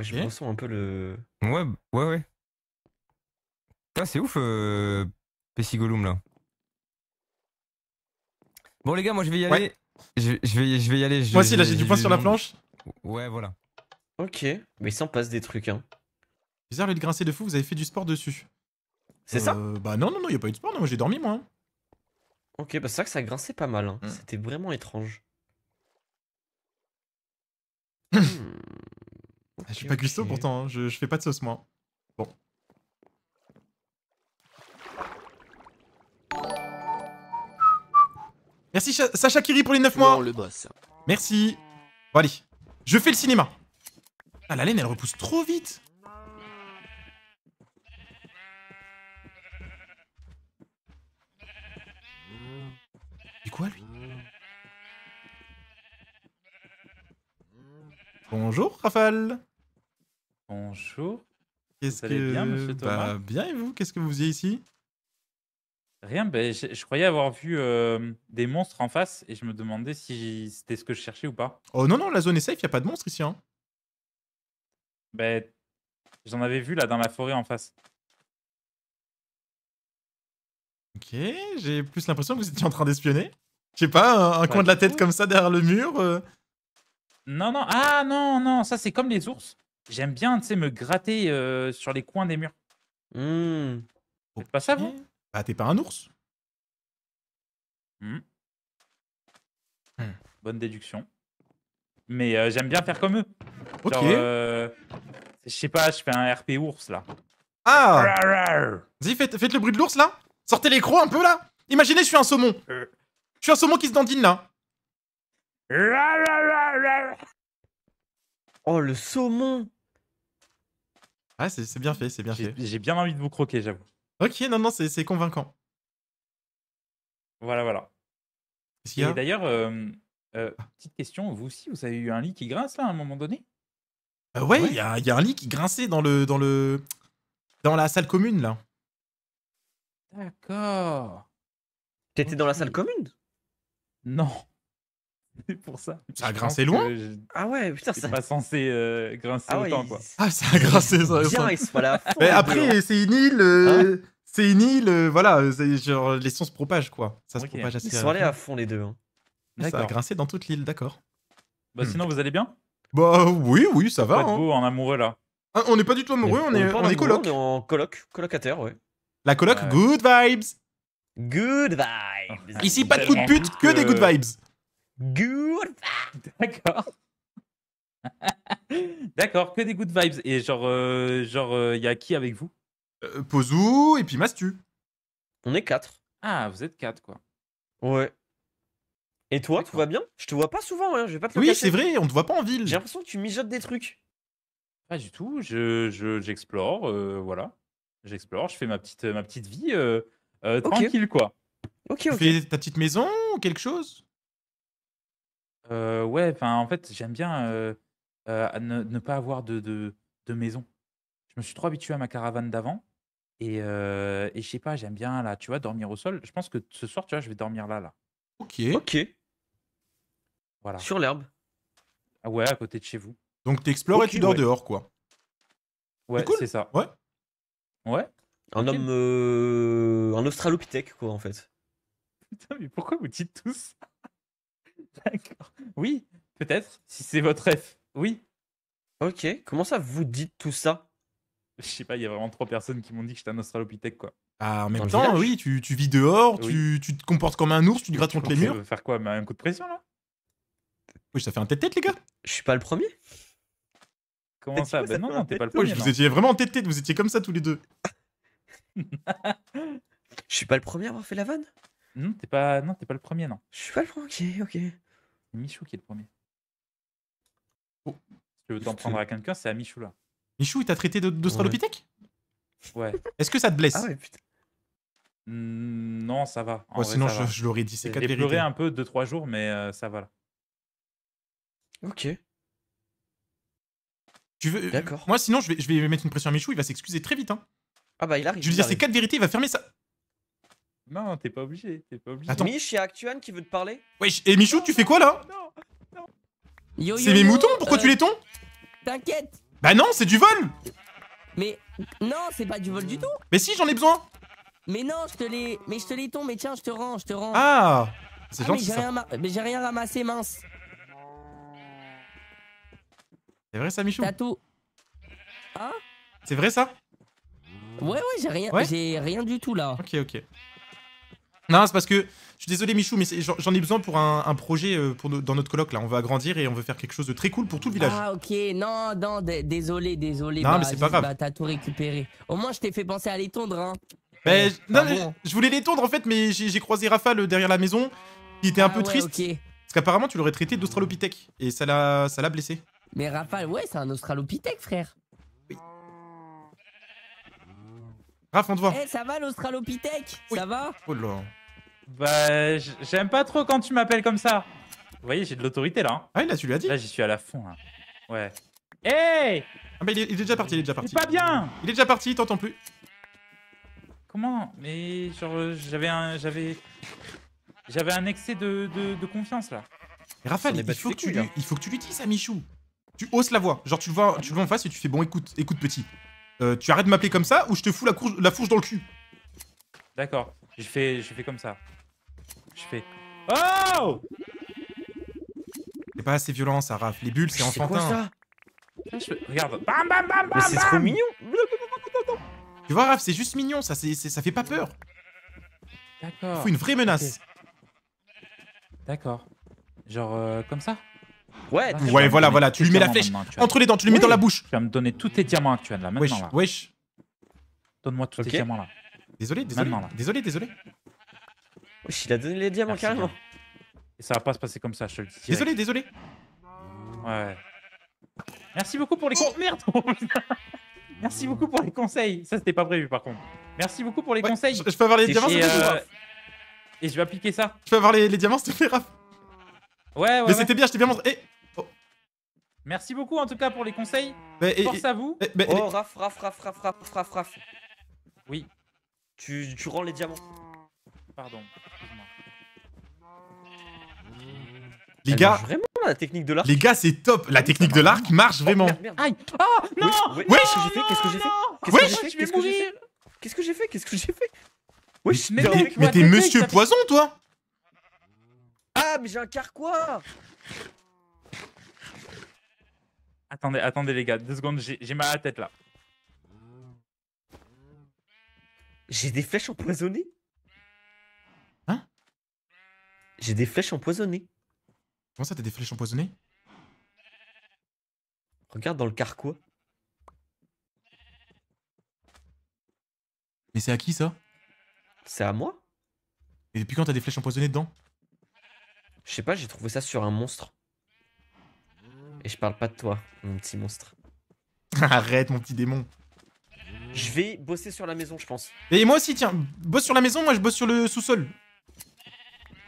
je me ressens un peu le. Ouais, ouais, ouais. Ah, c'est ouf, euh, là. Bon, les gars, moi, je vais y aller. Je, vais, je vais y aller. moi aussi, là, j'ai du poing sur la planche. Ouais, voilà. Ok, mais ça en passe des trucs, hein. Bizarre, le grincer de fou, vous avez fait du sport dessus. C'est ça euh, Bah non, non, non, y a pas eu de sport, non, moi j'ai dormi, moi. Hein. Ok, bah c'est vrai que ça grinçait pas mal, hein. mm. C'était vraiment étrange. Hmm. Ah, je suis pas gusto pourtant, hein. je, fais pas de sauce moi. Bon. Merci Sacha Kiri pour les 9 mois. le boss. Merci. Bon allez, je fais le cinéma. Ah la laine elle repousse trop vite. C'est quoi lui Bonjour Rafale Bonjour. Qu'est-ce bien, monsieur bah, Thomas Bien et vous Qu'est-ce que vous faisiez ici Rien. Ben, je, croyais avoir vu euh, des monstres en face et je me demandais si c'était ce que je cherchais ou pas. Oh non non, la zone est safe. Il y a pas de monstres ici. Hein. Ben, j'en avais vu là dans la forêt en face. Ok, j'ai plus l'impression que vous étiez en train d'espionner. Je pas, un, coin de la tête comme ça derrière le mur. Euh. Non, non, ah non, non, ça c'est comme les ours. J'aime bien, tu me gratter euh, sur les coins des murs. Mmh. pas ça, vous Bah, t'es pas un ours mmh. Mmh. Bonne déduction. Mais euh, j'aime bien faire comme eux. Ok. Euh, je sais pas, je fais un RP ours, là. Ah Vas-y, faites, le bruit de l'ours, là Sortez les crocs un peu, là Imaginez, je suis un saumon Je suis un saumon qui se dandine, là Oh, le saumon ah, c'est bien fait, c'est bien fait. j'ai bien envie de vous croquer, j'avoue. Ok, non, non, c'est convaincant. Voilà, voilà. Et d'ailleurs, euh, euh, petite question, vous aussi, vous avez eu un lit qui grince là à un moment donné euh, Ouais, il y a, un lit qui grinçait dans le, dans le, dans la salle commune là. D'accord. T'étais dans la salle commune Non. C'est pour ça. Ça a grincé loin Ah ouais, putain, ça. C'est pas censé euh, grincer ah autant, quoi. Ah, ça a grincé. Ça, Bien, ils sont à fond Mais après, c'est une île. Euh, hein c'est une île, euh, voilà, genre, les sons se propagent, quoi. Ça se propage assez Ils sont allés à fond, les deux. Hein. Ça a grincé dans toute l'île, d'accord. Bah, sinon, vous allez bien Bah, oui, oui, ça va. hein. de en amoureux, là. Ah, on n'est pas du tout amoureux, on, est, on est coloc. On est en coloc, colocataire, ouais. La coloc, good vibes. Good vibes. Oh, Ici, pas de coup de pute, que... que des good vibes. Good vibes D'accord. D'accord, que des good vibes. Et genre, euh, genre, il euh, y a qui avec vous euh, Pozou et puis Mastu. On est quatre. Ah, vous êtes quatre, quoi. Ouais. Et toi, tout va bien Je te vois pas souvent, hein. je vais pas te le Oui, c'est vrai, on te voit pas en ville. J'ai l'impression que tu mijotes des trucs. Pas du tout, j'explore, je, euh, voilà. J'explore, je fais ma petite, ma petite vie tranquille, quoi. Ok, ok. Tu fais ta petite maison, ou quelque chose ouais, enfin, en fait, j'aime bien, ne pas avoir de maison. Je me suis trop habitué à ma caravane d'avant et et je sais pas, j'aime bien là, tu vois, dormir au sol. Je pense que ce soir, tu vois, je vais dormir là, là. OK. OK. Voilà. Sur l'herbe? Ah ouais, à côté de chez vous. Donc tu explores et tu dors dehors, quoi? Ouais, c'est ça. ouais. Ouais, Un homme, un australopithèque, quoi, en fait. Putain, mais pourquoi vous dites tous D'accord. Oui, peut-être, si c'est votre F. Oui. Ok, comment ça vous dites tout ça Je sais pas, il y a vraiment trois personnes qui m'ont dit que j'étais un australopithèque, quoi. Ah, en même temps, oui, tu, vis dehors, tu, te comportes comme un ours, tu te grattes contre les murs. veux Faire quoi bah, Un coup de pression, là Oui, ça fait un tête-tête, les gars. Je suis pas le premier Comment ça bah, non, non, t'es pas le premier. vous étiez vraiment en tête-tête, vous étiez comme ça tous les deux. Je suis pas le premier à avoir fait la vanne non, t'es pas, non, t'es pas le premier, non. Je suis pas le premier, ok, ok. Michou qui est le premier. Oh. Si tu veux t'en prendre à quelqu'un, c'est à Michou là. Michou, il t'a traité d'Australopithèque Ouais. ouais. Est-ce que ça te blesse Ah ouais, putain. non, ça va. sinon, je, l'aurais dit, c'est 4 vérités. J'ai pleuré hein. un peu 2-3 jours, mais euh, ça va là. Ok. Tu veux euh, D'accord. Moi, sinon, je vais, je vais mettre une pression à Michou, il va s'excuser très vite. Hein. Ah bah, il arrive. Je veux dire, c'est quatre vérités, il va fermer ça. Non, t'es pas obligé, t'es pas obligé. Attends. Mich, c'est Actuan qui veut te parler. Wesh, et Michou, tu fais quoi là Non, C'est mes moutons, pourquoi euh, tu les tonds T'inquiète Bah non, c'est du vol Mais non, c'est pas du vol du tout Mais si, j'en ai besoin Mais non, je te les... Mais je te les tons, mais tiens, je te rends, je te rends. Ah, ah C'est gentil mais j'ai rien ramassé, mince. C'est vrai ça, Michou T'as tout... Hein C'est vrai ça Ouais, ouais, j'ai rien... Ouais j'ai rien du tout là. Ok, ok. Non, c'est parce que je suis désolé Michou, mais j'en ai besoin pour un, projet euh, pour dans notre colloque là. On va agrandir et on veut faire quelque chose de très cool pour tout le village. Ah ok, non, non, désolé, désolé. Non, mais bah, c'est pas grave. Bah, t'as tout récupéré. Au moins, je t'ai fait penser à l'étendre. Hein. Ben, non, je voulais l'étendre en fait, mais j'ai croisé Rafale derrière la maison, Il était un ah peu triste. Parce qu'apparemment, tu l'aurais traité d'Australopithèque et ça l'a, ça l'a blessé. Mais Rafale, ouais, c'est un Australopithèque, frère. Oui. Raph, on te voit. Eh, ça va l'Australopithèque Ça va Oh là. Bah, j'aime pas trop quand tu m'appelles comme ça. Vous voyez, j'ai de l'autorité là. Hein. Ah, Ah, là, tu lui as dit Là, j'y suis à la fond. Là. Ouais. Hey Ah, bah il est, déjà parti, il est déjà parti. C'est pas bien Il est déjà parti, t'entends plus. Comment Mais genre, j'avais un. J'avais. J'avais un excès de, de, confiance là. Mais Raphaël, il faut, que tu lui, hein. il faut que tu lui dises ça Michou. Tu hausses la voix. Genre, tu le vois, tu le en face et tu fais bon, écoute, écoute, petit. Euh, tu arrêtes de m'appeler comme ça ou je te fous la, la fourche dans le cul. D'accord. Je fais, je fais comme ça. Tu fais. Oh C'est pas assez violent, ça Raph, Les bulles, c'est enfantin. Quoi, ça Regarde. Bam, bam, bam, bam, c'est trop mignon. Tu vois, Raph, c'est juste mignon, ça, c'est, ça fait pas peur. D'accord. faut une vraie menace. D'accord. Genre euh, comme ça Ouais, ah, ouais voilà, voilà, tu lui mets la flèche entre les dents, tu lui mets dans la bouche. Tu vas me donner tous tes diamants actuels là, maintenant. Wesh, là. Donne-moi tous tes diamants là. Désolé, désolé. Désolé, désolé. Il a donné les diamants carrément. Et ça va pas se passer comme ça, je te le dis. Désolé, désolé. Ouais. Merci beaucoup pour les oh Merde Merci beaucoup pour les conseils. Ça, c'était pas prévu par contre. Merci beaucoup pour les conseils. Je, peux avoir les diamants, cest euh, Et je vais appliquer ça. Je peux avoir les, diamants, s'il te plaît, Ouais, ouais. Mais c'était bien, je t'ai bien montré. Merci beaucoup en tout cas pour les conseils. Force à vous. Raf, oh, Raph, Raph, Raph, Raph, Raph, Oui. Tu, tu rends les diamants. Pardon. Les gars, vraiment la technique de l'arc. Les gars, c'est top. La technique de l'arc marche vraiment. Oh, Aïe. Ah non. Qu'est-ce que j'ai fait Qu'est-ce que j'ai fait Qu'est-ce que j'ai fait Qu'est-ce que j'ai fait Qu'est-ce que j'ai fait mais t'es Monsieur Poison, toi Ah, mais j'ai un carquois Attendez, attendez les gars, deux secondes, j'ai mal à la tête là. J'ai des flèches empoisonnées Hein J'ai des flèches empoisonnées. Comment ça, t'as des flèches empoisonnées Regarde dans le carquois. Mais c'est à qui ça C'est à moi Et depuis quand t'as des flèches empoisonnées dedans Je sais pas, j'ai trouvé ça sur un monstre. Et je parle pas de toi, mon petit monstre. Arrête, mon petit démon. Je vais bosser sur la maison, je pense. Et moi aussi, tiens, bosse sur la maison, moi je bosse sur le sous-sol.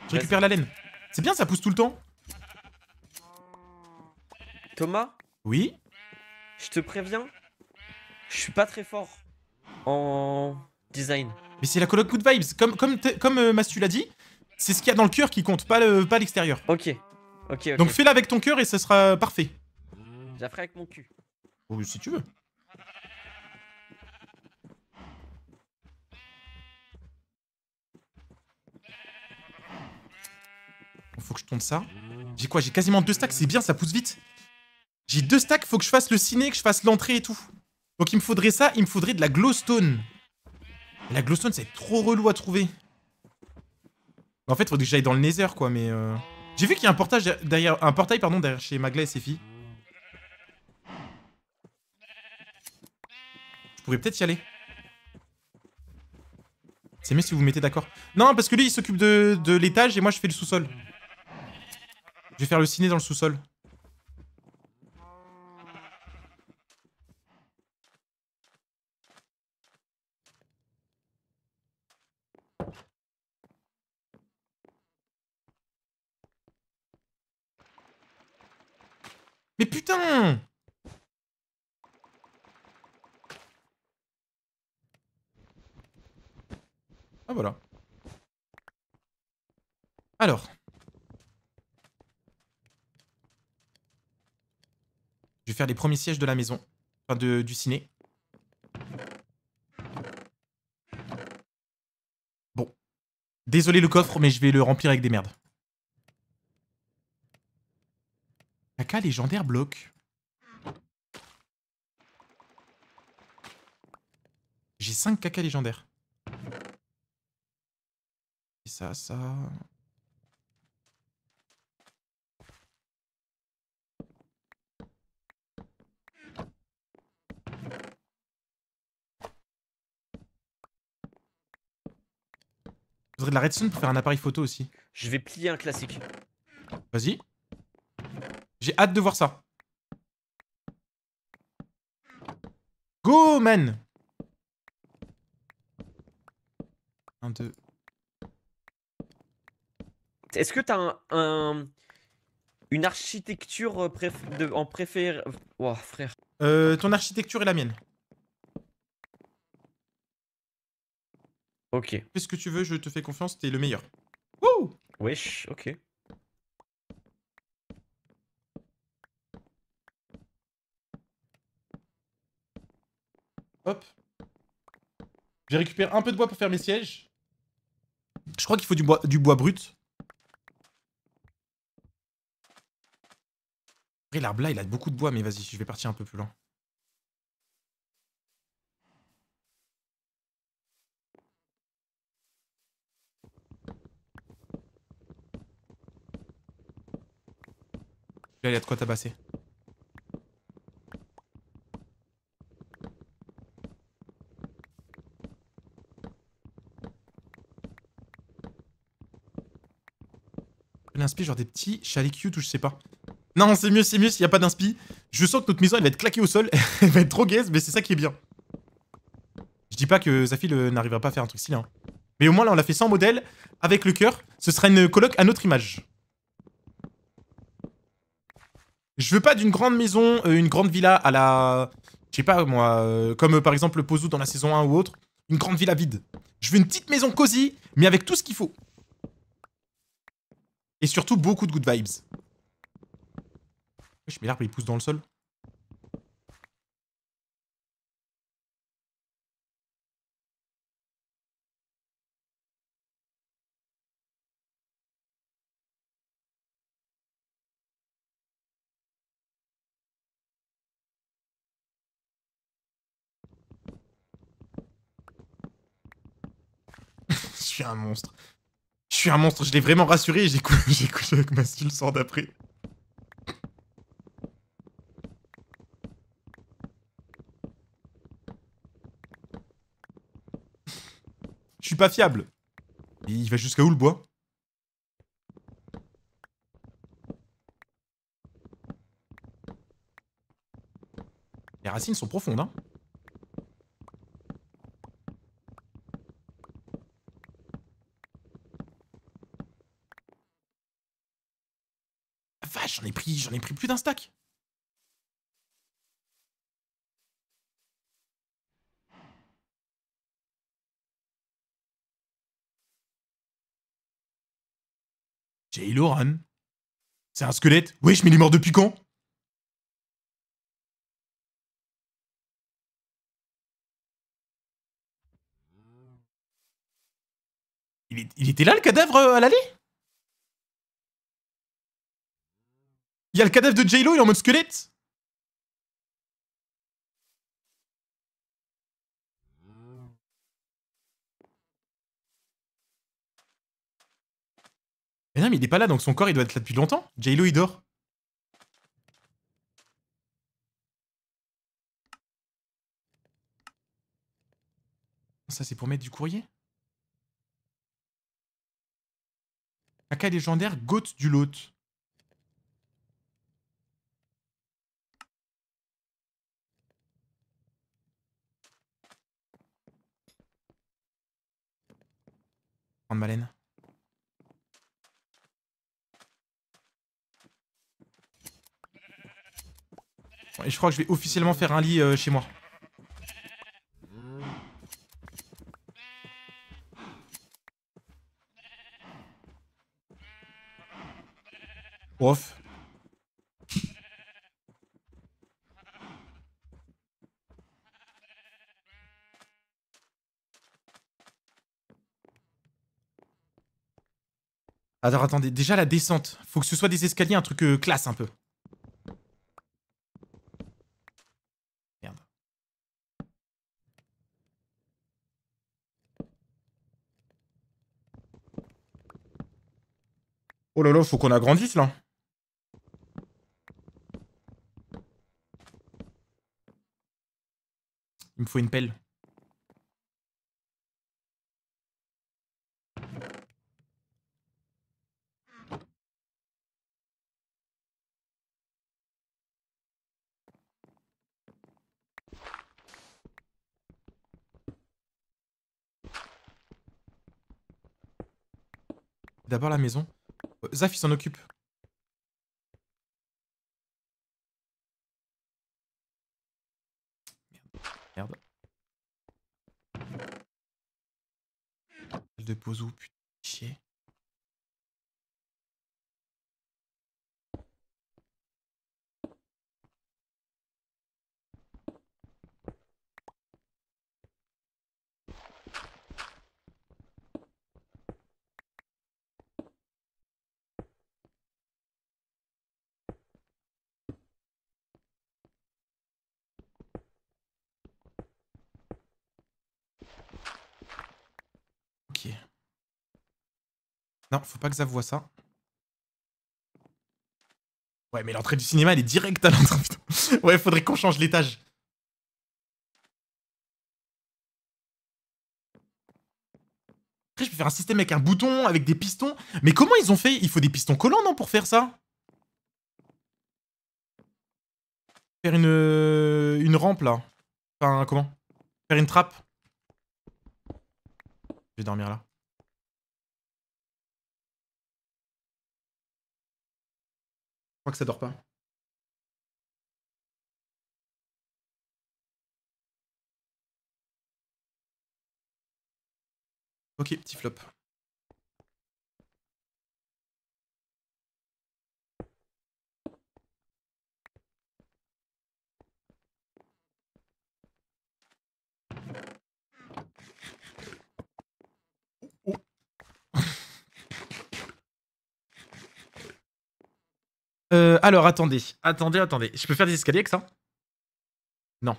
Je récupère la laine. C'est bien, ça pousse tout le temps. Thomas Oui Je te préviens, je suis pas très fort en design. Mais c'est la coloc Good Vibes, comme, comme, comme euh, Mastu l'a dit, c'est ce qu'il y a dans le cœur qui compte, pas l'extérieur. pas ok. ok. ok. Donc fais-la avec ton cœur et ça sera parfait. Je ferai avec mon cul. Oh, si tu veux. Faut que je tourne ça. J'ai quoi J'ai quasiment deux stacks, c'est bien, ça pousse vite. J'ai deux stacks, faut que je fasse le ciné, que je fasse l'entrée et tout. Donc il me faudrait ça, il me faudrait de la glowstone. La glowstone, c'est trop relou à trouver. En fait, faudrait que j'aille dans le nether, quoi, mais... Euh... J'ai vu qu'il y a un, portage derrière, un portail pardon, derrière chez Magla et ses filles. Je pourrais peut-être y aller. C'est mieux si vous vous mettez d'accord. Non, parce que lui, il s'occupe de, de l'étage et moi, je fais le sous-sol. Je vais faire le ciné dans le sous-sol. Mais putain Ah voilà. Alors. Je vais faire les premiers sièges de la maison. Enfin, de, du ciné. Bon. Désolé le coffre, mais je vais le remplir avec des merdes. Caca légendaire bloc. J'ai 5 caca légendaires. Et ça, ça... Faudrait de la redstone pour faire un appareil photo aussi. Je vais plier un classique. Vas-y. J'ai hâte de voir ça. Go, man Un, deux. Est-ce que t'as un, une architecture euh, de, en préféré... frère. Euh, ton architecture est la mienne. Ok. Fais ce que tu veux, je te fais confiance, t'es le meilleur. Wouh Wesh, ok. Hop. Je récupère un peu de bois pour faire mes sièges. Je crois qu'il faut du bois, du bois brut. Après, l'arbre là, il a beaucoup de bois, mais vas-y, je vais partir un peu plus loin. Là, il y a de quoi tabasser. genre des petits chalets cute ou je sais pas. Non, c'est mieux, c'est mieux s'il n'y a pas d'inspi. Je sens que notre maison, elle va être claquée au sol. elle va être trop gaze, mais c'est ça qui est bien. Je dis pas que Zafil n'arrivera pas à faire un truc stylé. Hein. Mais au moins, là, on l'a fait sans modèle, avec le cœur. Ce sera une coloc à notre image. Je veux pas d'une grande maison, euh, une grande villa à la... Je sais pas, moi, euh, comme euh, par exemple Pozu dans la saison 1 ou autre. Une grande villa vide. Je veux une petite maison cosy, mais avec tout ce qu'il faut. Et surtout, beaucoup de good vibes. Je mets l'arbre, il pousse dans le sol. Je suis un monstre suis un monstre, je l'ai vraiment rassuré et j'ai avec ma style sort d'après. Je suis pas fiable. il va jusqu'à où le bois Les racines sont profondes, hein j'en ai pris, j'en ai pris plus d'un stack. J'ai Loran. C'est un squelette. Oui, je il est mort depuis quand il, était là le cadavre euh, à l'aller Il y a le cadavre de j il est en mode squelette Mais non, mais il est pas là, donc son corps, il doit être là depuis longtemps. j il dort. Ça, c'est pour mettre du courrier Aka légendaire, goat du lot. je crois que je vais officiellement faire un lit euh, chez moi. Alors attendez, déjà la descente. Faut que ce soit des escaliers, un truc euh, classe un peu. Merde. Oh là là, faut qu'on agrandisse là. Il me faut une pelle. D'abord la maison. Euh, Zaf, il s'en occupe. Merde. Merde. dépose où, putain, chier. Non, faut pas que ça voit ça. Ouais, mais l'entrée du cinéma, elle est directe à l'entrée. ouais, faudrait qu'on change l'étage. Après, je peux faire un système avec un bouton, avec des pistons. Mais comment ils ont fait Il faut des pistons collants, non, pour faire ça Faire une... Euh, une rampe, là. Enfin, comment Faire une trappe. Je vais dormir là. Je crois que ça dort pas. Ok, petit flop. Euh, alors, attendez. Attendez, attendez. Je peux faire des escaliers avec ça Non.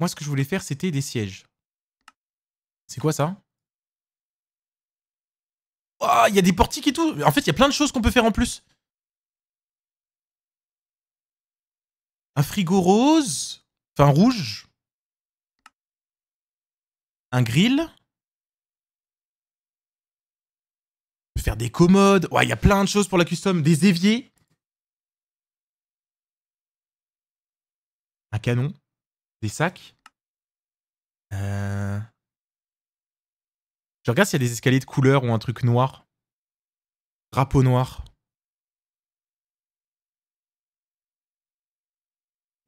Moi, ce que je voulais faire, c'était des sièges. C'est quoi ça Oh, il y a des portiques et tout En fait, il y a plein de choses qu'on peut faire en plus. Un frigo rose. Enfin, rouge. Un grill. faire des commodes. Ouais, il y a plein de choses pour la custom. Des éviers. Un canon. Des sacs. Euh. Je regarde s'il y a des escaliers de couleur ou un truc noir. Drapeau noir.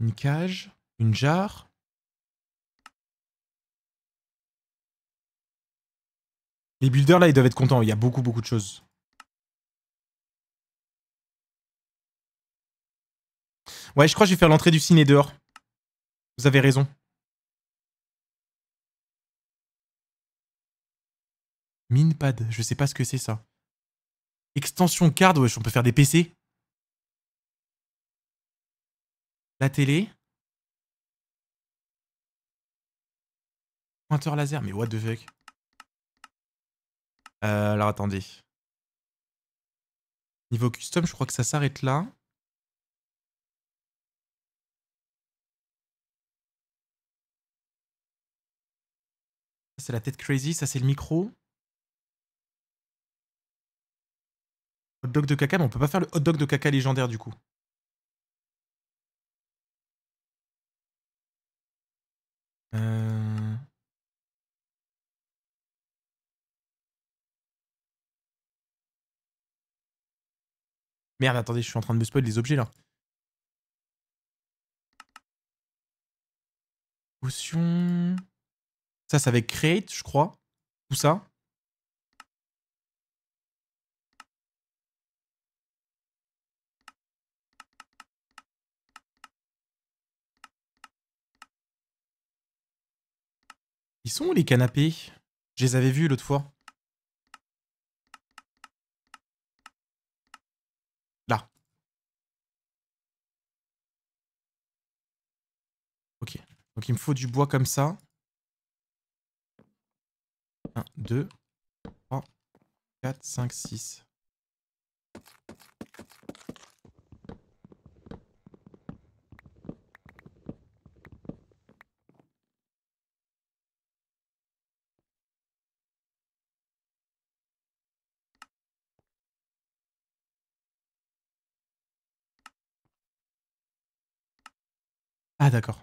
Une cage. Une jarre. Les builders, là, ils doivent être contents. Il y a beaucoup, beaucoup de choses. Ouais, je crois que je vais faire l'entrée du ciné dehors. Vous avez raison. Minepad, je sais pas ce que c'est ça. Extension card, wesh, on peut faire des PC. La télé. Pointeur laser, mais what the fuck euh, alors attendez. Niveau custom, je crois que ça s'arrête là. c'est la tête crazy, ça c'est le micro. Hot dog de caca, mais on peut pas faire le hot dog de caca légendaire du coup. Euh... Merde, attendez, je suis en train de me spoil les objets là. Potion. Ça, c'est avec Create, je crois. Tout ça. Ils sont où les canapés Je les avais vus l'autre fois. Donc il me faut du bois comme ça. 1, 2, 3, 4, 5, 6. Ah d'accord.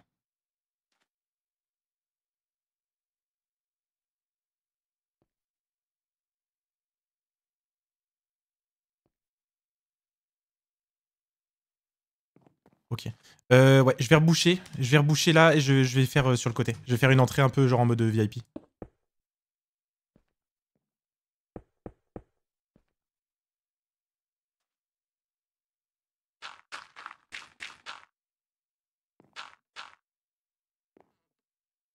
Ok. Euh, ouais, je vais reboucher. Je vais reboucher là et je, vais faire euh, sur le côté. Je vais faire une entrée un peu genre en mode euh, VIP.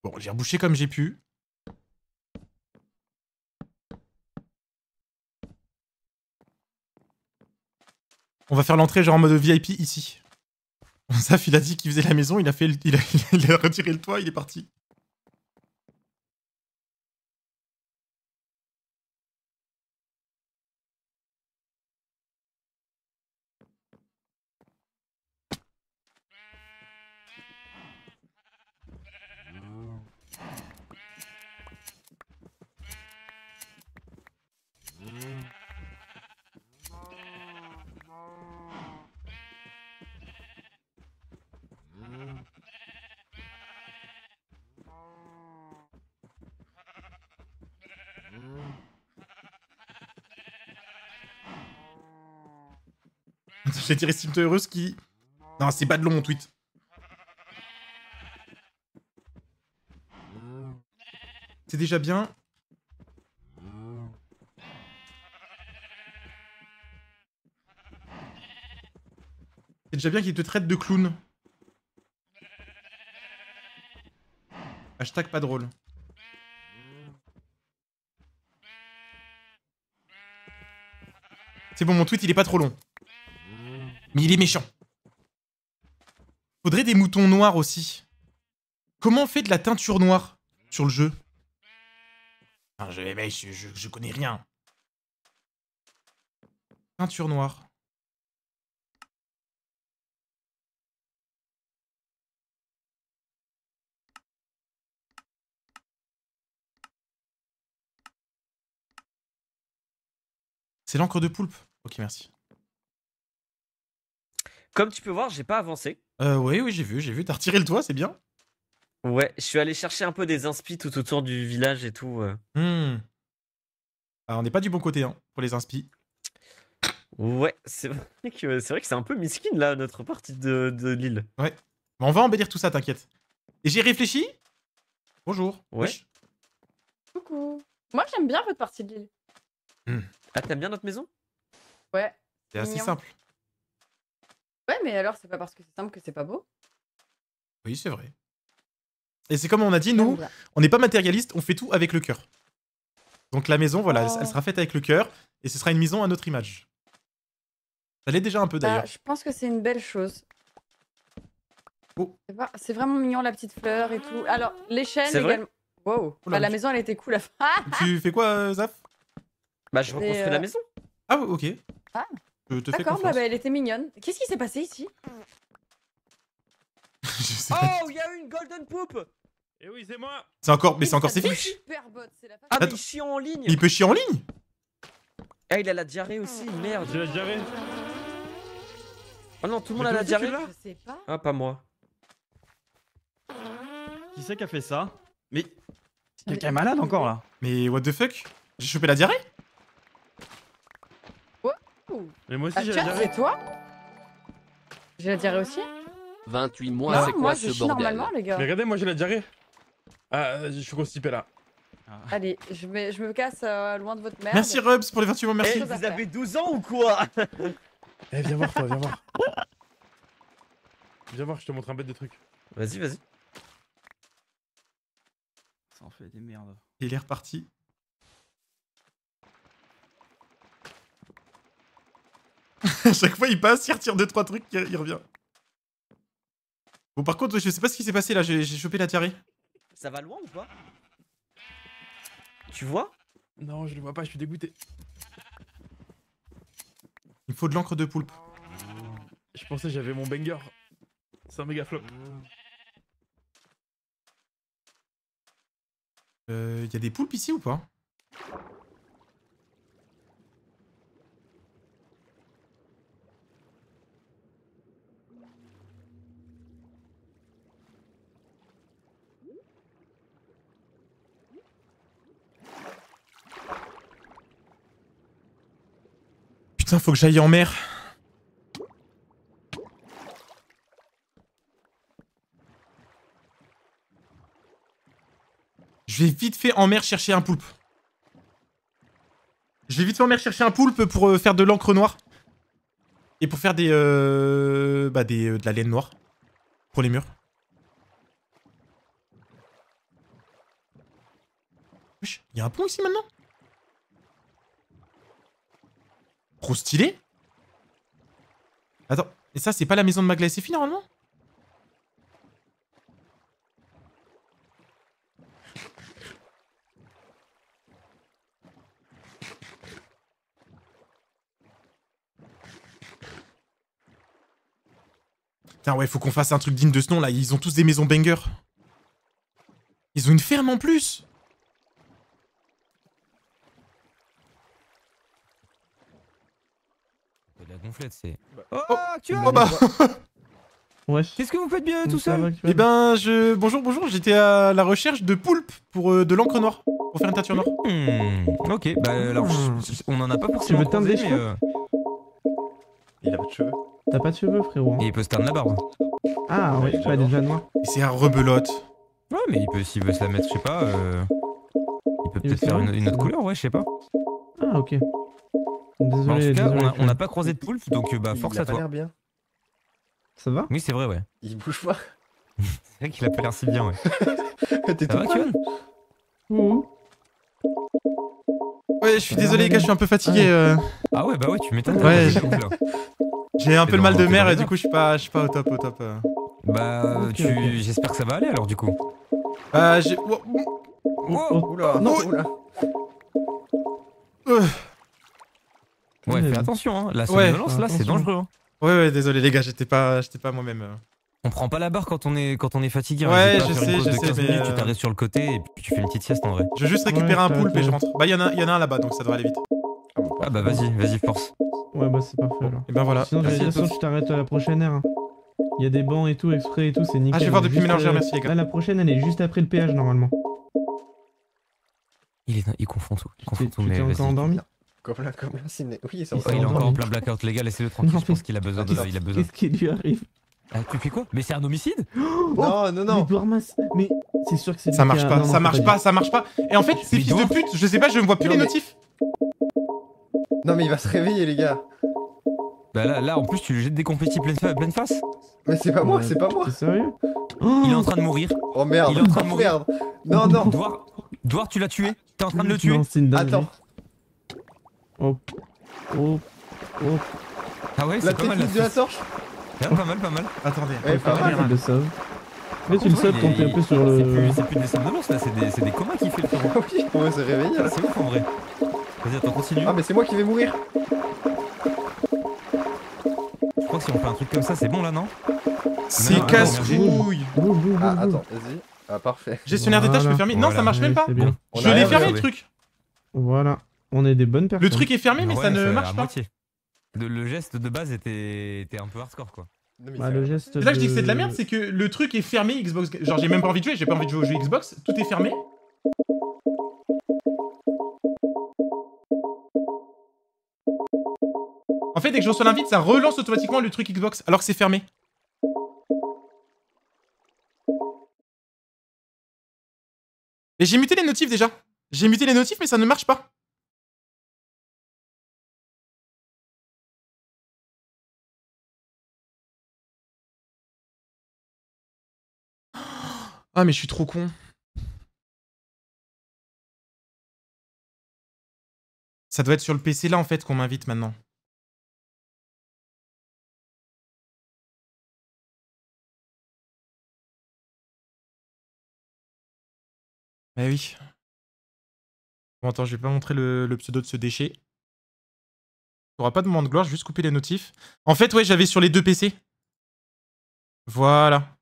Bon, j'ai rebouché comme j'ai pu. On va faire l'entrée genre en mode VIP ici. Zaf, il a dit qu'il faisait la maison, il a, fait il a retiré le toit, il est parti. J'ai tiré Steam Heureuse qui. Non, c'est pas de long mon tweet. C'est déjà bien. C'est déjà bien qu'il te traite de clown. Hashtag pas drôle. C'est bon, mon tweet, il est pas trop long. Mais il est méchant. Faudrait des moutons noirs aussi. Comment on fait de la teinture noire sur le jeu ah, je, je connais rien. Teinture noire. C'est l'encre de poulpe. Ok, merci. Comme tu peux voir, j'ai pas avancé. Euh, oui, oui, j'ai vu, j'ai vu. T'as retiré le toit, c'est bien. Ouais, je suis allé chercher un peu des inspi tout autour du village et tout. Euh. Hmm. Ah, on n'est pas du bon côté hein, pour les inspi. Ouais, c'est vrai que c'est un peu miskin là notre partie de, l'île. Mais on va embellir tout ça, t'inquiète. Et j'ai réfléchi. Bonjour. Ouais. Coucou. Moi, j'aime bien votre partie de l'île. Hmm. Ah, t'aimes bien notre maison Ouais. C'est assez simple. Ouais, mais alors, c'est pas parce que c'est simple que c'est pas beau. Oui, c'est vrai. Et c'est comme on a dit, nous, on n'est pas matérialiste, on fait tout avec le cœur. Donc la maison, voilà, elle oh. sera faite avec le cœur et ce sera une maison à notre image. Ça l'est déjà un peu bah, d'ailleurs. je pense que c'est une belle chose. Oh. C'est vraiment mignon la petite fleur et tout. Alors les chaînes également. Wow. Bah, la maison elle était cool. tu fais quoi, euh, Zaf Bah je reconstruis la euh, maison. Ah ok. Ah. D'accord, bah, bah, elle était mignonne. Qu'est-ce qui s'est passé ici Oh, il y a eu une golden poop Et eh oui, c'est moi C'est encore, mais c'est encore ses fiches Ah, mais il chie en ligne Il peut chier en ligne Ah, il a la diarrhée aussi, merde J'ai la diarrhée Oh non, tout le monde a la diarrhée là. Ah, pas moi. Qui c'est qui a fait ça Mais... Ah, quelqu'un est malade encore là Mais what the fuck J'ai chopé la diarrhée mais moi aussi, ah, j'ai la diarrhée. toi J'ai la diarrhée aussi 28 mois, c'est quoi ce bordel Mais regardez, moi j'ai la diarrhée. Ah, euh, je suis constipé là. Ah. Allez, je me, je me casse euh, loin de votre mère. Merci Rubs pour les 28 mois, merci. Eh, vous avez 12 ans ou quoi Eh, viens voir, toi, viens voir. viens voir, je te montre un bête de truc. Vas-y, vas-y. Ça en fait des merdes. Il est reparti. à chaque fois, il passe, il retire 2-3 trucs, il, revient. Bon, par contre, je sais pas ce qui s'est passé là, j'ai chopé la thierry. Ça va loin ou pas Tu vois Non, je le vois pas, je suis dégoûté. Il faut de l'encre de poulpe. Je pensais j'avais mon banger. C'est un méga flop. Euh, y a des poulpes ici ou pas Putain, faut que j'aille en mer. Je vais vite fait en mer chercher un poulpe. Je vais vite fait en mer chercher un poulpe pour euh, faire de l'encre noire. Et pour faire des... Euh, bah des, euh, de la laine noire. Pour les murs. Il y a un pont ici maintenant Trop stylé Attends, et ça, c'est pas la maison de Magla SFI, normalement Putain, ouais, faut qu'on fasse un truc digne de ce nom, là. Ils ont tous des maisons banger. Ils ont une ferme en plus Bah. Oh, oh, tu as oh, bah. Qu'est-ce que vous faites bien tout seul Eh ben, je. Bonjour, bonjour, j'étais à la recherche de poulpe pour euh, de l'encre noire, pour faire une teinture noire. Hmm, ok, bah alors, on en a pas pour Tu veux teindre des cheveux euh, Il a pas de cheveux. T'as pas de cheveux, frérot. Hein. Et il peut se teindre la barbe. Ah, ouais, pas déjà noir. C'est un rebelote. Ouais, mais il peut, s'il veut se la mettre, je sais pas. Euh, il peut peut-être faire une, autre couleur, ouais, je sais pas. Ah, ok en tout cas, on n'a pas croisé de poulpe, donc euh, bah, force à toi. bien. Ça va Oui, c'est vrai, ouais. Il bouge pas. c'est vrai qu'il a pas l'air si bien, ouais. T'es tout va, Ouais, je suis ah, désolé, les gars, je suis un peu fatigué. Euh. Ah ouais, bah ouais, tu m'étonnes. Ouais, j'ai un peu le mal de mer et du coup, je suis pas, suis pas au top, au top. Euh. Bah, tu... j'espère que ça va aller alors, du coup. Bah, j'ai. Oh. Oh. Oula, non, oula. Ouais, fais attention, hein. la là, c'est dangereux. Hein. Ouais, ouais, désolé les gars, j'étais pas, pas moi-même. Euh. On prend pas la barre quand on est, quand on est fatigué. Hein. Ouais, je sais, je sais. Mais Tu t'arrêtes euh, sur le côté et puis tu fais une petite sieste en vrai. Je vais juste récupérer un poulpe et je rentre. Bah, y'en y, en a, y en a un là-bas, donc ça devrait aller vite. Ah bah vas-y, vas-y, force. Ouais, bah c'est parfait. Alors. Et bah voilà. Sinon, de toute façon, t'arrête à la prochaine heure. Hein. Il y a des bancs et tout, exprès et tout, c'est nickel. Ah, je vais voir depuis mélanger, euh, merci les gars. la prochaine, elle est juste après le péage normalement. Il, est... il confond tout. Il confond tout, mais. Tu t'es encore endormi comme la, comme ciné. Oui, c'est Il est encore en plein blackout, les gars, laissez-le tranquille. je pense qu'il a besoin de. Il a besoin. Qu'est-ce qui lui arrive ah, tu fais quoi Mais c'est un homicide oh Non, non, non. Mais, mais c'est sûr que c'est. Ça marche pas, ça marche pas, ça marche pas. Et en fait, ces fils de pute, je sais pas, je ne vois plus les mais... notifs. Non, mais il va se réveiller, les gars. Bah là, là en plus, tu lui jettes des confettis pleine, face. Mais c'est pas moi, c'est pas moi. Sérieux Il est en train de mourir. Oh merde. Il est en train de mourir. Merde. Non, non. Dwar, tu l'as tué. T'es en train de le tuer. Attends. Hop, hop, hop. Ah ouais, c'est pas mal la de la torche ah, Pas mal, pas mal. Attendez. Ouais, pas, pas, mal, Mais tu le sais, quand un peu sur le. C'est plus des sommes de là, c'est des, c'est des comas qui fait le tour. oui, on va se réveiller C'est ouf en vrai. Vas-y, attends, continue. Ah, mais c'est moi qui vais mourir. Je crois que si on fait un truc comme ça, c'est bon là, non C'est casse-couille Ah, attends, vas-y. Ah, parfait. Gestionnaire des tâches, je peux fermer. Non, ça marche même pas. Je l'ai fermé le truc. Voilà. On est des bonnes personnes. Le truc est fermé, ah mais ça ne marche pas. Le, geste de base était, un peu hardcore, quoi. Bah, là, je dis que c'est de la merde, c'est que le truc est fermé Xbox. Genre, j'ai même pas envie de jouer, j'ai pas envie de jouer au jeu Xbox, tout est fermé. En fait, dès que je reçois l'invite, ça relance automatiquement le truc Xbox, alors que c'est fermé. Et j'ai muté les notifs déjà. J'ai muté les notifs, mais ça ne marche pas. Ah, mais je suis trop con. Ça doit être sur le PC là en fait qu'on m'invite maintenant. mais eh oui. Bon attends, je vais pas montrer le, pseudo de ce déchet. T'auras pas de moment de gloire, je vais juste couper les notifs. En fait ouais, j'avais sur les deux PC. Voilà.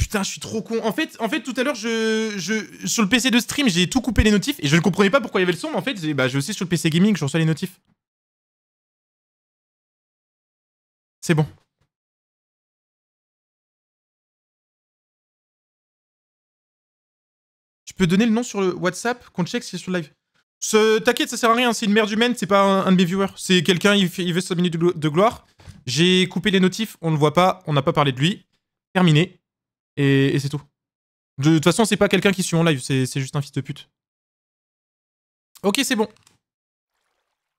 Putain, je suis trop con. En fait, en fait tout à l'heure, je, je, sur le PC de stream, j'ai tout coupé les notifs et je ne comprenais pas pourquoi il y avait le son, mais en fait, bah, je sais sur le PC gaming, je reçois les notifs. C'est bon. Tu peux donner le nom sur le WhatsApp qu'on check si c'est sur le live. T'inquiète, ça sert à rien, c'est une merde humaine, c'est pas un, de mes viewers. C'est quelqu'un, il, veut sa minute de, de gloire. J'ai coupé les notifs, on ne le voit pas, on n'a pas parlé de lui. Terminé. Et, c'est tout. De, toute façon, c'est pas quelqu'un qui suit en live, c'est juste un fils de pute. Ok, c'est bon.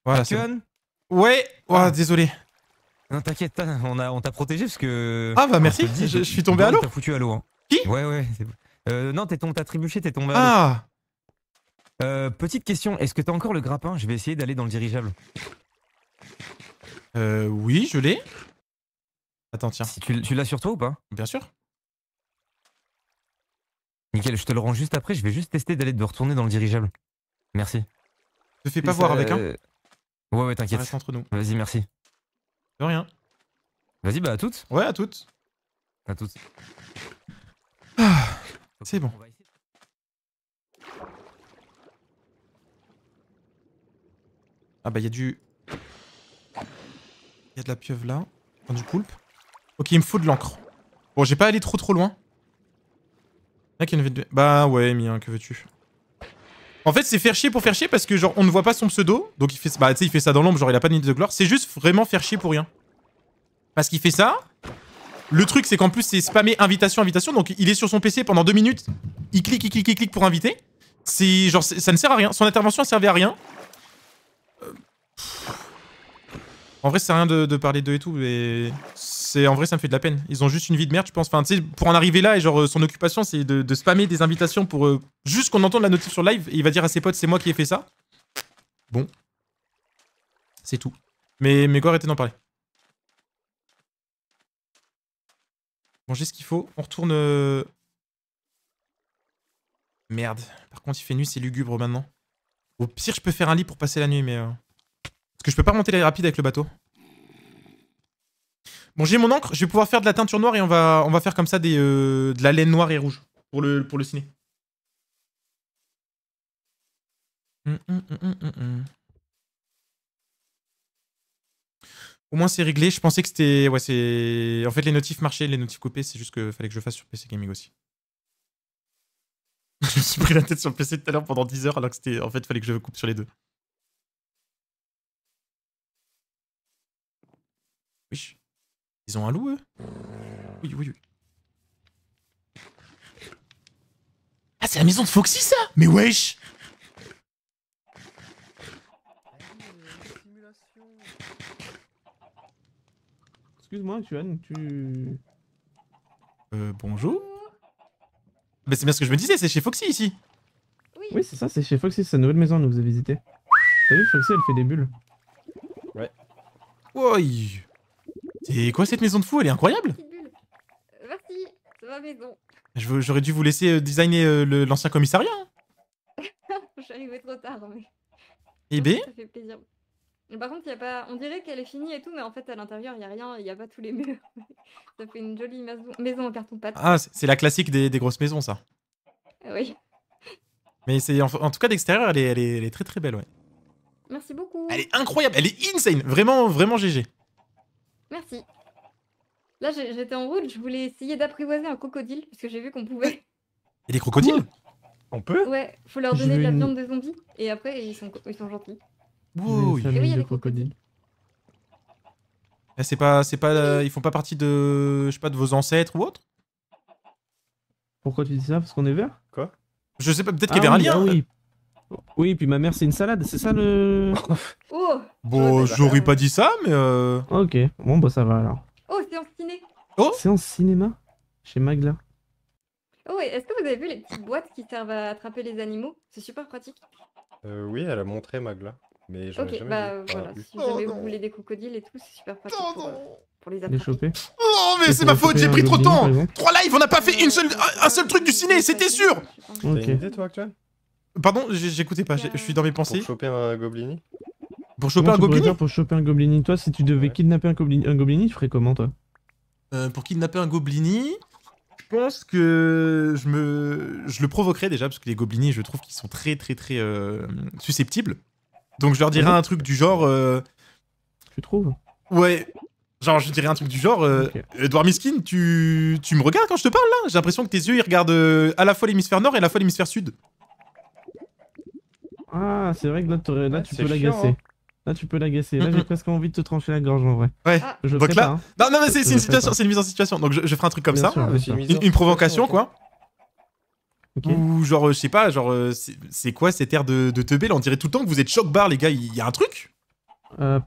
Voilà, c'est bon. Ouais, oh, ah. désolé. Non, t'inquiète, on t'a on protégé parce que. Ah bah merci, je, suis tombé à l'eau. T'as foutu à l'eau. Hein. Qui Ouais, ouais. Euh, non, t'as trébuché, t'es tombé à l'eau. Ah euh, Petite question, est-ce que t'as encore le grappin Je vais essayer d'aller dans le dirigeable. Euh, oui, je l'ai. Attends, tiens. Si tu, tu l'as sur toi ou pas Bien sûr. Nickel, je te le rends juste après, je vais juste tester d'aller de retourner dans le dirigeable. Merci. Te fais pas voir avec un hein. euh, Ouais, ouais, t'inquiète. entre nous. Vas-y, merci. De rien. Vas-y, bah à toutes. Ouais, à toutes. À toutes. Ah, c'est bon. Ah bah y'a du... Y'a y a de la pieuvre là. Enfin, du poulpe. Ok, il me faut de l'encre. Bon, j'ai pas allé trop trop loin. Ah, bah ouais, Mien, que veux-tu En fait, c'est faire chier pour faire chier parce que genre on ne voit pas son pseudo. Donc il fait, bah, il fait ça dans l'ombre, genre il a pas de nid de gloire. C'est juste vraiment faire chier pour rien. Parce qu'il fait ça. Le truc, c'est qu'en plus, c'est spammer invitation, invitation. Donc il est sur son PC pendant deux minutes. Il clique, il clique, il clique pour inviter. C'est genre, ça ne sert à rien. Son intervention, a servait à rien. Euh, en vrai, c'est rien de, de parler d'eux et tout, mais c'est en vrai ça me fait de la peine. Ils ont juste une vie de merde, je pense. Enfin, tu sais, pour en arriver là et genre euh, son occupation, c'est de, spammer des invitations pour euh, juste qu'on entende la notif sur live et il va dire à ses potes c'est moi qui ai fait ça. Bon, c'est tout. Mais mais quoi, arrêtez d'en parler. Manger ce qu'il faut. On retourne. Euh, merde. Par contre, il fait nuit, c'est lugubre maintenant. Au pire, je peux faire un lit pour passer la nuit, mais euh... parce que je peux pas monter les rapides avec le bateau. Bon, j'ai mon encre, je vais pouvoir faire de la teinture noire et on va, on va faire comme ça des, euh, de la laine noire et rouge pour le, pour le ciné. Hum, hum, hum, Au moins c'est réglé, je pensais que c'était... Ouais, c'est... En fait les notifs marchaient, les notifs coupés, c'est juste que fallait que je fasse sur PC Gaming aussi. je me suis pris la tête sur PC tout à l'heure pendant 10 heures alors que c'était... En fait fallait que je coupe sur les deux. Oui. Ils ont un loup, eux Oui, oui, oui. Ah, c'est la maison de Foxy, ça Mais wesh Excuse-moi, Tuan, tu... Euh, bonjour Mais c'est bien ce que je me disais, c'est chez Foxy, ici Oui, oui c'est ça, c'est chez Foxy, c'est sa nouvelle maison, nous vous a visité. T'as vu, Foxy, elle fait des bulles. Ouais. Ouais. C'est quoi cette maison de fou Elle est incroyable Merci, c'est ma maison. J'aurais dû vous laisser euh, designer euh, l'ancien commissariat. Hein. J'arrivais trop tard, mais... Eh ben. Ça fait plaisir. Par contre, y a pas... on dirait qu'elle est finie et tout, mais en fait, à l'intérieur, il n'y a rien, il n'y a pas tous les murs. ça fait une jolie maison en carton pâte. Ah, c'est la classique des, des, grosses maisons, ça. Euh, oui. Mais c'est en, tout cas, d'extérieur, elle est, elle, est, elle est très très belle, ouais. Merci beaucoup. Elle est incroyable, elle est insane. Vraiment, vraiment GG. Merci. Là, j'étais en route, je voulais essayer d'apprivoiser un crocodile, parce que j'ai vu qu'on pouvait. Et des crocodiles On peut Ouais, faut leur donner de la viande de zombies, et après, ils sont, ils sont gentils. Ouh, il y a crocodiles. Ah, c'est pas, c'est pas, ils font pas partie de, je sais pas, de vos ancêtres ou autre Pourquoi tu dis ça Parce qu'on est vert Quoi Je sais pas, peut-être ah qu'il y avait oui, un lien. Ah oui. oui, puis ma mère c'est une salade, c'est ça le. oh Bon, bah, j'aurais bah, pas dit ça, mais... Euh... Ok, bon, bah ça va alors. Oh, séance ciné Oh en cinéma Chez Magla. Oh, est-ce que vous avez vu les petites boîtes qui servent à attraper les animaux C'est super pratique. Euh, oui, elle a montré Magla. Mais j'en ai jamais bah, Voilà, si jamais vous voulez des crocodiles et tout, c'est super pratique pour, euh, pour, les attraper. Oh, mais c'est ma faute, j'ai hein, pris trop de temps Trois lives, on n'a pas fait une seule, un seul truc du ciné, c'était sûr T'as une idée, toi, Pardon, j'écoutais pas, je suis dans mes pensées. Pour choper un goblini pour choper un gobelini toi, si tu devais kidnapper un gobelini, goblini, tu ferais comment, toi euh, Pour kidnapper un goblini, je pense que je me, je le provoquerais déjà parce que les gobelins, je trouve qu'ils sont très, très, très euh, susceptibles. Donc je leur dirais mhm. un truc du genre. Euh, tu trouves Ouais. Genre, je dirais un truc du genre, euh, Edouard Miskin, tu, tu me regardes quand je te parle là J'ai l'impression que tes yeux ils regardent à la fois l'hémisphère nord et à la fois l'hémisphère sud. Ah, c'est vrai que là, tu peux l'agacer. Hein. Là, tu peux l'agacer. Là, j'ai presque envie de te trancher la gorge en vrai. Ouais. Ah. Je Donc là, pas, hein. non, non, mais c'est une situation, c'est une mise en situation. Donc je, ferai un truc comme ça, une, provocation, quoi. Ou genre, euh, je sais pas, genre, euh, c'est quoi cette air de, de teubé On dirait tout le temps que vous êtes choc bar, les gars. Il y a un truc euh...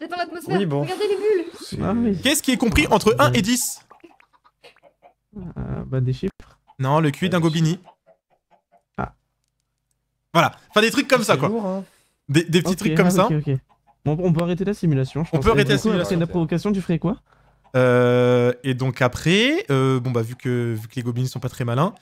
l'atmosphère. Regardez les bulles. Ah Qu'est-ce qui est compris entre 1 et 10 euh, Bah, des chiffres. Non, le QI d'un gobini. Ah. Voilà. Enfin, des trucs comme ah, ça, quoi. Hein. Des, petits trucs comme ah, ça. on peut arrêter la simulation. on peut arrêter la simulation. la provocation, tu ferais quoi euh, Et donc après, euh, bon bah vu que, les gobelins sont pas très malins,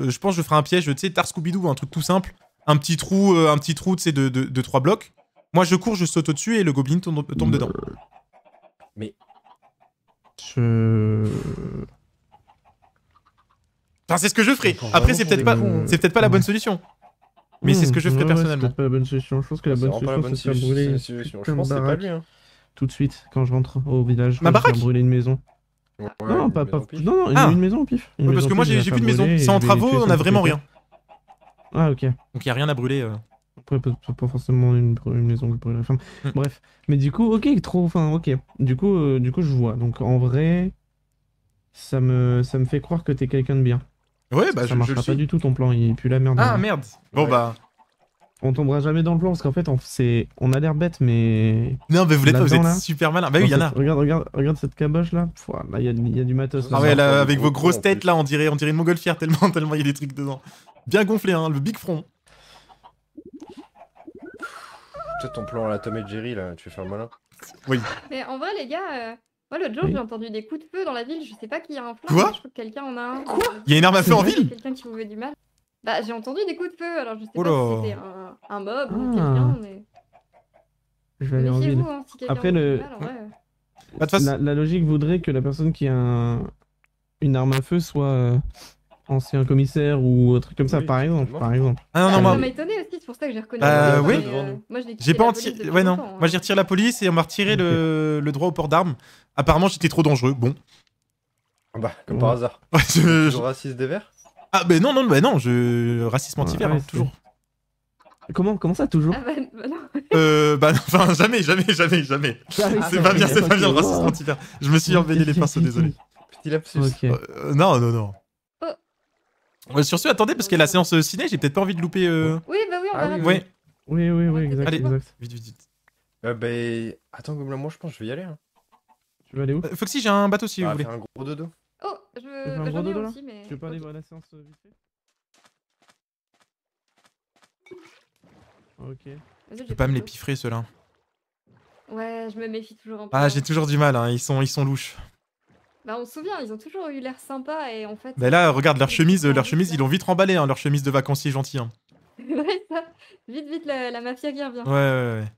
euh, je pense que je ferai un piège, tu sais, Tar un truc tout simple. Un petit trou, un petit trou, de, de, de, trois blocs. Moi, je cours, je saute au-dessus et le gobelin tombe, tombe dedans. Mais... Je... Enfin, c'est ce que je ferai. Après, c'est peut-être pas, c'est peut-être pas la bonne solution. Mais c'est ce hmm. que je ferais personnellement. C'est pas la bonne solution. Je pense que la ah, bonne solution, c'est de faire brûler. Je pense que c'est pas lui. Tout de suite, quand je rentre au village, je vais brûler une maison. Non, non, pas, non, non, ah. une maison au pif. parce que moi, j'ai plus de maison. C'est en travaux, on a vraiment rien. Ah, ok. Donc, il n'y a rien à brûler. Euh. pas, forcément une, maison que brûler. la ferme. Bref. Mais du coup, ok, trop. Enfin, ok. Du coup, euh, du coup, je vois. Donc, en vrai, ça me, ça me fait croire que t'es quelqu'un de bien. Ouais, bah ça je, marchera pas du tout ton plan, il pue la merde. Ah merde Bon bah. On tombera jamais dans le plan parce qu'en fait on, on a l'air bête mais. Non mais vous l'êtes pas, vous êtes super malin. Bah oui, il y en a. Regarde, regarde, regarde cette caboche là. Pouah, là, il y, y, a du matos. Ah ouais, là, avec vos grosses têtes là, on dirait, on dirait une montgolfière tellement, tellement il y a des trucs dedans. Bien gonflé, hein, le big front. Peut-être ton plan à la Tom et Jerry là, tu veux faire malin. Oui. Mais en vrai, les gars. Euh, moi, l'autre jour, j'ai entendu des coups de feu dans la ville. Je sais pas qui a un flingue. Quoi Je crois que quelqu'un en a un. Quoi euh, Il y a une arme à feu en ville Quelqu'un qui pouvait du mal. Bah, j'ai entendu des coups de feu. Alors, je sais oh pas si c'était un, mob ou ah. quelqu'un, mais. Je vais aller en ville. Hein, Après, le... Mal, en vrai... Euh. Bah, la, la, logique voudrait que la personne qui a une arme à feu soit euh, ancien commissaire ou un truc comme ça, par exemple. Par exemple. Ah non, non, ah, moi. Ça m'a étonné aussi, c'est pour ça que j'ai reconnu. Euh, oui. Euh... Moi, j'ai pas Ouais, non. moi, hein. j'ai retiré la police et on m'a retiré le... le... droit au port d'armes. Apparemment, j'étais trop dangereux. Bon. Ah bah, comme par hasard. je... raciste des verts Ah, bah non, non, bah non, je. Racisme anti hein, toujours. Comment, comment ça, toujours ah, ben, bah, Euh, bah enfin, jamais, jamais, jamais, jamais. c'est pas bien, c'est pas bien le racisme anti Je me suis embelli les pinceaux, désolé. Petit lapsus. Euh, non, non, non. Ouais euh, sur ce, attendez, parce qu'il y a la séance euh, ciné, j'ai peut-être pas envie de louper. Euh... Oui, bah oui, on ah va y oui, oui. oui, oui, exactement. Allez, vite, vite, vite. Euh, bah, attends, moi je pense que je vais y aller. Hein. Tu veux aller où euh, Foxy, j'ai un bateau si bah, vous voulez. un gros dodo. Oh, je veux un gros dodo aussi, mais... Tu veux pas aller voir la séance vite fait Ok. Je peux pas me les piffrer ceux-là. Ouais, je me méfie toujours un peu. Ah, j'ai toujours du mal, hein. ils, sont, ils sont louches. Bah, on se souvient, ils ont toujours eu l'air sympa et en fait. Mais bah, là, regarde leur chemise, leur chemise, ils l'ont vite remballée, hein, leur chemise de vacancier gentil. Hein. Vite, vite, la, mafia vient, bien. Ouais, ouais, ouais.